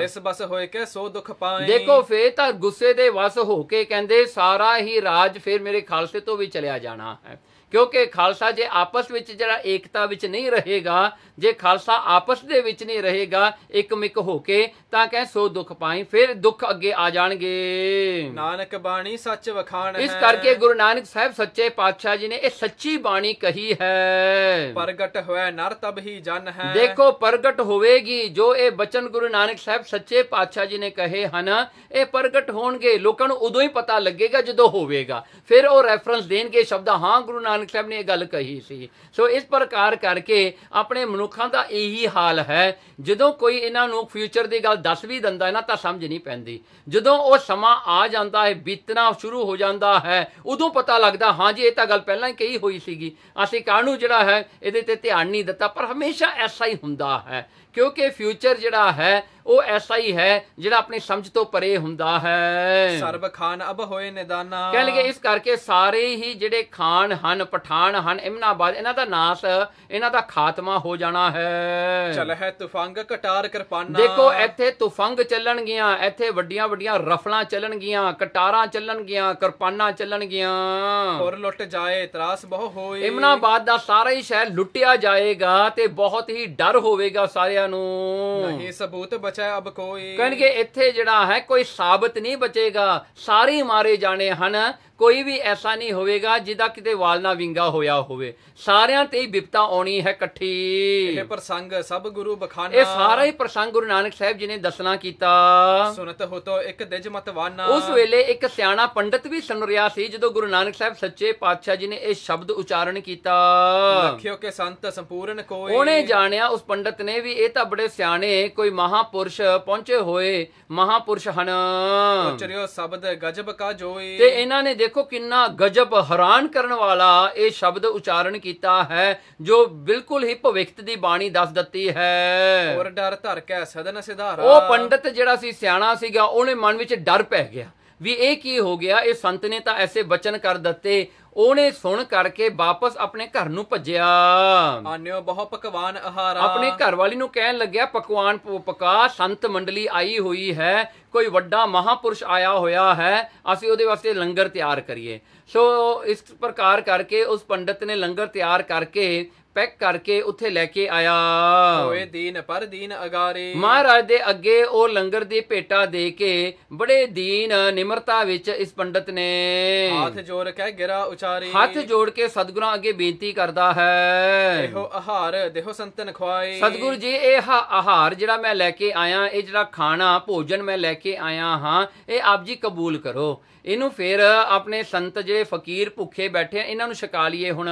ਇਸ ਬਸ ਹੋਏ ਕੇ ਸੋ ਦੁੱਖ ਪਾਏ ਦੇਖੋ ਫੇਰ ਤਾਂ ਗੁੱਸੇ ਦੇ ਵਸ ਹੋ ਕੇ ਕਹਿੰਦੇ ਸਾਰਾ ਹੀ ਰਾਜ ਫੇਰ ਮੇਰੇ ਖਾਲਸੇ ਤੋਂ ਵੀ ਚਲਿਆ ਜਾਣਾ ਹੈ ਕਿਉਂਕਿ ਖਾਲਸਾ ਜੇ ਆਪਸ ਵਿੱਚ ਜਿਹੜਾ ਏਕਤਾ ਵਿੱਚ ਨਹੀਂ ਰਹੇਗਾ ਜੇ ਖਾਲਸਾ ਆਪਸ ਦੇ ਵਿੱਚ ਨਹੀਂ ਰਹੇਗਾ ਇੱਕ ਮਿਕ ਹੋ ਕੇ ਤਾਂ ਕਹੇ ਸੋ ਦੁੱਖ ਪਾਈ ਫਿਰ ਦੁੱਖ ਅੱਗੇ ਆ ਜਾਣਗੇ ਨਾਨਕ ਬਾਣੀ ਸੱਚ ਵਖਾਣ ਹੈ ਇਸ ਕਰਕੇ ਗੁਰੂ ਨਾਨਕ ਸਾਹਿਬ ਸੱਚੇ ਪਾਤਸ਼ਾਹ ਜੀ ਨੇ ਇਹ ਸੱਚੀ ਬਾਣੀ ਕਹੀ ਹੈ ਪ੍ਰਗਟ ਹੋਇਆ ਨਰ ਤਬ ਹੀ ਜਨ ਹੈ ਦੇਖੋ ਪ੍ਰਗਟ ਹੋਵੇਗੀ ਜੋ ਇਹ ਬਚਨ ਗੁਰੂ ਨਾਨਕ ਸਾਹਿਬ ਸੱਚੇ ਪਾਤਸ਼ਾਹ ਜੀ ਨੇ ਕਹੇ ਹਨ ਇਹ ਪ੍ਰਗਟ ਹੋਣਗੇ ਲੋਕਾਂ ਨੂੰ ਉਦੋਂ ਹੀ ਪਤਾ ਲੱਗੇਗਾ ਜਦੋਂ ਹੋਵੇਗਾ ਫਿਰ ਉਹ ਰੈਫਰੈਂਸ ਦੇਣਗੇ ਸ਼ਬਦ ਹਾਂ ਗੁਰੂ ਨਾਨਕ ਗੁਰਨਾਨਕ ਸਾਹਿਬ ਨੇ ਇਹ ਗੱਲ ਕਹੀ ਸੀ ਸੋ ਇਸ ਪ੍ਰਕਾਰ ਕਰਕੇ ਆਪਣੇ ਮਨੁੱਖਾਂ ਦਾ ਇਹੀ ਹਾਲ ਹੈ ਜਦੋਂ ਕੋਈ ਇਹਨਾਂ ਨੂੰ ਫਿਊਚਰ ਦੀ ਗੱਲ ਦੱਸ ਵੀ ਦਿੰਦਾ ਹੈ ਨਾ ਤਾਂ ਸਮਝ ਨਹੀਂ ਪੈਂਦੀ ਜਦੋਂ ਉਹ ਸਮਾਂ ਆ ਜਾਂਦਾ ਹੈ ਬੀਤਣਾ ਸ਼ੁਰੂ ਹੋ ਜਾਂਦਾ ਹੈ ਉਦੋਂ ਪਤਾ ਲੱਗਦਾ ਹਾਂ ਜੀ ਇਹ ਤਾਂ ਗੱਲ ਪਹਿਲਾਂ ਹੀ ਕਹੀ ਹੋਈ ਸੀਗੀ ਅਸੀਂ ਕਾਹਨੂੰ ਜਿਹੜਾ ਹੈ ਇਹਦੇ ਤੇ ਧਿਆਨ ਨਹੀਂ ਦਿੱਤਾ ਪਰ ਹਮੇਸ਼ਾ ਐਸਾ ਹੀ ਹੁੰਦਾ ਹੈ ਕਿਉਂਕਿ ਫਿਊਚਰ ਜਿਹੜਾ ਹੈ ਉਹ ਐਸਾ ਹੀ ਹੈ ਜਿਹੜਾ ਆਪਣੀ ਸਮਝ ਤੋਂ ਪਰੇ ਹੁੰਦਾ ਹੈ ਸਰਬ ਖਾਨ ਅਬ ਹੋਏ ਨਿਦਾਨਾ ਕਹਿ ਲਗੇ ਇਸ ਕਰਕੇ ਸਾਰੇ ਹੀ ਜਿਹੜੇ ਖਾਨ ਹਨ ਪਠਾਨ ਹਨ ਇਮਨਾ ਬਾਦ ਇਹਨਾਂ ਦਾ ਨਾਸ ਇਹਨਾਂ ਦਾ ਖਾਤਮਾ ਹੋ ਜਾਣਾ ਹੈ ਚਲ ਹੈ ਤੁਫੰਗ ਕਟਾਰ ਕਿਰਪਾਨਾ ਦੇਖੋ ਇੱਥੇ ਤੁਫੰਗ ਗਿਆ ਇੱਥੇ ਵੱਡੀਆਂ ਵੱਡੀਆਂ ਰਫਲਾਂ ਚੱਲਣ ਗਿਆ ਕਟਾਰਾਂ ਚੱਲਣ ਗਿਆ ਕਿਰਪਾਨਾਂ ਗਿਆ ਹੋਰ ਲੁੱਟ ਜਾਏ ਤਰਾਸ ਬਹੁ ਹੋਏ ਇਮਨਾ ਬਾਦ ਦਾ ਸਾਰਾ ਹੀ ਸ਼ਹਿਰ ਲੁੱਟਿਆ ਜਾਏਗਾ ਤੇ ਬਹੁਤ ਹੀ ਡਰ ਹੋਵੇਗਾ ਸਾਰਿਆਂ ਨੂੰ ਨਹੀਂ ਸਬੂਤ ਬਚਾ ਅਬ ਕੋਈ ਕਹਿੰਦੇ ਇੱਥੇ ਜਿਹੜਾ ਹੈ ਕੋਈ ਸਾਬਤ ਨਹੀਂ ਬਚੇਗਾ ਸਾਰੇ ਮਾਰੇ ਜਾਣੇ ਹਨ ਕੋਈ ਵੀ ਐਸਾ ਨਹੀਂ ਹੋਵੇਗਾ ਜਿਹਦਾ ਕਿਤੇ ਵਾਲ ਨਾ ਵਿੰਗਾ ਹੋਇਆ ਹੋਵੇ ਸਾਰਿਆਂ ਤੇ ਹੀ ਵਿਪਤਾ ਆਉਣੀ ਹੈ ਇਕੱਠੀ ਇਹ ਪ੍ਰਸੰਗ ਸਭ ਗੁਰੂ ਬਖਾਨਾ ਇਹ ਸਾਰਾ ਹੀ ਪ੍ਰਸੰਗ ਗੁਰੂ ਨਾਨਕ ਸਾਹਿਬ ਜੀ ਨੇ ਦੱਸਣਾ ਕੀਤਾ ਸੁਨਤ ਹੋ ਤੋ ਇੱਕ ਦਿਜ ਮਤਵਾਨਾ ਉਸ ਵੇਲੇ ਇੱਕ ਸਿਆਣਾ ਪੰਡਤ ਵੀ ਸੁਣ ਰਿਹਾ ਸੀ ਜਦੋਂ ਗੁਰੂ ਨਾਨਕ ਸਾਹਿਬ ਸੱਚੇ ਪਾਤਸ਼ਾਹ ਜੀ ਨੇ ਇਹ ਸ਼ਬਦ ਉਚਾਰਨ ਕੀਤਾ ਲਖਿਓ ਕੇ ਸੰਤ ਸੰਪੂਰਨ ਕੋਈ ਉਹਨੇ ਜਾਣਿਆ ਉਸ ਪੰਡਤ ਨੇ ਵੀ ਇਹ ਤਾਂ ਬੜੇ ਸਿਆਣੇ ਕੋਈ ਮਹਾਪੁਰਸ਼ ਪਹੁੰਚੇ ਹੋਏ ਮਹਾਪੁਰਸ਼ ਹਨ ਉਚਰਿਓ ਸ਼ਬਦ ਗਜਬ ਕਾ ਜੋਏ ਤੇ ਇਹਨਾਂ ਨੇ ਦੇਖੋ ਕਿੰਨਾ ਗਜਬ ਹੈਰਾਨ ਕਰਨ ਵਾਲਾ ਇਹ ਸ਼ਬਦ ਉਚਾਰਨ ਕੀਤਾ ਹੈ ਜੋ ਬਿਲਕੁਲ ਹੀ ਭਵਿੱਖਤ ਦੀ ਬਾਣੀ ਦੱਸ ਦਿੱਤੀ ਹੈ ਔਰ ਡਰ ਧਰ ਕੇ ਸਦਨ ਸਿਧਾਰਾ ਉਹ ਪੰਡਤ ਜਿਹੜਾ ਸੀ ਸਿਆਣਾ ਸੀਗਾ ਉਹਨੇ ਮਨ ਵਿੱਚ ਡਰ ਪੈ ਗਿਆ ਵੀ ਇਹ ਕੀ ਹੋ ਗਿਆ ਇਹ ਸੰਤ ਨੇ ਤਾਂ ਐਸੇ ਬਚਨ ਕਰ ਦਿੱਤੇ ਉਹਨੇ ਸੁਣ ਕਰਕੇ ਵਾਪਸ ਆਪਣੇ ਘਰ ਨੂੰ ਭੱਜਿਆ ਆਨਿਓ ਬਹੁ ਪਕਵਾਨ ਆਹਾਰਾ ਆਪਣੇ ਘਰ ਵਾਲੀ ਨੂੰ ਕਹਿਣ ਲੱਗਿਆ ਪਕਵਾਨ ਪਕਾ ਸੰਤ ਮੰਡਲੀ ਆਈ ਹੋਈ ਹੈ ਕੋਈ ਵੱਡਾ ਮਹਾਪੁਰਸ਼ ਆਇਆ ਹੋਇਆ ਹੈ ਅਸੀਂ ਉਹਦੇ ਵਾਸਤੇ ਲੰਗਰ ਤਿਆਰ ਕਰੀਏ ਸੋ ਇਸ ਪ੍ਰਕਾਰ ਕਰਕੇ ਉਸ ਪੰਡਤ ਨੇ ਲੰਗਰ ਤਿਆਰ ਕਰਕੇ ਪੈਕ ਕਰਕੇ ਉੱਥੇ ਲੈ ਕੇ ਆਇਆ ਹੋਏ ਦੀਨ ਪਰ ਦੀਨ ਅਗਾਰੇ ਮਹਾਰਾਜ ਦੇ ਅੱਗੇ ਉਹ ਲੰਗਰ ਦੀ ਭੇਟਾ ਦੇ ਕੇ ਬੜੇ ਦੀਨ ਨਿਮਰਤਾ ਵਿੱਚ ਇਸ ਪੰਡਤ ਨੇ ਹੱਥ ਜੋੜ ਕੇ ਗਿਰਾ ਵਿਚਾਰੇ ਹੱਥ ਜੋੜ ਕੇ ਸਤਿਗੁਰਾਂ ਅੱਗੇ ਬੇਨਤੀ ਕਰਦਾ ਹੈ ਦੇਹੋ ਆਹਾਰ ਦੇਹੋ ਸੰਤਨ ਖਵਾਏ ਸਤਿਗੁਰ ਜੀ ਇਹ ਆਹਾਰ ਜਿਹੜਾ ਮੈਂ ਲੈ ਕੇ ਆਇਆ ਇਹ ਜਿਹੜਾ ਖਾਣਾ ਭੋਜਨ ਮੈਂ ਲੈ ਕੇ ਆਇਆ ਹਾਂ ਇਹ ਆਪ ਜੀ ਕਬੂਲ ਕਰੋ ਇਹਨੂੰ ਫਿਰ ਆਪਣੇ ਸੰਤ ਜਿਹੜੇ ਫਕੀਰ ਭੁੱਖੇ ਬੈਠੇ ਆ ਇਹਨਾਂ ਨੂੰ ਛਕਾ ਲਈਏ ਹੁਣ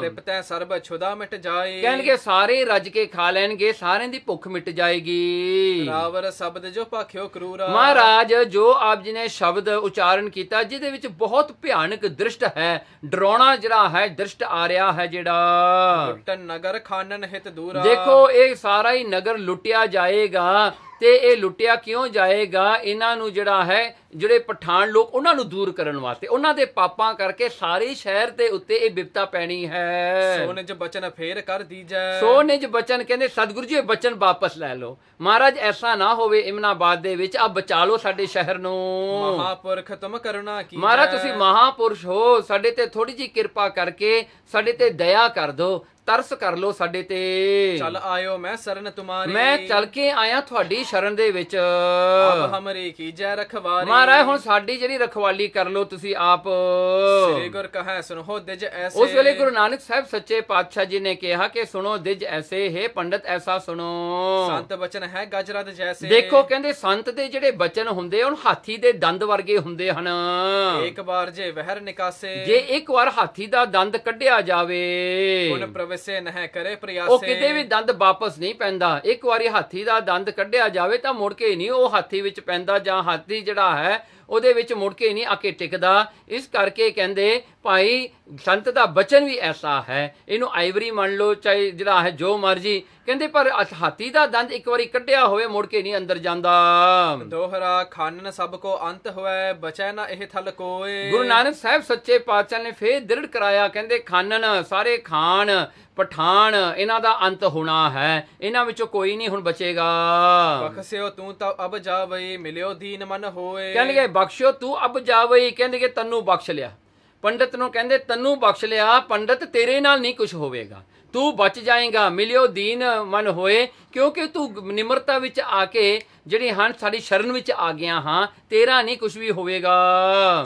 ਤ੍ਰਿਪਤੈ ਸਰਬ ਛੁਦਾ ਮਿਟ ਜਾਏ ਕਹਿਣਗੇ ਸਾਰੇ ਰੱਜ ਕੇ ਖਾ ਲੈਣਗੇ ਸਾਰਿਆਂ ਦੀ ਭੁੱਖ ਮਿਟ ਜਾਏਗੀ ਰਾਵਰ ਸ਼ਬਦ ਜੋ ਭਾਖਿਓ ਕਰੂਰਾ ਮਹਾਰਾਜ ਜੋ ਆਪ ਜੀ ਨੇ ਸ਼ਬਦ ਉਚਾਰਨ ਕੀਤਾ ਜਿਹਦੇ ਵਿੱਚ ਬਹੁਤ ਭਿਆਨਕ ਦ੍ਰਿਸ਼ਟ ਹੈ ਡਰਾਉਣਾ ਜਿਹੜਾ ਹੈ ਦ੍ਰਿਸ਼ਟ ਆ ਰਿਹਾ ਹੈ ਜਿਹੜਾ ਲੁੱਟਨ ਨਗਰ ਖਾਨਨ ਹਿਤ ਦੂਰਾ ਦੇਖੋ ਇਹ ਸਾਰਾ ਹੀ ਨਗਰ ਲੁੱਟਿਆ ਜਾਏਗਾ ਤੇ ਇਹ ਲੁੱਟਿਆ ਕਿਉਂ ਜਾਏਗਾ ਇਹਨਾਂ ਨੂੰ ਜਿਹੜਾ ਹੈ ਜਿਹੜੇ ਪਠਾਨ ਲੋਕ ਉਹਨਾਂ ਨੂੰ ਦੂਰ ਕਰਨ ਵਾਸਤੇ ਉਹਨਾਂ ਦੇ ਪਾਪਾਂ ਕਰਕੇ ਸਾਰੇ ਸ਼ਹਿਰ ਦੇ ਉੱਤੇ ਇਹ ਬਿਪਤਾ ਪੈਣੀ ਹੈ ਸੋਨੇ ਚ ਬਚਨ ਫੇਰ ਕਰ ਦੀਜੈ ਸੋਨੇ ਚ ਬਚਨ ਕਹਿੰਦੇ ਸਤਿਗੁਰੂ ਜੀ ਬਚਨ ਵਾਪਸ ਲੈ ਲਓ ਮਹਾਰਾਜ ਐਸਾ ਨਾ ਹੋਵੇ ਇਮਨਾਬਾਦ ਦੇ ਵਿੱਚ ਆ ਬਚਾ ਲਓ ਸਾਡੇ ਸ਼ਹਿਰ ਨੂੰ ਮਹਾਪੁਰਖ ਤੁਮ ਕਰਨਾ ਕੀ ਮਹਾਰਾਜ ਤੁਸੀਂ ਮਹਾਪੁਰਸ਼ ਹੋ ਸਾਡੇ ਤੇ ਥੋੜੀ ਜੀ ਕਿਰਪਾ ਕਰਕੇ ਸਾਡੇ ਤੇ ਦਇਆ ਕਰ ਦਿਓ ਤਰਸ ਕਰ ਲੋ ਸਾਡੇ ਤੇ ਚੱਲ ਆਇਓ ਮੈਂ ਸਰਨ ਤੁਮਾਰੀ ਮੈਂ ਚੱਲ ਕੇ ਆਇਆ ਤੁਹਾਡੀ ਸ਼ਰਨ ਦੇ ਵਿੱਚ ਆਪ ਹਮਰੇ ਕੀ ਜੈ ਰਖਵਾਰੀ ਮਹਾਰਾਜ ਹੁਣ ਸਾਡੀ ਜਿਹੜੀ ਰਖਵਾਲੀ ਕਰ ਲੋ ਤੁਸੀਂ ਆਪ ਸ੍ਰੀ ਗੁਰ ਕਹੈ ਸੁਨੋ ਦਿਜ ਐਸੇ ਉਸ ਵੇਲੇ ਗੁਰੂ ਨਾਨਕ ਸਾਹਿਬ ਸੱਚੇ ਪਾਤਸ਼ਾਹ ਜੀ ਨੇ ਕਿਹਾ ਕਿ ਸੁਣੋ ਦਿਜ ਐਸੇ ਹੈ ਪੰਡਤ ਐਸਾ ਸੁਣੋ ਸੰਤ ਬਚਨ ਹੈ ਗਜਰਦ ਜੈਸੇ ਦੇਖੋ ਕਹਿੰਦੇ ਸੰਤ ਦੇ ਜਿਹੜੇ ਬਚਨ ਹੁੰਦੇ ਹਨ ਹਾਥੀ ਦੇ ਦੰਦ ਵਰਗੇ ਹੁੰਦੇ ਹਨ ਇੱਕ ਵਾਰ ਜੇ ਵਹਿਰ ਨਿਕਾਸੇ ਜੇ ਇੱਕ ਵਾਰ ਹਾਥੀ ਦਾ ਦੰਦ ਕੱਢਿਆ ਜਾਵੇ ਹੁਣ ਵਿਸੇ ਨਹ ਕਰੇ ਪ੍ਰਿਆਸੇ ਉਹ ਕਿਤੇ ਵੀ ਦੰਦ ਵਾਪਸ ਨਹੀਂ ਪੈਂਦਾ ਇੱਕ ਵਾਰੀ ਹਾਥੀ ਦਾ ਦੰਦ ਕੱਢਿਆ ਜਾਵੇ ਤਾਂ ਮੁੜ ਕੇ ਨਹੀਂ ਉਹ ਹਾਥੀ ਵਿੱਚ ਪੈਂਦਾ ਜਾਂ ਹਾਥੀ ਜਿਹੜਾ ਹੈ ਉਹਦੇ ਵਿੱਚ ਮੁੜ ਕੇ ਨਹੀਂ ਆਕੇ ਟਿਕਦਾ ਇਸ ਕਰਕੇ ਕਹਿੰਦੇ ਭਾਈ ਸੰਤ ਦਾ ਬਚਨ ਵੀ ਐਸਾ ਹੈ ਇਹਨੂੰ ਆਈਵਰੀ ਮੰਨ ਲਓ ਚਾਹੇ ਜਿਹੜਾ ਹੈ ਜੋ ਮਰਜੀ ਕਹਿੰਦੇ ਪਰ ਹਾਥੀ ਦਾ ਦੰਦ ਇੱਕ ਵਾਰੀ ਕੱਢਿਆ ਹੋਵੇ ਮੁੜ ਕੇ ਨਹੀਂ ਅੰਦਰ ਜਾਂਦਾ ਦੋਹਰਾ ਖਾਨਨ ਸਭ ਕੋ ਅੰਤ ਹੋਵੇ ਬਚੈ ਨਾ ਇਹ ਥਲ ਕੋਏ ਗੁਰੂ ਨਾਨਕ ਸਾਹਿਬ ਸੱਚੇ ਪਾਤਸ਼ਾਹ ਨੇ ਫੇਰ ਦ੍ਰਿੜ ਕਰਾਇਆ ਕਹਿੰਦੇ ਖਾਨਨ ਸਾਰੇ ਖਾਨ ਪਠਾਨ ਇਹਨਾਂ ਦਾ ਅੰਤ ਹੋਣਾ ਹੈ ਇਹਨਾਂ ਵਿੱਚੋਂ ਕੋਈ ਨਹੀਂ ਹੁਣ ਬਚੇਗਾ ਬਖਸ਼ਿਓ ਤੂੰ ਤਾਂ ਅਬ ਜਾ ਬਈ ਮਿਲਿਓ ਦੀਨ ਮਨ ਹੋਏ ਕਹਿੰਦੇ ਬਖਸ਼ਿਓ ਤੂੰ ਅਬ ਜਾ ਬਈ ਕਹਿੰਦੇ ਕਿ ਤੈਨੂੰ ਬਖਸ਼ ਲਿਆ ਪੰਡਤ ਨੂੰ ਕਹਿੰਦੇ ਤੈਨੂੰ ਬਖਸ਼ ਲਿਆ ਪੰਡਤ ਤੇਰੇ ਨਾਲ ਨਹੀਂ ਕੁਝ ਹੋਵੇਗਾ ਤੂੰ ਬਚ ਜਾਏਗਾ ਮਿਲਿਓ ਦੀਨ ਮਨ ਹੋਏ ਕਿਉਂਕਿ ਤੂੰ ਨਿਮਰਤਾ ਵਿੱਚ ਆ ਕੇ ਜਿਹੜੀ ਹਨ ਸਾਡੀ ਸ਼ਰਨ ਵਿੱਚ ਆ ਗਿਆ ਹਾਂ ਤੇਰਾ ਨਹੀਂ ਕੁਝ ਵੀ ਹੋਵੇਗਾ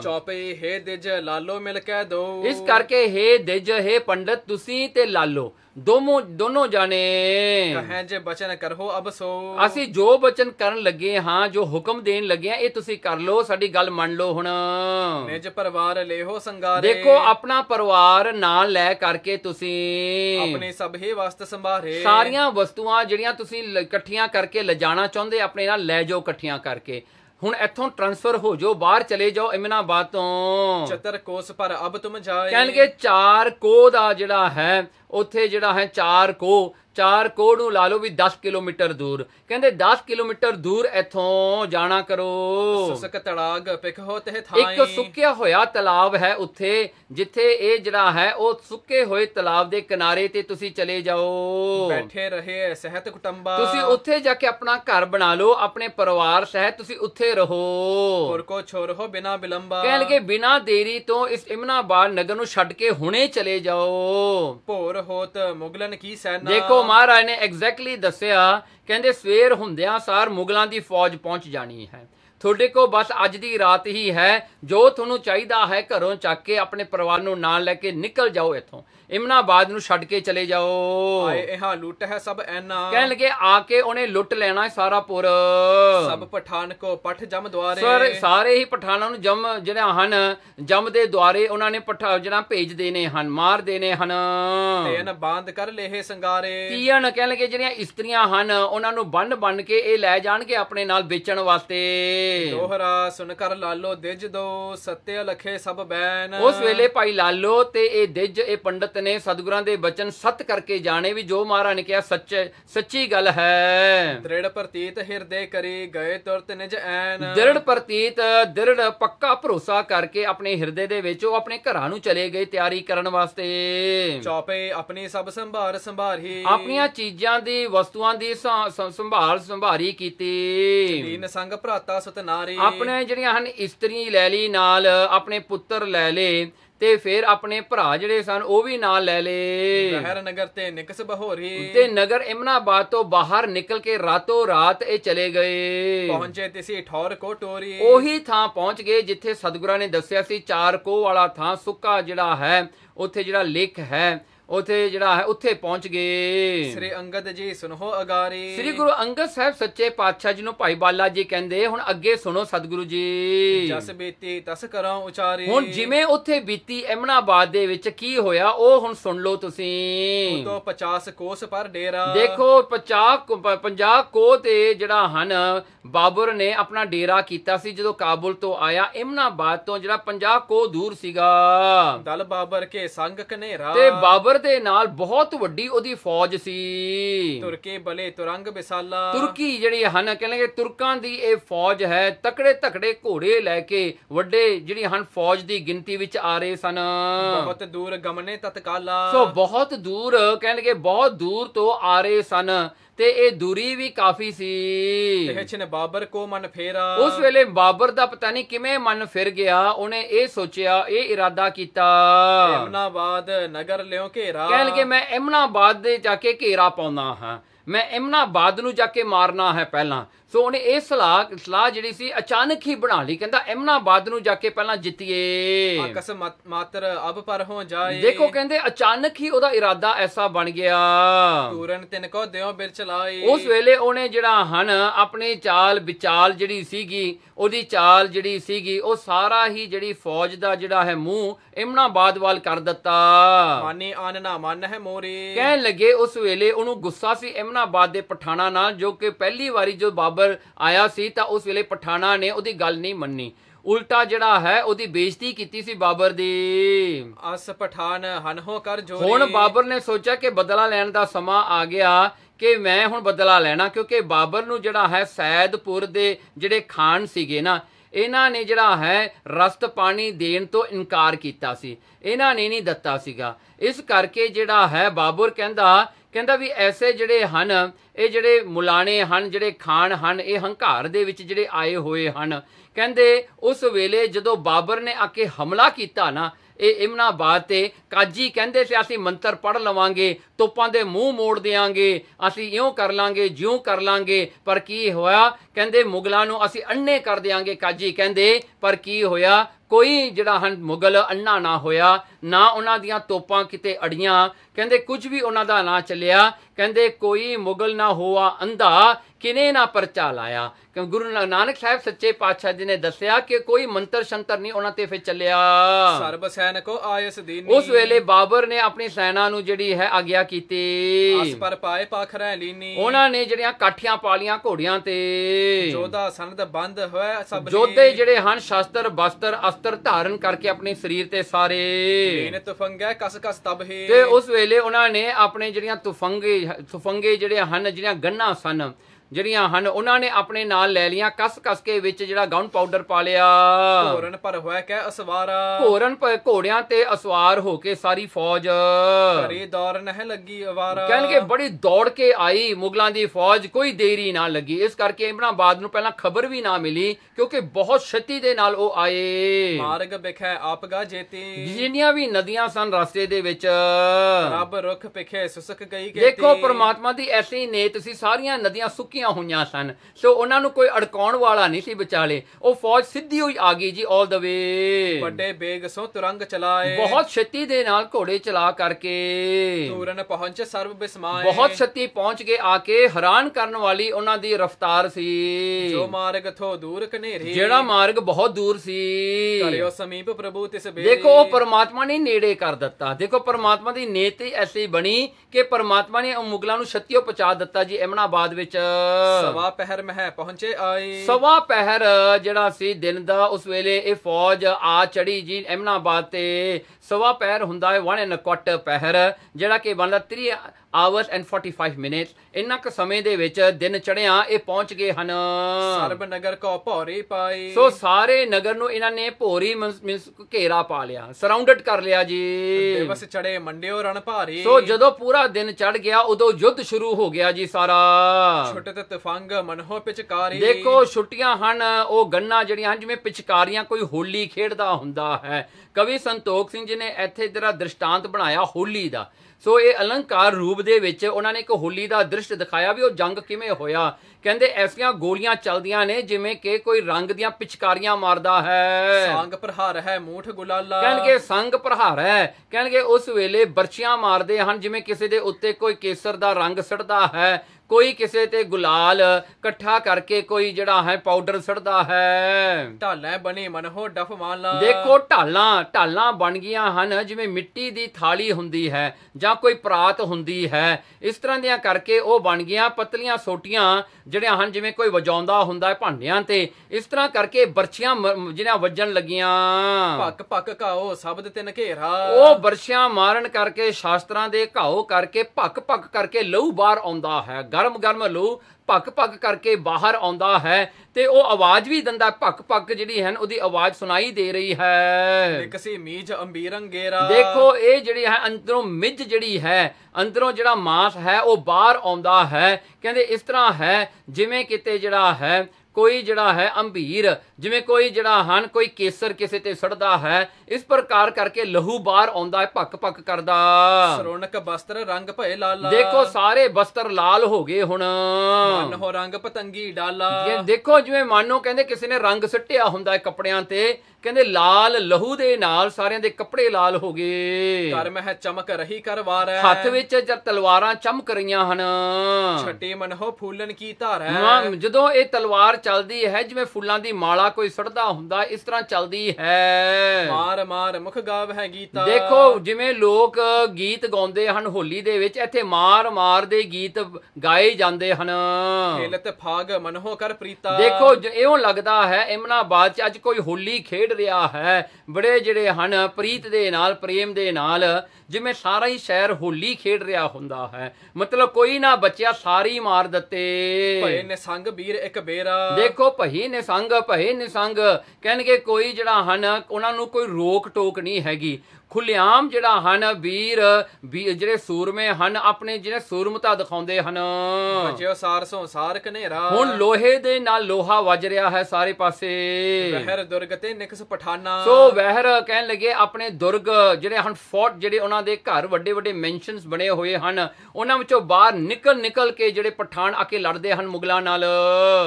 ਚੌਪੇ ਹੇ ਦਿਜ ਲਾਲੋ ਮਿਲ ਕੇ ਦੋ ਇਸ ਕਰਕੇ ਹੇ ਦਿਜ ਹੇ ਪੰਡਤ ਤੁਸੀਂ ਤੇ ਲਾਲੋ ਦੋਮੋ ਦੋਨੋ ਜਾਣੇ ਕਹੇ ਜੇ ਬਚਨ ਕਰੋ ਅਬ ਸੋ ਅਸੀਂ ਜੋ ਬਚਨ ਕਰਨ ਲੱਗੇ ਹਾਂ ਜੋ ਹੁਕਮ ਦੇਣ ਲੱਗੇ ਆ ਇਹ ਤੁਸੀਂ ਕਰ ਲੋ ਸਾਡੀ ਗੱਲ ਮੰਨ ਲੋ ਹੁਣ ਨਿਜ ਪਰਿਵਾਰ ਲੈਹੋ ਸੰਗਾਰੇ ਦੇਖੋ ਆਪਣਾ ਪਰਿਵਾਰ ਨਾਲ ਲੈ ਕਰਕੇ ਤੁਸੀਂ ਆਪਣੇ ਸਭ ਹੀ ਵਸਤ ਸੰਭਾਰੇ ਸਾਰੀਆਂ ਵਸਤੂਆਂ ਜਿਹੜੀਆਂ ਤੁਸੀਂ ਇਕੱਠੀਆਂ ਕਰਕੇ ਲਿਜਾਣਾ ਚਾਹੁੰਦੇ ਆਪਣੇ ਨਾਲ ਲੈ ਜਾਓ ਇਕੱਠੀਆਂ ਕਰਕੇ ਹੁਣ ਇੱਥੋਂ ਟ੍ਰਾਂਸਫਰ ਹੋ ਜਾਓ ਬਾਹਰ ਚਲੇ ਜਾਓ ਇਮਨਾਬਾਦ ਤੋਂ ਚਤਰ ਕੋਸ ਪਰ ਅਬ ਤੁਮ ਜਾਏ ਕਹਿੰਗੇ ਚਾਰ ਕੋ ਦਾ ਜਿਹੜਾ ਹੈ ਉੱਥੇ ਜਿਹੜਾ ਹੈ ਚਾਰ ਕੋ ਚਾਰ ਕੋ ਨੂੰ ਲਾ ਲਓ ਵੀ 10 ਕਿਲੋਮੀਟਰ ਦੂਰ ਕਹਿੰਦੇ 10 ਕਿਲੋਮੀਟਰ ਦੂਰ ਇਥੋਂ ਜਾਣਾ ਕਰੋ ਸੁਸਕ ਤੜਾਗ ਪਿਖੋ ਤੇ ਥਾਈ ਇੱਕ ਸੁੱਕਿਆ ਹੋਇਆ ਤਲਾਬ ਹੈ ਉੱਥੇ ਜਿੱਥੇ ਇਹ ਜਿਹੜਾ ਹੈ ਉਹ ਸੁੱਕੇ ਹੋਏ ਤਲਾਬ ਦੇ ਕਿਨਾਰੇ ਤੇ ਤੁਸੀਂ ਚਲੇ ਜਾਓ ਬੈਠੇ ਰਹੇ ਸਹਿਤ ਕੁਟੰਬਾ ਤੁਸੀਂ ਉੱਥੇ ਜਾ ਕੇ ਆਪਣਾ ਘਰ ਬਣਾ ਲਓ ਆਪਣੇ ਪਰਿਵਾਰ ਸਹਿਤ ਤੁਸੀਂ ਉੱਥੇ ਰਹੋ ਹੋਰ ਕੋ ਛੋਰੋ ਬਿਨਾ ਬਿਲੰਬਾ ਕਹਿ ਲਗੇ ਬਿਨਾ ਦੇਰੀ ਤੋਂ ਇਸ ਇਮਨਾਬਾਦ ਨਗਰ ਨੂੰ ਛੱਡ ਕੇ ਹੁਣੇ ਚਲੇ ਜਾਓ ਭੋਰ ਹੋਤ ਮੁਗਲਨ ਕੀ ਸੈਨਾ ਦੇਖੋ ਮਹਾਰਾਜ ਨੇ ਐਗਜ਼ੈਕਟਲੀ ਦੱਸਿਆ ਕਹਿੰਦੇ ਸਵੇਰ ਹੁੰਦਿਆਂ ਸਾਰ ਮੁਗਲਾਂ ਦੀ ਫੌਜ ਪਹੁੰਚ ਜਾਣੀ ਹੈ ਤੁਹਾਡੇ ਕੋ ਬਸ ਅੱਜ ਦੀ ਰਾਤ ਹੀ ਹੈ ਜੋ ਤੁਹਾਨੂੰ ਚਾਹੀਦਾ ਹੈ ਘਰੋਂ ਚੱਕ ਕੇ ਆਪਣੇ ਪਰਿਵਾਰ ਨੂੰ ਨਾਲ ਲੈ ਕੇ ਨਿਕਲ ਜਾਓ ਇੱਥੋਂ ਇਮਨਾਬਾਦ ਨੂੰ ਛੱਡ ਕੇ ਚਲੇ ਜਾਓ ਆਏ ਇਹਾਂ ਲੁੱਟ ਹੈ ਸਭ ਐਨਾ ਕਹਿਣ ਲਗੇ ਆ ਕੇ ਉਹਨੇ ਲੁੱਟ ਲੈਣਾ ਸਾਰਾ ਪੁਰ ਸਭ ਪਠਾਨ ਕੋ ਪਠ ਜਮ ਦੁਆਰੇ ਸਰ ਸਾਰੇ ਹੀ ਪਠਾਨਾਂ ਨੂੰ ਜਮ ਜਿਹੜੇ ਹਨ ਜਮ ਦੇ ਦੁਆਰੇ ਉਹਨਾਂ ਨੇ ਪਠਾ ਜਿਹੜਾ ਭੇਜਦੇ ਨੇ ਹਨ ਮਾਰਦੇ ਨੇ ਹਨ ਤੇਨ ਬੰਦ ਕਰ ਲੇਹੇ ਸੰਗਾਰੇ ਤੀਨ ਕਹਿਣ ਲਗੇ ਜਿਹੜੀਆਂ ਇਸਤਰੀਆਂ ਹਨ ਉਹਨਾਂ ਨੂੰ ਬੰਨ ਬੰਨ ਕੇ ਇਹ ਲੈ ਜਾਣਗੇ ਆਪਣੇ ਨਾਲ ਵੇਚਣ ਵਾਸਤੇ ਦੋਹਰਾ ਸੁਣ ਕਰ ਲਾਲੋ ਦਿਜ ਦੋ ਸੱਤੇ ਲਖੇ ਸਭ ਬੈਨ ਉਸ ਵੇਲੇ ਭਾਈ ਲਾਲੋ ਤੇ ਇਹ ਦਿਜ ਇਹ ਪੰਡਤ ਨੇ ਸਤਿਗੁਰਾਂ ਦੇ ਬਚਨ ਸਤ ਕਰਕੇ ਜਾਣੇ ਵੀ ਜੋ ਮਹਾਰਾ ਨੇ ਕਿਹਾ ਸੱਚ ਸੱਚੀ ਗੱਲ ਹੈ ਦ੍ਰਿੜ ਪ੍ਰਤੀਤ ਹਿਰਦੇ ਕਰੀ ਗਏ ਤੁਰਤ ਨਿਜ ਐਨ ਦ੍ਰਿੜ ਪ੍ਰਤੀਤ ਦ੍ਰਿੜ ਪੱਕਾ ਭਰੋਸਾ ਕਰਕੇ ਆਪਣੇ ਹਿਰਦੇ ਦੇ ਵਿੱਚ ਉਹ ਆਪਣੇ ਘਰਾਂ ਨੂੰ ਚਲੇ ਗਏ ਤਿਆਰੀ ਕਰਨ ਵਾਸਤੇ ਚੌਪੇ ਆਪਣੀ ਸਭ ਸੰਭਾਰ ਸੰਭਾਰੀ ਆਪਣੀਆਂ ਚੀਜ਼ਾਂ ਦੀ ਵਸਤੂਆਂ ਦੀ ਸੰਭਾਲ ਸੰਭਾਰੀ ਕੀਤੀ ਦੀਨ ਸੰਗ ਭਰਾਤਾ ਸਤਨਾਰੀ ਆਪਣੇ ਜਿਹੜੀਆਂ ਹਨ ਇਸਤਰੀ ਲੈ ਲਈ ਨਾਲ ਆਪਣੇ ਪੁੱਤਰ ਲੈ ਲੇ ਤੇ ਫਿਰ ਆਪਣੇ ਭਰਾ ਜਿਹੜੇ ਸਨ ਉਹ ਵੀ ਨਾਲ ਲੈ ਲੇ ਬਹਿਰ ਨਗਰ ਤੇ ਨਿਕਸ ਬਹੋਰੀ ਤੇ ਨਗਰ ਇਮਨਾਬਾਦ ਤੋਂ ਬਾਹਰ ਨਿਕਲ ਕੇ ਰਾਤੋਂ ਰਾਤ ਇਹ ਚਲੇ ਗਏ ਪਹੁੰਚੇ ਸੀ ਠੌਰ ਕੋ ਟੋਰੀ ਉਹੀ ਥਾਂ ਪਹੁੰਚ ਗਏ ਜਿੱਥੇ ਸਤਿਗੁਰਾਂ ਨੇ ਦੱਸਿਆ ਸੀ ਚਾਰ ਕੋ ਵਾਲਾ ਥਾਂ ਸੁੱਕਾ ਜਿਹੜਾ ਹੈ ਉੱਥੇ ਜਿਹੜਾ ਲਿਖ ਹੈ ਉਥੇ ਜਿਹੜਾ ਹੈ ਉੱਥੇ ਪਹੁੰਚ ਗਏ ਸ੍ਰੀ ਅੰਗਦ ਜੀ ਸੁਨੋ ਅਗਾਰੇ ਸ੍ਰੀ ਗੁਰੂ ਅੰਗਦ ਸਾਹਿਬ ਸੱਚੇ ਪਾਤਸ਼ਾਹ ਜੀ ਨੂੰ ਭਾਈ ਬਾਲਾ ਜੀ ਕਹਿੰਦੇ ਹੁਣ ਅੱਗੇ ਸੁਣੋ ਸਤਿਗੁਰੂ ਜੀ ਜਸ ਬੀਤੀ ਤਸ ਕਰਾਂ ਉਚਾਰੇ ਹੁਣ ਜਿਵੇਂ ਉੱਥੇ ਬੀਤੀ ਐਮਨਾਬਾਦ ਦੇ ਵਿੱਚ ਕੀ ਹੋਇਆ ਉਹ ਹੁਣ ਸੁਣ ਲਓ ਤੁਸੀਂ ਉਹ ਤੋਂ 50 ਕੋਸ ਪਰ ਡੇਰਾ ਦੇਖੋ 50 50 ਕੋ ਤੇ ਜਿਹੜਾ ਹਨ ਬਾਬਰ ਨੇ ਆਪਣਾ ਡੇਰਾ ਕੀਤਾ ਸੀ ਜਦੋਂ ਕਾਬੁਲ ਤੋਂ ਆਇਆ ਐਮਨਾਬਾਦ ਤੋਂ ਜਿਹੜਾ 50 ਕੋ ਦੂਰ ਸੀਗਾ ਦਲ ਬਾਬਰ ਕੇ ਸੰਗ ਕਨੇਰਾ ਤੇ ਬਾਬਰ ਦੇ ਨਾਲ ਬਹੁਤ ਵੱਡੀ ਉਹਦੀ ਫੌਜ ਸੀ ਤੁਰਕੀ ਬਲੇ ਤੁਰੰਗ ਬਿਸਾਲਾ ਤੁਰਕੀ ਜਿਹੜੀ ਹਨ ਕਹਿੰਦੇ ਤੁਰਕਾਂ ਦੀ ਇਹ ਫੌਜ ਹੈ ਤਕੜੇ ਤਕੜੇ ਘੋੜੇ ਲੈ ਕੇ ਵੱਡੇ ਜਿਹੜੀ ਹਨ ਫੌਜ ਦੀ ਗਿਣਤੀ ਵਿੱਚ ਆ ਰਹੇ ਸਨ ਬਹੁਤ ਦੂਰ ਗਮਨੇ ਤਤਕਾਲਾ ਸੋ ਬਹੁਤ ਦੂਰ ਕਹਿੰਦੇ ਬਹੁਤ ਦੂਰ ਤੋਂ ਆ ਰਹੇ ਸਨ ਤੇ ਇਹ ਦੂਰੀ ਵੀ ਕਾਫੀ ਸੀ ਨੇ ਬਾਬਰ ਕੋ ਮਨ ਫੇਰਾ ਉਸ ਵੇਲੇ ਬਾਬਰ ਦਾ ਪਤਾ ਨਹੀਂ ਕਿਵੇਂ ਮਨ ਫਿਰ ਗਿਆ ਉਹਨੇ ਇਹ ਸੋਚਿਆ ਇਹ ਇਰਾਦਾ ਕੀਤਾ ਇਮਨਾਬਾਦ ਨਗਰ ਲਿਓ ਘੇਰਾ ਕਹਿਣ ਕਿ ਮੈਂ ਇਮਨਾਬਾਦ ਦੇ ਜਾ ਕੇ ਘੇਰਾ ਪਾਉਣਾ ਹਾਂ ਮੈਂ ਇਮਨਾਬਾਦ ਨੂੰ ਜਾ ਕੇ ਮਾਰਨਾ ਹੈ ਪਹਿਲਾਂ ਸੋ ਉਹਨੇ ਇਹ ਸਲਾਹ ਸਲਾਹ ਜਿਹੜੀ ਸੀ ਅਚਾਨਕ ਹੀ ਬਣਾ ਲਈ ਕਹਿੰਦਾ ਐਮਨਾਬਾਦ ਨੂੰ ਜਾ ਕੇ ਪਹਿਲਾਂ ਜਿੱਤੀਏ ਕਸਮ ਮਾਤਰ ਅਬ ਪਰ ਹੋ ਜਾਏ ਦੇਖੋ ਕਹਿੰਦੇ ਅਚਾਨਕ ਹੀ ਉਹਦਾ ਇਰਾਦਾ ਐਸਾ ਬਣ ਗਿਆ ਤੂਰਨ ਤਿੰਨ ਕੋ ਦਿਓ ਬਿਰ ਚਲਾਏ ਉਸ ਵੇਲੇ ਉਹਨੇ ਜਿਹੜਾ ਹਨ ਆਪਣੀ ਚਾਲ ਵਿਚਾਲ ਜਿਹੜੀ ਸੀਗੀ ਉਹਦੀ ਚਾਲ ਜਿਹੜੀ ਸੀਗੀ ਉਹ ਸਾਰਾ ਹੀ ਜਿਹੜੀ ਫੌਜ ਦਾ ਜਿਹੜਾ ਹੈ ਮੂੰਹ ਐਮਨਾਬਾਦ ਵੱਲ ਕਰ ਦਿੱਤਾ ਮਾਨੇ ਆਨ ਨਾ ਮੰਨ ਹੈ ਮੋਰੇ ਕਹਿਣ ਲੱਗੇ ਉਸ ਵੇਲੇ ਉਹਨੂੰ ਗੁੱਸਾ ਸੀ ਐਮਨਾਬਾਦ ਦੇ ਪਠਾਣਾ ਨਾਲ ਜੋ ਕਿ ਪਹਿਲੀ ਵਾਰੀ ਜੋ ਬਾਬਾ ਖਬਰ ਆਇਆ ਸੀ ਤਾਂ ਉਸ ਵੇਲੇ ਪਠਾਣਾ ਨੇ ਉਹਦੀ ਗੱਲ ਨਹੀਂ ਮੰਨੀ ਉਲਟਾ ਜਿਹੜਾ ਹੈ ਉਹਦੀ ਬੇਇੱਜ਼ਤੀ ਕੀਤੀ ਸੀ ਬਾਬਰ ਦੀ ਅਸ ਪਠਾਨ ਹਨਹੋ ਕਰ ਜੋਰੀ ਹੁਣ ਬਾਬਰ ਨੇ ਸੋਚਿਆ ਕਿ ਬਦਲਾ ਲੈਣ ਦਾ ਸਮਾਂ ਆ ਗਿਆ ਕਿ ਮੈਂ ਹੁਣ ਬਦਲਾ ਲੈਣਾ ਕਿਉਂਕਿ ਬਾਬਰ ਨੂੰ ਜਿਹੜਾ ਹੈ ਸੈਦਪੁਰ ਦੇ ਜਿਹੜੇ ਖਾਨ ਸੀਗੇ ਨਾ ਇਹਨਾਂ ਨੇ ਜਿਹੜਾ ਹੈ ਰਸਤ ਪਾਣੀ ਦੇਣ ਤੋਂ ਇਨਕਾਰ ਕੀਤਾ ਸੀ ਇਹਨਾਂ ਨੇ ਨਹੀਂ ਦਿੱਤਾ ਸੀਗਾ ਇਸ ਕਰਕੇ ਜਿਹੜਾ ਹੈ ਬਾਬਰ ਕਹਿੰਦਾ ਕਹਿੰਦਾ ਵੀ ਐਸੇ ਜਿਹੜੇ ਹਨ ਇਹ ਜਿਹੜੇ ਮੁਲਾਣੇ ਹਨ ਜਿਹੜੇ ਖਾਨ ਹਨ ਇਹ ਹੰਕਾਰ ਦੇ ਵਿੱਚ ਜਿਹੜੇ ਆਏ ਹੋਏ ਹਨ ਕਹਿੰਦੇ ਉਸ ਵੇਲੇ ਜਦੋਂ ਬਾਬਰ ਨੇ ਆ ਕੇ ਹਮਲਾ ਕੀਤਾ ਨਾ ਇਹ ਇਮਨਾਬਾਦ ਤੇ ਕਾਜੀ ਕਹਿੰਦੇ ਸੀ ਅਸੀਂ ਮੰਤਰ ਪੜ ਲਵਾਂਗੇ ਤੋਪਾਂ ਦੇ ਮੂੰਹ ਮੋੜ ਦੇਾਂਗੇ ਅਸੀਂ ਇਉਂ ਕਰ ਲਾਂਗੇ ਜਿਉਂ ਕਰ ਲਾਂਗੇ ਪਰ ਕੀ ਹੋਇਆ ਕਹਿੰਦੇ ਮੁਗਲਾਂ ਨੂੰ ਅਸੀਂ ਅੰਨੇ ਕਰ ਦੇਾਂਗੇ ਕਾਜੀ ਕਹਿੰਦੇ ਪਰ ਕੀ ਹੋਇਆ ਕੋਈ ਜਿਹੜਾ ਹਨ ਮੁਗਲ ਅੰਨਾ ਨਾ ਹੋਇਆ ਨਾ ਉਹਨਾਂ ਦੀਆਂ ਤੋਪਾਂ ਕਿਤੇ ਅੜੀਆਂ ਕਹਿੰਦੇ ਕੁਝ ਵੀ ਉਹਨਾਂ ਦਾ ਨਾ ਚੱਲਿਆ ਕਹਿੰਦੇ ਕੋਈ ਮੁਗਲ ਨਾ ਹੋਆ ਅੰਧਾ ਕਿਨੇ ਨਾ ਪਰਚਾ ਲਾਇਆ ਕਿ ਗੁਰੂ ਨਾਨਕ ਸਾਹਿਬ ਸੱਚੇ ਪਾਤਸ਼ਾਹ ਜੀ ਨੇ ਦੱਸਿਆ ਕਿ ਕੋਈ ਮੰਤਰ ਸ਼ੰਤਰ ਨਹੀਂ ਉਹਨਾਂ ਤੇ ਫੇ ਚੱਲਿਆ ਸਰਬ ਸੈਨਿਕੋ ਆਇਸ ਦੀਨੀ ਉਸ ਵੇਲੇ ਬਾਬਰ ਨੇ ਆਪਣੀ ਸੈਨਾ ਨੂੰ ਜਿਹੜੀ ਹੈ ਆਗਿਆ ਕੀਤੀ ਅਸ ਪਰ ਪਾਏ ਰਹਿ ਲੀਨੀ ਉਹਨਾਂ ਨੇ ਜਿਹੜੀਆਂ ਕਾਠੀਆਂ ਪਾਲੀਆਂ ਘੋੜਿਆਂ ਤੇ ਜੋਧਾ ਸੰਦ ਬੰਦ ਹੋਇਆ ਸਭ ਜੋਧੇ ਜਿਹੜੇ ਹਨ ਸ਼ਸਤਰ ਬਸਤਰ ਅਸਤਰ ਧਾਰਨ ਕਰਕੇ ਆਪਣੇ ਸਰੀਰ ਤੇ ਸਾਰੇ ਲੀਨ ਤੁਫੰਗਾ ਕਸ ਕਸ ਤਬਹੇ ਤੇ ਉਸ ਵੇਲੇ ਉਹਨਾਂ ਨੇ ਆਪਣੇ ਜਿਹੜੀਆਂ ਤੁਫੰਗੇ ਤੁਫੰਗੇ ਜਿਹੜੇ ਹਨ ਜਿਹੜੀਆਂ ਗੰਨਾ ਸਨ ਜਿਹੜੀਆਂ ਹਨ ਉਹਨਾਂ ਨੇ ਆਪਣੇ ਨਾਲ ਲੈ ਲੀਆਂ ਕਸ-ਕਸ ਕੇ ਵਿੱਚ ਜਿਹੜਾ ਗਾਉਨ ਪਾਊਡਰ ਪਾ ਲਿਆ ਘੋਰਨ ਪਰ ਹੋਇਆ ਕਿ ਅਸਵਾਰਾ ਘੋਰਨ ਪਰ ਘੋੜਿਆਂ ਤੇ ਅਸਵਾਰ ਹੋ ਕੇ ਸਾਰੀ ਫੌਜ ਘਰੇ ਦੌਰ ਨਹਿ ਲੱਗੀ ਅਵਾਰਾ ਕਹਿਣਗੇ ਬੜੀ ਦੌੜ ਕੇ ਆਈ ਮੁਗਲਾਂ ਦੀ ਫੌਜ ਕੋਈ ਦੇਰੀ ਨਾ ਲੱਗੀ ਇਸ ਕਰਕੇ ਇਮਰਾਬਾਦ ਨੂੰ ਪਹਿਲਾਂ ਖਬਰ ਵੀ ਨਾ ਮਿਲੀ ਕਿਉਂਕਿ ਬਹੁਤ ਛਤੀ ਦੇ ਨਾਲ ਉਹ ਆਏ ਮਾਰਗ ਵਿਖੇ ਆਪਗਾ ਜੇਤੀ ਜਿੰਨੀਆਂ ਵੀ ਨਦੀਆਂ ਸਨ ਰਸਤੇ ਦੇ ਵਿੱਚ ਰੱਬ ਰੁੱਖ ਪਿਖੇ ਸੁਸਕ ਗਈ ਕਿ ਦੇਖੋ ਪ੍ਰਮਾਤਮਾ ਦੀ ਐਸੀ ਨੇਤ ਸੀ ਸਾਰੀਆਂ ਨਦੀਆਂ ਸੁੱਕੀ ਲੱਗੀਆਂ ਹੋਈਆਂ ਸਨ ਸੋ ਉਹਨਾਂ ਨੂੰ ਕੋਈ ਅੜਕਾਉਣ ਵਾਲਾ ਨਹੀਂ ਸੀ ਵਿਚਾਲੇ ਉਹ ਫੌਜ ਸਿੱਧੀ ਹੋਈ ਆ ਗਈ ਜੀ ਆਲ ਦਾ ਵੇ ਵੱਡੇ ਬੇਗਸੋਂ ਤੁਰੰਗ ਚਲਾਏ ਬਹੁਤ ਛੇਤੀ ਦੇ ਨਾਲ ਘੋੜੇ ਚਲਾ ਕਰਕੇ ਤੁਰਨ ਪਹੁੰਚੇ ਸਰਬ ਬਿਸਮਾਏ ਬਹੁਤ ਛੇਤੀ ਪਹੁੰਚ ਕੇ ਆ ਕੇ ਹੈਰਾਨ ਕਰਨ ਵਾਲੀ ਉਹਨਾਂ ਦੀ ਰਫ਼ਤਾਰ ਸੀ ਜੋ ਮਾਰਗ ਤੋਂ ਦੂਰ ਕਨੇਰੇ ਜਿਹੜਾ ਮਾਰਗ ਬਹੁਤ ਦੂਰ ਸੀ ਕਰਿਓ ਸਮੀਪ ਪ੍ਰਭੂ ਤਿਸ ਬੇ ਦੇਖੋ ਉਹ ਪਰਮਾਤਮਾ ਨੇ ਨੇੜੇ ਕਰ ਦਿੱਤਾ ਦੇਖੋ ਪਰਮਾਤਮਾ ਦੀ ਨੇਤੀ ਐਸੀ ਬਣੀ ਕਿ ਪਰਮਾਤਮਾ ਨੇ ਉਹ ਮੁਗਲਾਂ ਨੂੰ ਛੇਤੀ ਪਹੁੰਚਾ ਦਿੱਤਾ ਜੀ ਇਮਨਾਬਾਦ ਵਿੱਚ ਸਵਾ ਪਹਿਰ ਮਹਿ ਪਹੁੰਚੇ ਆਏ ਸਵਾ ਪਹਿਰ ਜਿਹੜਾ ਸੀ ਦਿਨ ਦਾ ਉਸ ਵੇਲੇ ਇਹ ਫੌਜ ਆ ਚੜੀ ਜੀ ਐਮਨਾਬਾਦ ਤੇ ਸਵਾ ਪਹਿਰ ਹੁੰਦਾ ਹੈ ਵਣੇ ਨਕਟ ਪਹਿਰ ਜਿਹੜਾ ਕਿ ਬੰਦਾ ਤਰੀ ਆਵਰਸ ਐਂਡ 45 ਮਿੰਟਸ ਇੰਨਾ ਕੁ ਸਮੇਂ ਦੇ ਵਿੱਚ ਦਿਨ ਚੜਿਆ ਇਹ ਪਹੁੰਚ ਗਏ ਹਨ ਸਰਬ ਨਗਰ ਕੋ ਭੋਰੀ ਪਾਈ ਸੋ ਸਾਰੇ ਨਗਰ ਨੂੰ ਇਹਨਾਂ ਨੇ ਭੋਰੀ ਮੀਨਸ ਘੇਰਾ ਪਾ ਲਿਆ ਸਰਾਊਂਡਡ ਕਰ ਲਿਆ ਜੀ ਬਸ ਚੜੇ ਮੰਡਿਓ ਰਣ ਭਾਰੀ ਸੋ ਜਦੋਂ ਪੂਰਾ ਦਿਨ ਚੜ ਗਿਆ ਉਦੋਂ ਯੁੱਧ ਸ਼ੁਰੂ ਹੋ ਗਿਆ ਜੀ ਸਾਰਾ ਛੁੱਟੇ ਤੇ ਤਫੰਗ ਮਨਹੋ ਪਿਚਕਾਰੀ ਦੇਖੋ ਛੁੱਟੀਆਂ ਹਨ ਉਹ ਗੰਨਾ ਜਿਹੜੀਆਂ ਹਨ ਜਿਵੇਂ ਪਿਚਕਾਰੀਆਂ ਕੋਈ ਹੋਲੀ ਖੇਡਦਾ ਹੁੰਦਾ ਹੈ ਕਵੀ ਸੰਤੋਖ ਸਿੰਘ ਜੀ ਨੇ ਇੱਥੇ ਜਿਹੜਾ ਦ੍ਰਿਸ਼ਟਾਂਤ ਬਣਾਇਆ ਹੋਲੀ ਦਾ ਸੋ ਇਹ ਅਲੰਕਾਰ ਰੂਪ ਦੇ ਵਿੱਚ ਉਹਨਾਂ ਨੇ ਇੱਕ ਹੋਲੀ ਦਾ ਦ੍ਰਿਸ਼ ਦਿਖਾਇਆ ਵੀ ਉਹ ਜੰਗ ਕਿਵੇਂ ਹੋਇਆ ਕਹਿੰਦੇ ਐਸੀਆਂ ਗੋਲੀਆਂ ਚੱਲਦੀਆਂ ਨੇ ਜਿਵੇਂ ਕਿ ਕੋਈ ਰੰਗ ਦੀਆਂ ਪਿਚਕਾਰੀਆਂ ਮਾਰਦਾ ਹੈ ਸੰਗ ਪ੍ਰਹਾਰ ਹੈ ਮੂਠ ਗੁਲਾਲਾ ਕਹਿੰਦੇ ਸੰਗ ਪ੍ਰਹਾਰ ਹੈ ਕਹਿੰਦੇ ਉਸ ਵੇਲੇ ਬਰਛੀਆਂ ਮਾਰਦੇ ਹਨ ਜਿਵੇਂ ਕਿਸੇ ਦੇ ਉੱਤੇ ਕੋਈ ਕੇਸਰ ਦਾ ਰੰਗ ਸੜਦਾ ਹੈ ਕੋਈ ਕਿਸੇ ਤੇ ਗੁਲਾਲ ਇਕੱਠਾ ਕਰਕੇ ਕੋਈ ਜਿਹੜਾ ਹੈ ਪਾਊਡਰ ਸੜਦਾ ਹੈ ਢਾਲਾਂ ਬਣੇ ਮਨਹੋ ਡਫ ਮਾਲਾ ਦੇਖੋ ਢਾਲਾਂ ਢਾਲਾਂ ਬਣ ਗਈਆਂ ਹਨ ਜਿਵੇਂ ਮਿੱਟੀ ਦੀ ਥਾਲੀ ਹੁੰਦੀ ਹੈ ਜਾਂ ਕੋਈ ਪ੍ਰਾਤ ਹੁੰਦੀ ਹੈ ਇਸ ਤਰ੍ਹਾਂ ਦੀਆਂ ਕਰਕੇ ਉਹ ਬਣ ਗਈਆਂ ਪਤਲੀਆਂ ਸੋਟੀਆਂ ਜਿਹੜੇ ਹਨ ਜਿਵੇਂ ਕੋਈ ਵਜਾਉਂਦਾ ਹੁੰਦਾ ਹੈ ਭਾਂਡਿਆਂ ਤੇ ਇਸ ਤਰ੍ਹਾਂ ਕਰਕੇ ਬਰਛੀਆਂ ਜਿਹੜੀਆਂ ਵੱਜਣ ਲੱਗੀਆਂ ਪੱਕ ਪੱਕ ਘਾਓ ਸ਼ਬਦ ਤੇ ਨਖੇਰਾ ਉਹ ਬਰਛੀਆਂ ਮਾਰਨ ਕਰਕੇ ਸ਼ਾਸਤਰਾਂ ਦੇ ਘਾਓ ਕਰਕੇ ਪੱਕ ਪੱਕ ਕਰਕੇ ਲਹੂ ਬਾਹਰ ਆਉਂਦਾ ਹੈ ਗਰਮ ਗਰਮ ਲਹੂ ਭੱਕ-ਭੱਕ ਕਰਕੇ ਬਾਹਰ ਆਉਂਦਾ ਹੈ ਤੇ ਉਹ ਆਵਾਜ਼ ਵੀ ਦਿੰਦਾ ਭੱਕ-ਭੱਕ ਜਿਹੜੀ ਹੈ ਉਹਦੀ ਆਵਾਜ਼ ਸੁਣਾਈ ਦੇ ਰਹੀ ਹੈ ਕਿਸੇ ਮੀਜ ਅੰਬੀਰੰਗੇਰਾ ਦੇਖੋ ਇਹ ਜਿਹੜੀ ਹੈ ਅੰਦਰੋਂ ਮਿੱਜ ਜਿਹੜੀ ਹੈ ਅੰਦਰੋਂ ਜਿਹੜਾ ਮਾਸ ਹੈ ਉਹ ਬਾਹਰ ਆਉਂਦਾ ਹੈ ਕਹਿੰਦੇ ਇਸ ਤਰ੍ਹਾਂ ਹੈ ਜਿਵੇਂ ਕਿਤੇ ਜਿਹੜਾ ਹੈ ਕੋਈ ਜਿਹੜਾ ਹੈ ਅੰਭੀਰ ਜਿਵੇਂ ਕੋਈ ਜਿਹੜਾ ਹਨ ਕੋਈ ਕੇਸਰ ਕਿਸੇ ਤੇ ਸੜਦਾ ਹੈ ਇਸ ਪ੍ਰਕਾਰ ਕਰਕੇ ਲਹੂ ਬਾਹਰ ਆਉਂਦਾ ਹੈ ਭੱਕ ਭੱਕ ਕਰਦਾ ਸਰੋਣਕ ਬਸਤਰ ਰੰਗ ਭਏ ਲਾਲ ਦੇਖੋ ਸਾਰੇ ਬਸਤਰ ਲਾਲ ਹੋ ਗਏ ਹੁਣ ਮਨ ਹੋ ਰੰਗ ਪਤੰਗੀ ਡਾਲਾ ਇਹ ਦੇਖੋ ਜਿਵੇਂ ਮਾਨੋ ਕਹਿੰਦੇ ਕਿਸੇ ਨੇ ਰੰਗ ਸਟਿਆ ਹੁੰਦਾ ਹੈ ਕੱਪੜਿਆਂ ਤੇ ਕਹਿੰਦੇ ਲਾਲ ਲਹੂ ਦੇ ਨਾਲ ਸਾਰਿਆਂ ਦੇ ਕੱਪੜੇ ਲਾਲ ਹੋ ਗਏ ਕਰ ਮਹ ਚਮਕ ਰਹੀ ਕਰਵਾਰ ਹੈ ਹੱਥ ਵਿੱਚ ਜਦ ਤਲਵਾਰਾਂ ਚਮਕ ਰਹੀਆਂ ਹਨ ਛੱਟੇ ਮਨ ਹੋ ਫੂਲਨ ਕੀ ਧਾਰ ਹੈ ਜਦੋਂ ਇਹ ਤਲਵਾਰ ਚੱਲਦੀ ਹੈ ਜਿਵੇਂ ਫੁੱਲਾਂ ਦੀ ਮਾਲਾ ਕੋਈ ਸੜਦਾ ਹੁੰਦਾ ਇਸ ਤਰ੍ਹਾਂ ਚੱਲਦੀ ਹੈ ਮਾਰ ਮਾਰ ਮੁਖ ਗਾਵ ਹੈ ਗੀਤਾ ਦੇਖੋ ਜਿਵੇਂ ਲੋਕ ਗੀਤ ਗਾਉਂਦੇ ਹਨ ਹੋਲੀ ਦੇ ਵਿੱਚ ਇੱਥੇ ਮਾਰ ਮਾਰ ਦੇ ਗੀਤ ਗਾਏ ਜਾਂਦੇ ਹਨ ਖੇਲਤ ਫਾਗ ਮਨਹੋ ਕਰ ਪ੍ਰੀਤਾ ਦੇਖੋ ਇਉਂ ਲੱਗਦਾ ਹੈ ਬਾਦ 'ਚ ਅੱਜ ਕੋਈ ਹੋਲੀ ਖੇਡ ਰਿਹਾ ਹੈ ਬੜੇ ਜਿਹੜੇ ਹਨ ਪ੍ਰੀਤ ਦੇ ਨਾਲ ਪ੍ਰੇਮ ਦੇ ਨਾਲ ਜਿਵੇਂ ਸਾਰਾ ਹੀ ਸ਼ਹਿਰ ਹੋਲੀ ਖੇਡ ਰਿਹਾ ਹੁੰਦਾ ਹੈ ਮਤਲਬ ਕੋਈ ਨਾ ਬੱਚਿਆ ਸਾਰੀ ਮਾਰ ਦਿੱਤੇ ਨੇ ਨਿਸੰਗ ਵੀਰ ਇੱਕ ਬੇਰਾ ਦੇਖੋ ਭਈ ਨਿਸੰਗ ਨੇ ਨਿਸੰਗ ਕਹਿਣਗੇ ਕੋਈ ਜਿਹੜਾ ਹਨ ਉਹਨਾਂ ਨੂੰ ਕੋਈ ਰੋਕ ਟੋਕ ਨਹੀਂ ਹੈਗੀ ਖੁੱਲੇਆਮ ਜਿਹੜਾ ਹਨ ਵੀਰ ਜਿਹੜੇ ਸੂਰਮੇ ਹਨ ਆਪਣੇ ਜਿਹੜੇ ਸੂਰਮਤਾ ਦਿਖਾਉਂਦੇ ਹਨ ਬਚਿਓ ਸਾਰਸੋਂ ਸਾਰ ਕਨੇਰਾ ਹੁਣ ਲੋਹੇ ਦੇ ਨਾਲ ਲੋਹਾ ਵੱਜ ਰਿਹਾ ਹੈ ਸਾਰੇ ਪਾਸੇ ਵਹਿਰ ਦੁਰਗ ਤੇ ਨਿਕਸ ਪਠਾਨਾ ਸੋ ਵਹਿਰ ਕਹਿਣ ਲੱਗੇ ਆਪਣੇ ਦੁਰਗ ਜਿਹੜੇ ਹਨ ਫੋਰਟ ਜਿਹੜੇ ਉਹਨਾਂ ਦੇ ਘਰ ਵੱਡੇ ਵੱਡੇ ਮੈਂਸ਼ਨਸ ਬਣੇ ਹੋਏ ਹਨ ਉਹਨਾਂ ਵਿੱਚੋਂ ਬਾਹਰ ਨਿਕਲ ਨਿਕਲ ਕੇ ਜਿਹੜੇ ਪਠਾਨ ਆ ਕੇ ਲੜਦੇ ਹਨ ਮੁਗਲਾਂ ਨਾਲ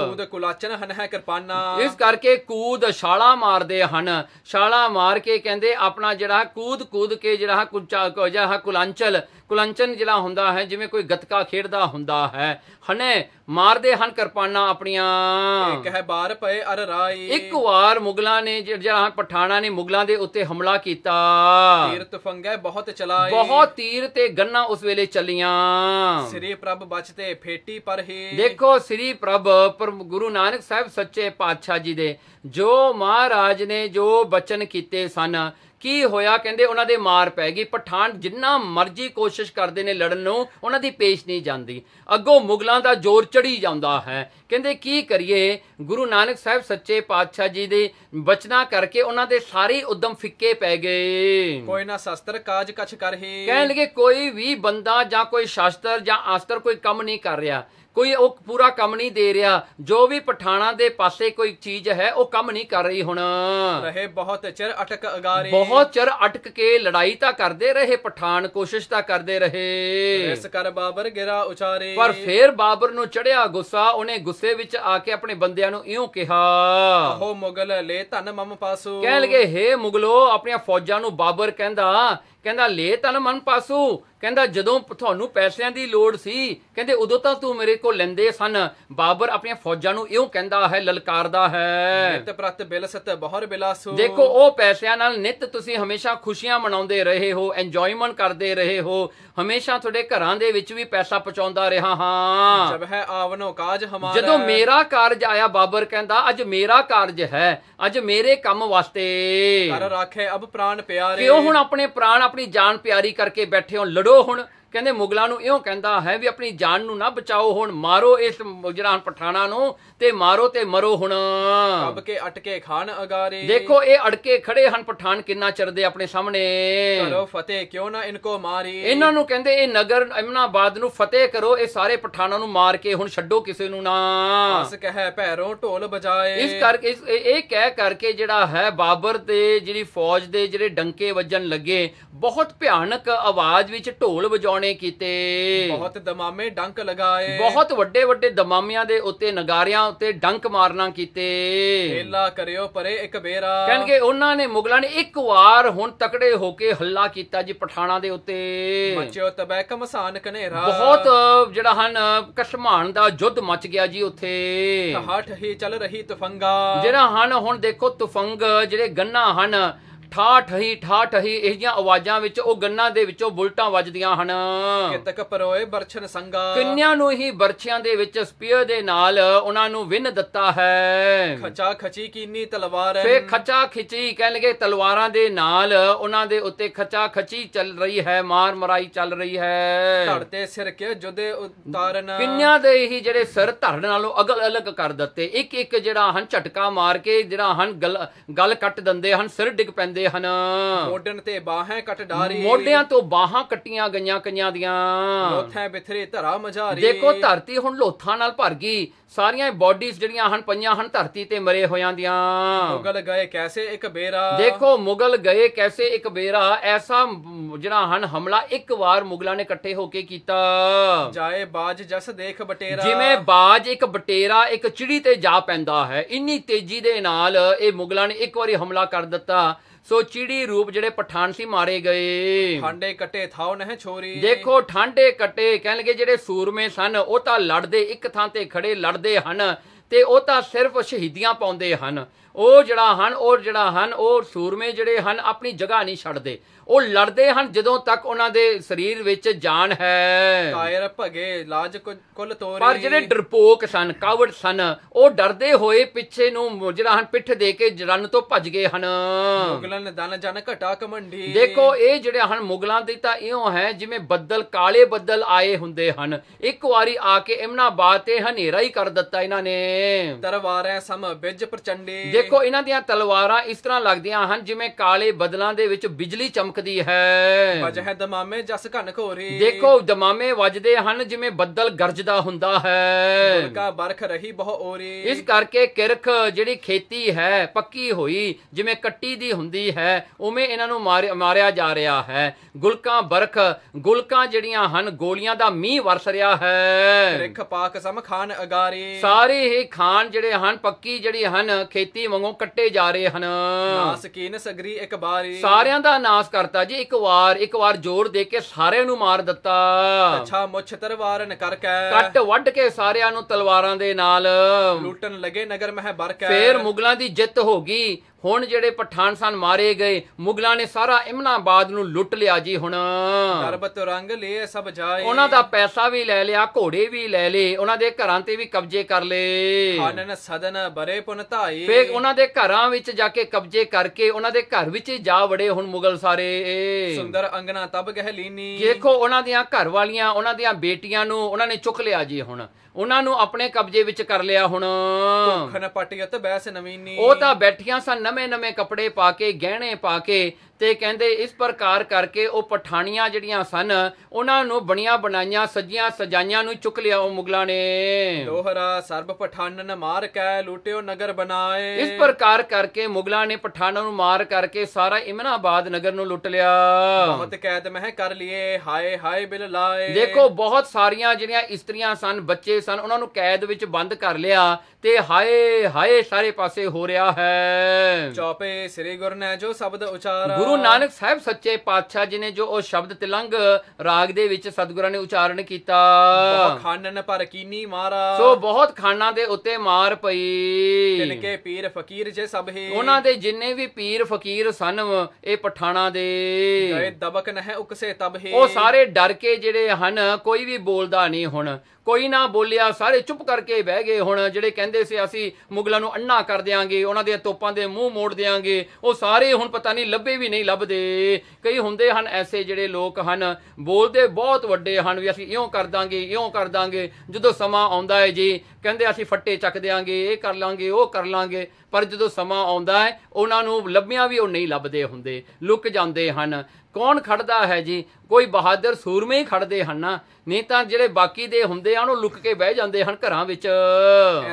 ਕੂਦ ਕੁਲਾਚਨ ਹਨ ਹੈ ਕਿਰਪਾਨਾ ਇਸ ਕਰਕੇ ਕੂਦ ਛਾਲਾ ਮਾਰਦੇ ਹਨ ਛਾਲਾ ਮਾਰ ਕੇ ਕਹਿੰਦੇ ਆਪਣਾ ਜਿਹੜਾ ਕੂਦ ਕੂਦ ਕੂਦ ਕੇ ਜਿਹੜਾ ਕੁਲਚਾ ਹਾ ਕੁਲਾਂਚਲ ਕੁਲਾਂਚਨ ਜਿਹੜਾ ਹੁੰਦਾ ਹੈ ਜਿਵੇਂ ਕੋਈ ਗਤਕਾ ਖੇਡਦਾ ਹੁੰਦਾ ਹੈ ਹਨੇ ਮਾਰਦੇ ਹਨ ਕਿਰਪਾਨਾਂ ਆਪਣੀਆਂ ਕਹਿ ਬਾਰ ਪਏ ਅਰ ਰਾਈ ਇੱਕ ਵਾਰ ਮੁਗਲਾਂ ਨੇ ਜਿਹੜਾ ਪਠਾਣਾ ਨੇ ਮੁਗਲਾਂ ਦੇ ਉੱਤੇ ਹਮਲਾ ਕੀਤਾ ਤੀਰ ਤਫੰਗੇ ਬਹੁਤ ਚਲਾਏ ਬਹੁਤ ਤੀਰ ਤੇ ਗੰਨਾ ਉਸ ਵੇਲੇ ਚੱਲੀਆਂ ਸ੍ਰੀ ਪ੍ਰਭ ਬਚਤੇ ਫੇਟੀ ਪਰ ਹੀ ਦੇਖੋ ਸ੍ਰੀ ਪ੍ਰਭ ਪਰ ਗੁਰੂ ਨਾਨਕ ਸਾਹਿਬ ਸੱਚੇ ਪਾਤਸ਼ਾਹ ਜੀ ਦੇ ਜੋ ਮਹਾਰਾਜ ਨੇ ਜੋ ਬਚਨ ਕੀਤੇ ਸਨ ਕੀ ਹੋਇਆ ਕਹਿੰਦੇ ਉਹਨਾਂ ਦੇ ਮਾਰ ਪੈ ਗਈ ਪਠਾਨ ਜਿੰਨਾ ਮਰਜ਼ੀ ਕੋਸ਼ਿਸ਼ ਕਰਦੇ ਨੇ ਲੜਨ ਨੂੰ ਉਹਨਾਂ ਦੀ ਪੇਸ਼ ਨਹੀਂ ਜਾਂਦੀ ਅੱਗੋਂ ਮੁਗਲਾਂ ਦਾ ਜ਼ੋਰ ਚੜੀ ਜਾਂਦਾ ਹੈ ਕਹਿੰਦੇ ਕੀ ਕਰੀਏ ਗੁਰੂ ਨਾਨਕ ਸਾਹਿਬ ਸੱਚੇ ਪਾਤਸ਼ਾਹ ਜੀ ਦੇ ਬਚਨਾ ਕਰਕੇ ਉਹਨਾਂ ਦੇ ਸਾਰੇ ਉਦਮ ਫਿੱਕੇ ਪੈ ਗਏ ਕੋਈ ਨਾ ਸ਼ਸਤਰ ਕਾਜ ਕਛ ਕਰਹੀ ਕਹਿਣ ਲਗੇ ਕੋਈ ਵੀ ਬੰਦਾ ਜਾਂ ਕੋਈ ਸ਼ਸਤਰ ਜਾਂ ਆਸਤਰ ਕੋਈ ਕੰਮ ਨਹੀਂ ਕਰ ਰਿਹਾ ਕੋਈ ਉਹ ਪੂਰਾ ਕੰਮ ਨਹੀਂ ਦੇ ਰਿਹਾ ਜੋ ਵੀ ਪਠਾਣਾ ਦੇ ਪਾਸੇ ਕੋਈ ਚੀਜ਼ ਹੈ ਉਹ ਕੰਮ ਨਹੀਂ ਕਰ ਰਹੀ ਹੁਣ ਰਹੇ ਬਹੁਤ ਚਿਰ اٹਕ ਅਗਾਰੇ ਬਹੁਤ ਚਿਰ اٹਕ ਕੇ ਲੜਾਈ ਤਾਂ ਕਰਦੇ ਰਹੇ ਪਠਾਨ ਕੋਸ਼ਿਸ਼ ਤਾਂ ਕਰਦੇ ਰਹੇ ਇਸ ਕਰ ਬਾਬਰ ਗਿਰਾ ਉਚਾਰੇ ਪਰ ਫੇਰ ਬਾਬਰ ਨੂੰ ਚੜਿਆ ਗੁੱਸਾ ਉਹਨੇ ਗੁੱਸੇ ਵਿੱਚ ਆ ਕੇ ਆਪਣੇ ਬੰਦਿਆਂ ਨੂੰ ਇਉਂ ਕਿਹਾ ਆਹੋ ਮੁਗਲ ਲੈ ਧਨ ਮਮ ਪਾਸੋ ਕਹਿ ਲਗੇ ਹੇ ਮੁਗਲੋ ਆਪਣੀਆਂ ਫੌਜਾਂ ਨੂੰ ਬਾਬਰ ਕਹਿੰਦਾ ਕਹਿੰਦਾ ਲੈ ਤਨ ਮਨ ਪਾਸੂ ਕਹਿੰਦਾ ਜਦੋਂ ਤੁਹਾਨੂੰ ਪੈਸਿਆਂ ਦੀ ਲੋੜ ਸੀ ਕਹਿੰਦੇ ਉਦੋਂ ਤਾਂ ਤੂੰ ਮੇਰੇ ਕੋਲ ਲੈਂਦੇ ਸਨ ਬਾਬਰ ਆਪਣੀਆਂ ਫੌਜਾਂ ਨੂੰ ਇਉਂ ਕਹਿੰਦਾ ਹੈ ਲਲਕਾਰਦਾ ਹੈ ਨਿਤ ਪ੍ਰਤ ਸਤ ਬਹਰ ਬਿਲਾਸੂ ਦੇਖੋ ਉਹ ਪੈਸਿਆਂ ਨਾਲ ਨਿਤ ਤੁਸੀਂ ਹਮੇਸ਼ਾ ਖੁਸ਼ੀਆਂ ਮਨਾਉਂਦੇ ਰਹੇ ਹੋ ਐਨਜੋਇਮੈਂਟ ਕਰਦੇ ਰਹੇ ਹੋ ਹਮੇਸ਼ਾ ਤੁਹਾਡੇ ਘਰਾਂ ਦੇ ਵਿੱਚ ਵੀ ਪੈਸਾ ਪਹੁੰਚਾਉਂਦਾ ਰਿਹਾ ਹਾਂ ਜਬ ਹੈ ਆਵਨੋ ਕਾਜ ਹਮਾਰਾ ਜਦੋਂ ਮੇਰਾ ਕਾਰਜ ਆਇਆ ਬਾਬਰ ਕਹਿੰਦਾ ਅੱਜ ਮੇਰਾ ਕਾਰਜ ਹੈ ਅੱਜ ਮੇਰੇ ਕੰਮ ਵਾਸਤੇ ਕਰ ਰੱਖੇ ਅਬ ਪ੍ਰਾਨ ਪਿਆਰੇ ਕਿਉਂ ਹੁਣ ਆਪਣੇ ਪ੍ਰਾਣ ਆਪਣੀ ਜਾਨ ਪਿਆਰੀ ਕਰਕੇ ਬੈਠੇ ਹੋ ਲੜੋ ਹੁਣ ਕਹਿੰਦੇ ਮੁਗਲਾਂ ਨੂੰ ਇਉਂ ਕਹਿੰਦਾ ਹੈ ਵੀ ਆਪਣੀ ਜਾਨ ਨੂੰ ਨਾ ਬਚਾਓ ਹੁਣ ਮਾਰੋ ਇਸ ਜਿਹੜਾ ਪਠਾਣਾ ਨੂੰ ਤੇ ਮਾਰੋ ਤੇ ਮਰੋ ਹੁਣ ਕੱਬ ਕੇ ਅਟਕੇ ਖਾਨ ਅਗਾਰੇ ਦੇਖੋ ਇਹ ਅੜਕੇ ਖੜੇ ਹਨ ਪਠਾਨ ਕਿੰਨਾ ਚਰਦੇ ਆਪਣੇ ਸਾਹਮਣੇ ਚਲੋ ਫਤਿਹ ਕਿਉਂ ਨਾ ਇਨਕੋ ਮਾਰੀ ਇਹਨਾਂ ਨੂੰ ਕਹਿੰਦੇ ਇਹ ਨਗਰ ਅਮਨਾਬਾਦ ਨੂੰ ਫਤਿਹ ਕਰੋ ਇਹ ਸਾਰੇ ਪਠਾਣਾ ਨੂੰ ਮਾਰ ਕੇ ਹੁਣ ਛੱਡੋ ਕਿਸੇ ਨੂੰ ਨਾ ਹੱਸ ਕਹੇ ਪੈਰੋਂ ਢੋਲ ਬਜਾਏ ਇਸ ਕਰਕੇ ਇਹ ਕਹਿ ਕਰਕੇ ਜਿਹੜਾ ਹੈ ਬਾਬਰ ਤੇ ਜਿਹੜੀ ਫੌਜ ਦੇ ਜਿਹੜੇ ਡੰਕੇ ਵੱਜਣ ਲੱਗੇ ਬਹੁਤ ਭਿਆਨਕ ਆਵਾਜ਼ ਵਿੱਚ ਢੋਲ ਵਜਾਉਣ ਨੇ ਕੀਤੇ ਬਹੁਤ ਦਮਾਮੇ ਡੰਕ ਲਗਾਏ ਬਹੁਤ ਵੱਡੇ ਵੱਡੇ ਦਮਾਮਿਆਂ ਦੇ ਉੱਤੇ ਨਗਾਰਿਆਂ ਉੱਤੇ ਡੰਕ ਮਾਰਨਾ ਕੀਤੇ ਹੇਲਾ ਕਰਿਓ ਪਰੇ ਇੱਕ ਬੇਰਾ ਕਹਿੰਗੇ ਉਹਨਾਂ ਨੇ ਮੁਗਲਾਂ ਨੇ ਇੱਕ ਵਾਰ ਹੁਣ ਤਕੜੇ ਹੋ ਕੇ ਹੱਲਾ ਕੀਤਾ ਜੀ ਪਠਾਣਾ ਦੇ ਉੱਤੇ ਮਚਿਓ ਤਬੈਕ ਮਸਾਨ ਕਨੇਰਾ ਬਹੁਤ ਜਿਹੜਾ ਹਨ ਕਸ਼ਮਾਨ ਦਾ ਜੁੱਧ ਮਚ ਗਿਆ ਜੀ ਉੱਥੇ ਹੱਠ ਹੀ ਚੱਲ ਰਹੀ ਤਫੰਗਾ ਜਿਹੜਾ ਹਨ ਹੁਣ ਦੇਖੋ ਤਫੰਗ ਜਿਹੜੇ ਗੰਨਾ ਹਨ ਠਾ ਠਹੀ ਠਾ ਠਹੀ ਇਹੀਆਂ ਆਵਾਜ਼ਾਂ ਵਿੱਚ ਉਹ ਗੰਨਾਂ ਦੇ ਵਿੱਚੋਂ ਬੁਲਟਾਂ ਵੱਜਦੀਆਂ ਹਨ ਕਿਤਕ ਪਰੋਏ ਬਰਛਨ ਸੰਗਾ ਕਿੰਨਿਆਂ ਨੂੰ ਹੀ ਬਰਛਿਆਂ ਦੇ ਵਿੱਚ ਸਪੀਅਰ ਦੇ ਨਾਲ ਉਹਨਾਂ ਨੂੰ ਵਿੰਨ ਦਿੱਤਾ ਹੈ ਖਚਾ ਖਚੀ ਕੀਨੀ ਤਲਵਾਰ ਹੈ ਫੇ ਖਚਾ ਖਿਚੀ ਕਹਿਣ ਲਗੇ ਤਲਵਾਰਾਂ ਦੇ ਨਾਲ ਉਹਨਾਂ ਦੇ ਉੱਤੇ ਖਚਾ ਖਚੀ ਚੱਲ ਰਹੀ ਹੈ ਮਾਰ ਮਰਾਈ ਚੱਲ ਰਹੀ ਹੈ ਧੜਤੇ ਸਿਰ ਕੇ ਜੁਦੇ ਉਤਾਰਨ ਕਿੰਨਿਆਂ ਦੇ ਹੀ ਜਿਹੜੇ ਸਿਰ ਧੜਨ ਨਾਲੋਂ ਅਗਲ ਅਲਗ ਕਰ ਦਿੱਤੇ ਇੱਕ ਇੱਕ ਜਿਹੜਾ ਹਨ ਝਟਕਾ ਮਾਰ ਕੇ ਜਿਹੜਾ ਹਨ ਗੱਲ ਕੱਟ ਦਿੰਦੇ ਹਨ ਸਿਰ ਡਿੱਗ ਪੈਂਦੇ ਜਾਂਦੇ ਹਨ ਮੋਢਨ ਤੇ ਬਾਹਾਂ ਕੱਟ ਡਾਰੀ ਮੋਢਿਆਂ ਤੋਂ ਬਾਹਾਂ ਕੱਟੀਆਂ ਗਈਆਂ ਕਈਆਂ ਦੀਆਂ ਲੋਥਾਂ ਬਿਥਰੇ ਧਰਾ ਮਝਾਰੀ ਦੇਖੋ ਧਰਤੀ ਹੁਣ ਲੋਥਾਂ ਨਾਲ ਭਰ ਗਈ ਸਾਰੀਆਂ ਬਾਡੀਜ਼ ਜਿਹੜੀਆਂ ਹਨ ਪਈਆਂ ਹਨ ਧਰਤੀ ਤੇ ਮਰੇ ਹੋਇਆਂ ਦੀਆਂ ਮੁਗਲ ਗਏ ਕੈਸੇ ਇੱਕ ਬੇਰਾ ਦੇਖੋ ਮੁਗਲ ਗਏ ਕੈਸੇ ਇੱਕ ਬੇਰਾ ਐਸਾ ਜਿਹੜਾ ਹਨ ਹਮਲਾ ਇੱਕ ਵਾਰ ਮੁਗਲਾਂ ਨੇ ਇਕੱਠੇ ਹੋ ਕੇ ਕੀਤਾ ਜਾਏ ਬਾਜ ਜਸ ਦੇਖ ਬਟੇਰਾ ਜਿਵੇਂ ਬਾਜ ਇੱਕ ਬਟੇਰਾ ਇੱਕ ਚਿੜੀ ਤੇ ਜਾ ਪੈਂਦਾ ਹੈ ਇੰਨੀ ਤੇਜ਼ੀ ਦੇ ਨਾਲ ਇਹ ਮੁਗਲਾਂ ਨੇ ਇੱਕ ਵਾਰੀ ਹਮਲਾ ਕਰ ਦਿੱਤਾ ਸੋ ਚਿੜੀ ਰੂਪ ਜਿਹੜੇ ਪਠਾਨ ਸੀ ਮਾਰੇ ਗਏ ਠਾਂਡੇ ਕੱਟੇ ਥਾਉ ਨਹ ਛੋਰੀ ਦੇਖੋ ਠਾਂਡੇ ਕੱਟੇ ਲਗੇ ਜਿਹੜੇ ਸੂਰਮੇ ਸਨ ਉਹ ਤਾਂ ਲੜਦੇ ਇੱਕ ਥਾਂ ਤੇ ਖੜੇ ਲੜਦੇ ਹਨ ਤੇ ਉਹ ਤਾਂ ਸਿਰਫ ਸ਼ਹੀਦੀਆਂ ਪਾਉਂਦੇ ਹਨ ਉਹ ਜਿਹੜਾ ਹਨ ਉਹ ਜਿਹੜਾ ਹਨ ਉਹ ਸੂਰਮੇ ਜਿਹੜੇ ਹਨ ਆਪਣੀ ਜਗ੍ਹਾ ਨਹੀਂ ਛੱਡਦੇ ਉਹ ਲੜਦੇ ਹਨ ਜਦੋਂ ਤੱਕ ਉਹਨਾਂ ਦੇ ਸਰੀਰ ਵਿੱਚ ਜਾਨ ਹੈ ਕਾਇਰ ਭਗੇ ਲਾਜ ਕੁੱਲ ਤੋਰੀ ਪਰ ਜਿਹੜੇ ਡਰਪੋਕ ਸਨ ਕਾਵੜ ਸਨ ਉਹ ਡਰਦੇ ਹੋਏ ਪਿੱਛੇ ਨੂੰ ਜਿਹੜਾ ਹਨ ਪਿੱਠ ਦੇ ਕੇ ਜਰਨ ਤੋਂ ਭੱਜ ਗਏ ਹਨ ਮੁਗਲਾਂ ਨੇ ਦਨ ਜਾਨ ਘਟਾ ਕਮੰਡੀ ਦੇਖੋ ਇਹ ਜਿਹੜੇ ਹਨ ਮੁਗਲਾਂ ਦੀ ਤਾਂ ਇਉਂ ਹੈ ਜਿਵੇਂ ਬੱਦਲ ਕਾਲੇ ਬੱਦਲ ਆਏ ਹੁੰਦੇ ਹਨ ਇੱਕ ਵਾਰੀ ਆ ਕੇ ਇਮਨਾ ਤੇ ਹਨੇਰਾ ਹੀ ਕਰ ਦਿੱਤਾ ਇਹਨਾਂ ਨੇ ਤਲਵਾਰਾਂ ਸਮ ਬਿਜ ਪ੍ਰਚੰਡੇ ਦੇਖੋ ਇਹਨਾਂ ਦੀਆਂ ਤਲਵਾਰਾਂ ਇਸ ਤਰ੍ਹਾਂ ਲੱਗਦੀਆਂ ਹਨ ਜਿਵੇਂ ਕਾਲੇ ਬੱਦਲਾਂ ਦੇ ਵਿੱਚ ਬਿਜਲੀ ਚਮਕ ਚਮਕਦੀ ਹੈ ਵਜ ਹੈ ਦਮਾਮੇ ਜਸ ਘਨ ਘੋਰੀ ਦੇਖੋ ਦਮਾਮੇ ਵੱਜਦੇ ਹਨ ਜਿਵੇਂ ਬੱਦਲ ਗਰਜਦਾ ਹੁੰਦਾ ਹੈ ਦੁਰਗਾ ਬਰਖ ਰਹੀ ਬਹੁ ਔਰੀ ਇਸ ਕਰਕੇ ਕਿਰਖ ਜਿਹੜੀ ਖੇਤੀ ਹੈ ਪੱਕੀ ਹੋਈ ਜਿਵੇਂ ਕੱਟੀ ਦੀ ਹੁੰਦੀ ਹੈ ਉਵੇਂ ਇਹਨਾਂ ਨੂੰ ਮਾਰਿਆ ਜਾ ਰਿਹਾ ਹੈ ਗੁਲਕਾਂ ਬਰਖ ਗੁਲਕਾਂ ਜਿਹੜੀਆਂ ਹਨ ਗੋਲੀਆਂ ਦਾ ਮੀਂਹ ਵਰਸ ਰਿਹਾ ਹੈ ਕਿਰਖ ਪਾਕ ਸਮ ਖਾਨ ਅਗਾਰੇ ਸਾਰੇ ਹੀ ਖਾਨ ਜਿਹੜੇ ਹਨ ਪੱਕੀ ਜਿਹੜੀ ਹਨ ਖੇਤੀ ਵਾਂਗੋਂ ਕੱਟੇ ਜਾ ਰਹੇ ਹਨ ਨਾਸਕੀਨ ਸਗਰੀ ਇੱਕ ਬਾਰੀ ਸਾਰਿਆਂ ਦਾ ਨਾਸ ਕਰ ਕਰਤਾ ਜੀ ਇੱਕ ਵਾਰ ਇੱਕ ਵਾਰ ਜ਼ੋਰ ਦੇ ਕੇ ਸਾਰਿਆਂ ਨੂੰ ਮਾਰ ਦਿੱਤਾ ਅੱਛਾ ਮੁੱਛ ਤਰਵਾਰਨ ਕਰਕੇ ਕੱਟ ਵੱਢ ਕੇ ਸਾਰਿਆਂ ਨੂੰ ਤਲਵਾਰਾਂ ਦੇ ਨਾਲ ਲੁੱਟਣ ਲੱਗੇ ਨਗਰ ਮਹਿ ਬਰਕਾ ਫੇਰ ਮੁਗਲਾਂ ਦੀ ਜਿੱਤ ਹੋ ਗਈ ਹੁਣ ਜਿਹੜੇ ਪਠਾਨ ਸਨ ਮਾਰੇ ਗਏ ਮੁਗਲਾਂ ਨੇ ਸਾਰਾ ਇਮਨਾਬਾਦ ਨੂੰ ਲੁੱਟ ਲਿਆ ਜੀ ਹੁਣ ਦਰਬਤ ਰੰਗ ਲੈ ਸਭ ਜਾਏ ਉਹਨਾਂ ਦਾ ਪੈਸਾ ਵੀ ਲੈ ਲਿਆ ਘੋੜੇ ਵੀ ਲੈ ਲਏ ਉਹਨਾਂ ਦੇ ਘਰਾਂ ਤੇ ਵੀ ਕਬਜ਼ੇ ਕਰ ਲਏ ਖਾਨਨ ਸਦਨ ਬਰੇ ਪੁਨ ਧਾਈ ਫੇਰ ਉਹਨਾਂ ਦੇ ਘਰਾਂ ਵਿੱਚ ਜਾ ਕੇ ਕਬਜ਼ੇ ਕਰਕੇ ਉਹਨਾਂ ਦੇ ਘਰ ਵਿੱਚ ਜਾ ਵੜੇ ਹੁਣ ਮੁਗਲ ਸਾਰੇ ਸੁੰਦਰ ਅੰਗਣਾ ਤਬ ਗਹਿਲੀਨੀ ਦੇਖੋ ਉਹਨਾਂ ਦੀਆਂ ਘਰ ਵਾਲੀਆਂ ਉਹਨਾਂ ਦੀਆਂ ਬੇਟੀਆਂ ਨੂੰ ਉਹਨਾਂ ਨੇ ਚੁੱਕ ਲਿਆ ਜੀ ਹੁਣ ਉਹਨਾਂ ਨੂੰ ਆਪਣੇ ਕਬਜ਼ੇ ਵਿੱਚ ਕਰ ਲਿਆ ਹੁਣ ਖਨ ਪਟਿਆ ਤੇ ਬੈਸ ਨਵੀਨੀ ਉਹ ਤਾਂ ਬੈਠੀਆਂ ਸਨ ਨਵੇਂ ਨਵੇਂ ਕੱਪੜੇ ਪਾ ਕੇ ਗਹਿਣੇ ਪਾ ਕੇ ਤੇ ਕਹਿੰਦੇ ਇਸ ਪ੍ਰਕਾਰ ਕਰਕੇ ਉਹ ਪਠਾਣੀਆਂ ਜਿਹੜੀਆਂ ਸਨ ਉਹਨਾਂ ਨੂੰ ਬਣੀਆਂ ਬਣਾਈਆਂ ਸਜੀਆਂ ਸਜਾਈਆਂ ਨੂੰ ਚੁੱਕ ਲਿਆ ਉਹ ਮੁਗਲਾਂ ਨੇ ਦੋਹਰਾ ਸਰਬ ਪਠਾਨਨ ਮਾਰ ਕੇ ਲੁੱਟਿਓ ਨਗਰ ਬਣਾਏ ਇਸ ਪ੍ਰਕਾਰ ਕਰਕੇ ਮੁਗਲਾਂ ਨੇ ਪਠਾਨਾਂ ਨੂੰ ਮਾਰ ਕਰਕੇ ਸਾਰਾ ਇਮਨਾਬਾਦ ਨਗਰ ਨੂੰ ਲੁੱਟ ਲਿਆ ਬਹੁਤ ਕੈਦ ਮਹਿ ਕਰ ਲਿਏ ਹਾਏ ਹਾਏ ਬਿਲ ਲਾਏ ਦੇਖੋ ਬਹੁਤ ਸਾਰੀਆਂ ਜਿਹੜੀਆਂ ਇਸਤਰੀਆਂ ਸਨ ਬੱਚੇ ਸਨ ਉਹਨਾਂ ਨੂੰ ਕੈਦ ਵਿੱਚ ਬੰਦ ਕਰ ਲਿਆ ਤੇ ਹਾਏ ਹਾਏ ਸਾਰੇ ਪਾਸੇ ਹੋ ਰਿਹਾ ਹੈ ਚੌਪੇ ਸ੍ਰੀ ਨੇ ਜੋ ਸ਼ਬਦ ਉਚਾਰਾ ਗੁਰੂ ਨਾਨਕ ਸਾਹਿਬ ਸੱਚੇ ਪਾਤਸ਼ਾਹ ਜੀ ਨੇ ਜੋ ਉਹ ਸ਼ਬਦ ਤਿਲੰਗ ਰਾਗ ਦੇ ਵਿੱਚ ਸਤਿਗੁਰਾਂ ਨੇ ਉਚਾਰਨ ਕੀਤਾ ਬਹੁਤ ਖਾਨਨ ਪਰ ਕੀਨੀ ਮਾਰਾ ਸੋ ਬਹੁਤ ਖਾਨਾਂ ਦੇ ਉੱਤੇ ਮਾਰ ਪਈ ਤਿਲਕੇ ਪੀਰ ਫਕੀਰ ਜੇ ਸਭ ਹੈ ਉਹਨਾਂ ਦੇ ਜਿੰਨੇ ਵੀ ਪੀਰ ਫਕੀਰ ਸਨ ਇਹ ਪਠਾਣਾ ਦੇ ਗਏ ਦਬਕ ਨਹਿ ਉਕਸੇ ਤਬ ਹੈ ਉਹ ਸਾਰੇ ਡਰ ਕੇ ਜਿਹੜੇ ਹਨ ਕੋਈ ਵੀ ਬੋਲਦਾ ਨਹੀਂ ਹੁਣ ਕੋਈ ਨਾ ਬੋਲਿਆ ਸਾਰੇ ਚੁੱਪ ਕਰਕੇ ਬਹਿ ਗਏ ਹੁਣ ਜਿਹੜੇ ਕਹਿੰਦੇ ਸੀ ਅਸੀਂ ਮੁਗਲਾਂ ਨੂੰ ਅੰਨਾ ਕਰ ਦਿਆਂਗੇ ਉਹਨਾਂ ਦੇ ਤੋਪਾਂ ਦੇ ਮੂੰਹ ਮੋੜ ਦਿਆਂਗੇ ਉਹ ਸਾਰੇ ਹੁਣ ਪਤਾ ਨਹੀਂ ਲੱਭੇ ਵੀ ਨਹੀਂ ਲੱਭਦੇ ਕਈ ਹੁੰਦੇ ਹਨ ਐਸੇ ਜਿਹੜੇ ਲੋਕ ਹਨ ਬੋਲਦੇ ਬਹੁਤ ਵੱਡੇ ਹਨ ਵੀ ਅਸੀਂ ਇਉਂ ਕਰ ਦਾਂਗੇ ਇਉਂ ਕਰ ਦਾਂਗੇ ਜਦੋਂ ਸਮਾਂ ਆਉਂਦਾ ਹੈ ਜੀ ਕਹਿੰਦੇ ਅਸੀਂ ਫੱਟੇ ਚੱਕ ਦੇਾਂਗੇ ਇਹ ਕਰ ਲਾਂਗੇ ਉਹ ਕਰ ਲਾਂਗੇ ਪਰ ਜਦੋਂ ਸਮਾਂ ਆਉਂਦਾ ਹੈ ਉਹਨਾਂ ਨੂੰ ਲੱਭਿਆਂ ਵੀ ਉਹ ਨਹੀਂ ਲੱਭਦੇ ਹੁੰਦੇ ਲੁੱਕ ਜਾਂਦੇ ਹਨ ਕੌਣ ਖੜਦਾ ਹੈ ਜੀ ਕੋਈ ਬਹਾਦਰ ਸੂਰਮੇ ਹੀ ਖੜਦੇ ਹਨ ਨਾ ਨਹੀਂ ਤਾਂ ਜਿਹੜੇ ਬਾਕੀ ਦੇ ਹੁੰਦੇ ਆ ਉਹ ਲੁੱਕ ਕੇ ਬਹਿ ਜਾਂਦੇ ਹਨ ਘਰਾਂ ਵਿੱਚ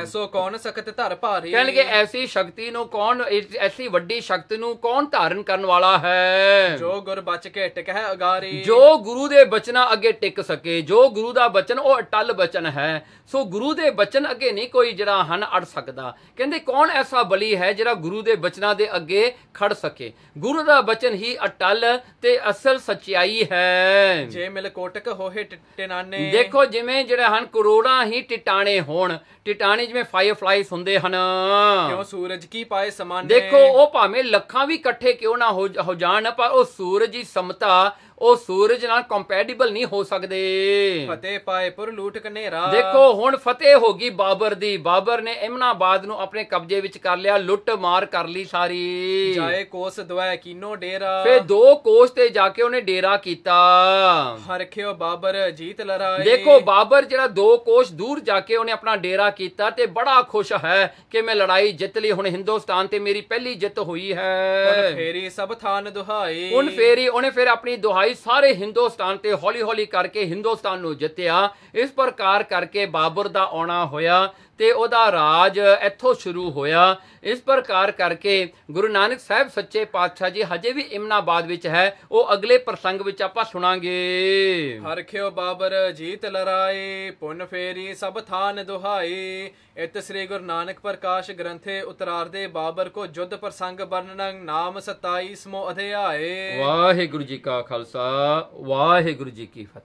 ਐਸੋ ਕੌਣ ਸਖਤ ਧਰ ਭਾਰੀ ਕਹਿਣਗੇ ਐਸੀ ਸ਼ਕਤੀ ਨੂੰ ਕੌਣ ਐਸੀ ਵੱਡੀ ਸ਼ਕਤੀ ਨੂੰ ਕੌਣ ਧਾਰਨ ਕਰਨ ਵਾਲਾ ਹੈ ਜੋ ਗੁਰ ਬਚ ਕੇ ਟਿਕ ਹੈ ਅਗਾਰੀ ਜੋ ਗੁਰੂ ਦੇ ਬਚਨਾਂ ਅੱਗੇ ਟਿਕ ਸਕੇ ਜੋ ਗੁਰੂ ਦਾ ਬਚਨ ਉਹ ਅਟਲ ਬਚਨ ਹੈ ਸੋ ਗੁਰੂ ਦੇ ਬਚਨ ਅੱਗੇ ਨਹੀਂ ਕੋਈ ਜਿਹੜਾ ਹਨ ਅੜ ਸਕਦਾ ਕਹਿੰਦੇ ਕੌਣ ਐਸਾ ਬਲੀ ਹੈ ਜਿਹੜਾ ਗੁਰੂ ਦੇ ਬਚਨਾਂ ਦੇ ਅੱਗੇ ਖੜ ਸਕੇ ਗੁਰੂ ਦਾ ਬਚਨ ਹੀ ਅਟਲ ਤੇ ਅਸਲ ਸਚਾਈ ਹੈ ਆਮੇਨ ਜੇ ਮਿਲ ਕੋਟਕ ਟਿੱਟੇ ਨਾਨੇ ਦੇਖੋ ਜਿਵੇਂ ਜਿਹੜਾ ਹਨ ਕਰੋੜਾਂ ਹੀ ਟਿਟਾਣੇ ਹੋਣ ਟਿਟਾਣੇ ਜਿਵੇਂ ਫਲਾਈਸ ਹੁੰਦੇ ਹਨ ਕਿਉਂ ਸੂਰਜ ਕੀ ਪਾਏ ਸਮਾਨ ਦੇਖੋ ਉਹ ਭਾਵੇਂ ਲੱਖਾਂ ਵੀ ਇਕੱਠੇ ਕਿਉਂ ਨਾ ਹੋ ਜਾਣ ਪਰ ਉਹ ਸੂਰਜ ਦੀ ਸਮਤਾ ਉਹ ਸੂਰਜ ਨਾਲ ਕੰਪੈਟੀਬਲ ਨਹੀਂ ਹੋ ਸਕਦੇ ਫਤਿਹ ਪਾਏ ਪੁਰ ਲੂਟ ਕਨੇਰਾ ਦੇਖੋ ਹੁਣ ਫਤਿਹ ਹੋ ਗਈ ਬਾਬਰ ਦੀ ਬਾਬਰ ਨੇ ਇਮਨਾਬਾਦ ਨੂੰ ਆਪਣੇ ਕਬਜ਼ੇ ਵਿੱਚ ਕਰ ਲਿਆ ਲੁੱਟ ਮਾਰ ਕਰ ਲਈ ਸਾਰੀ ਜਾਏ ਕੋਸ ਦਵਾਇ ਕਿਨੋ ਡੇਰਾ ਫੇ ਦੋ ਕੋਸ ਤੇ ਜਾ ਕੇ ਉਹਨੇ ਡੇਰਾ ਕੀਤਾ ਹਰਖਿਓ ਬਾਬਰ ਜੀਤ ਲਰਾਏ ਦੇਖੋ ਬਾਬਰ ਜਿਹੜਾ ਦੋ ਕੋਸ ਦੂਰ ਜਾ ਕੇ ਉਹਨੇ ਆਪਣਾ ਡੇਰਾ ਕੀਤਾ ਤੇ ਬੜਾ ਖੁਸ਼ ਹੈ ਕਿ ਮੈਂ ਲੜਾਈ ਜਿੱਤ ਲਈ ਹੁਣ ਹਿੰਦੁਸਤਾਨ ਤੇ ਮੇਰੀ ਪਹਿਲੀ ਜਿੱਤ ਹੋਈ ਹੈ ਹੁਣ ਫੇਰੀ ਸਭ ਥਾਨ ਦੁਹਾਈ ਹੁਣ ਫੇਰੀ ਉਹਨੇ ਫਿਰ ਆਪਣੀ ਦੁਹਾਈ ਭਾਈ ਸਾਰੇ ਹਿੰਦੁਸਤਾਨ ਤੇ ਹੌਲੀ-ਹੌਲੀ ਕਰਕੇ ਹਿੰਦੁਸਤਾਨ ਨੂੰ ਜਿੱਤਿਆ ਇਸ ਪ੍ਰਕਾਰ ਕਰਕੇ ਬਾਬਰ ਦਾ ਆਉਣਾ ਹੋਇਆ ਤੇ ਉਹਦਾ ਰਾਜ ਇੱਥੋਂ ਸ਼ੁਰੂ ਹੋਇਆ ਇਸ ਪ੍ਰਕਾਰ ਕਰਕੇ ਗੁਰੂ ਨਾਨਕ ਸਾਹਿਬ ਸੱਚੇ ਪਾਤਸ਼ਾਹ ਜੀ ਹਜੇ ਵੀ ਇਮਨਾਬਾਦ ਵਿੱਚ ਹੈ ਉਹ ਅਗਲੇ ਪ੍ਰਸੰਗ ਵਿੱਚ ਆਪਾਂ ਸੁਣਾਂਗੇ ਹਰਖਿਓ ਬਾਬਰ ਜੀਤ ਲਰਾਏ ਪੁੰਨ ਫੇਰੀ ਸਭ ਥਾਨ ਦੁਹਾਈ ਇਤ ਸ੍ਰੀ ਗੁਰੂ ਨਾਨਕ ਪ੍ਰਕਾਸ਼ ਗ੍ਰੰਥੇ ਉਤਰਾਰਦੇ ਬਾਬਰ ਕੋ ਜੁੱਧ ਪ੍ਰਸੰਗ ਵਰਣਨ ਨਾਮ 27 ਸਮੋ ਅਧਿਆਏ ਵਾਹਿਗੁਰੂ ਜੀ ਕਾ ਖਾਲਸਾ ਵਾਹਿਗੁਰੂ ਜੀ ਕੀ ਫਤਿਹ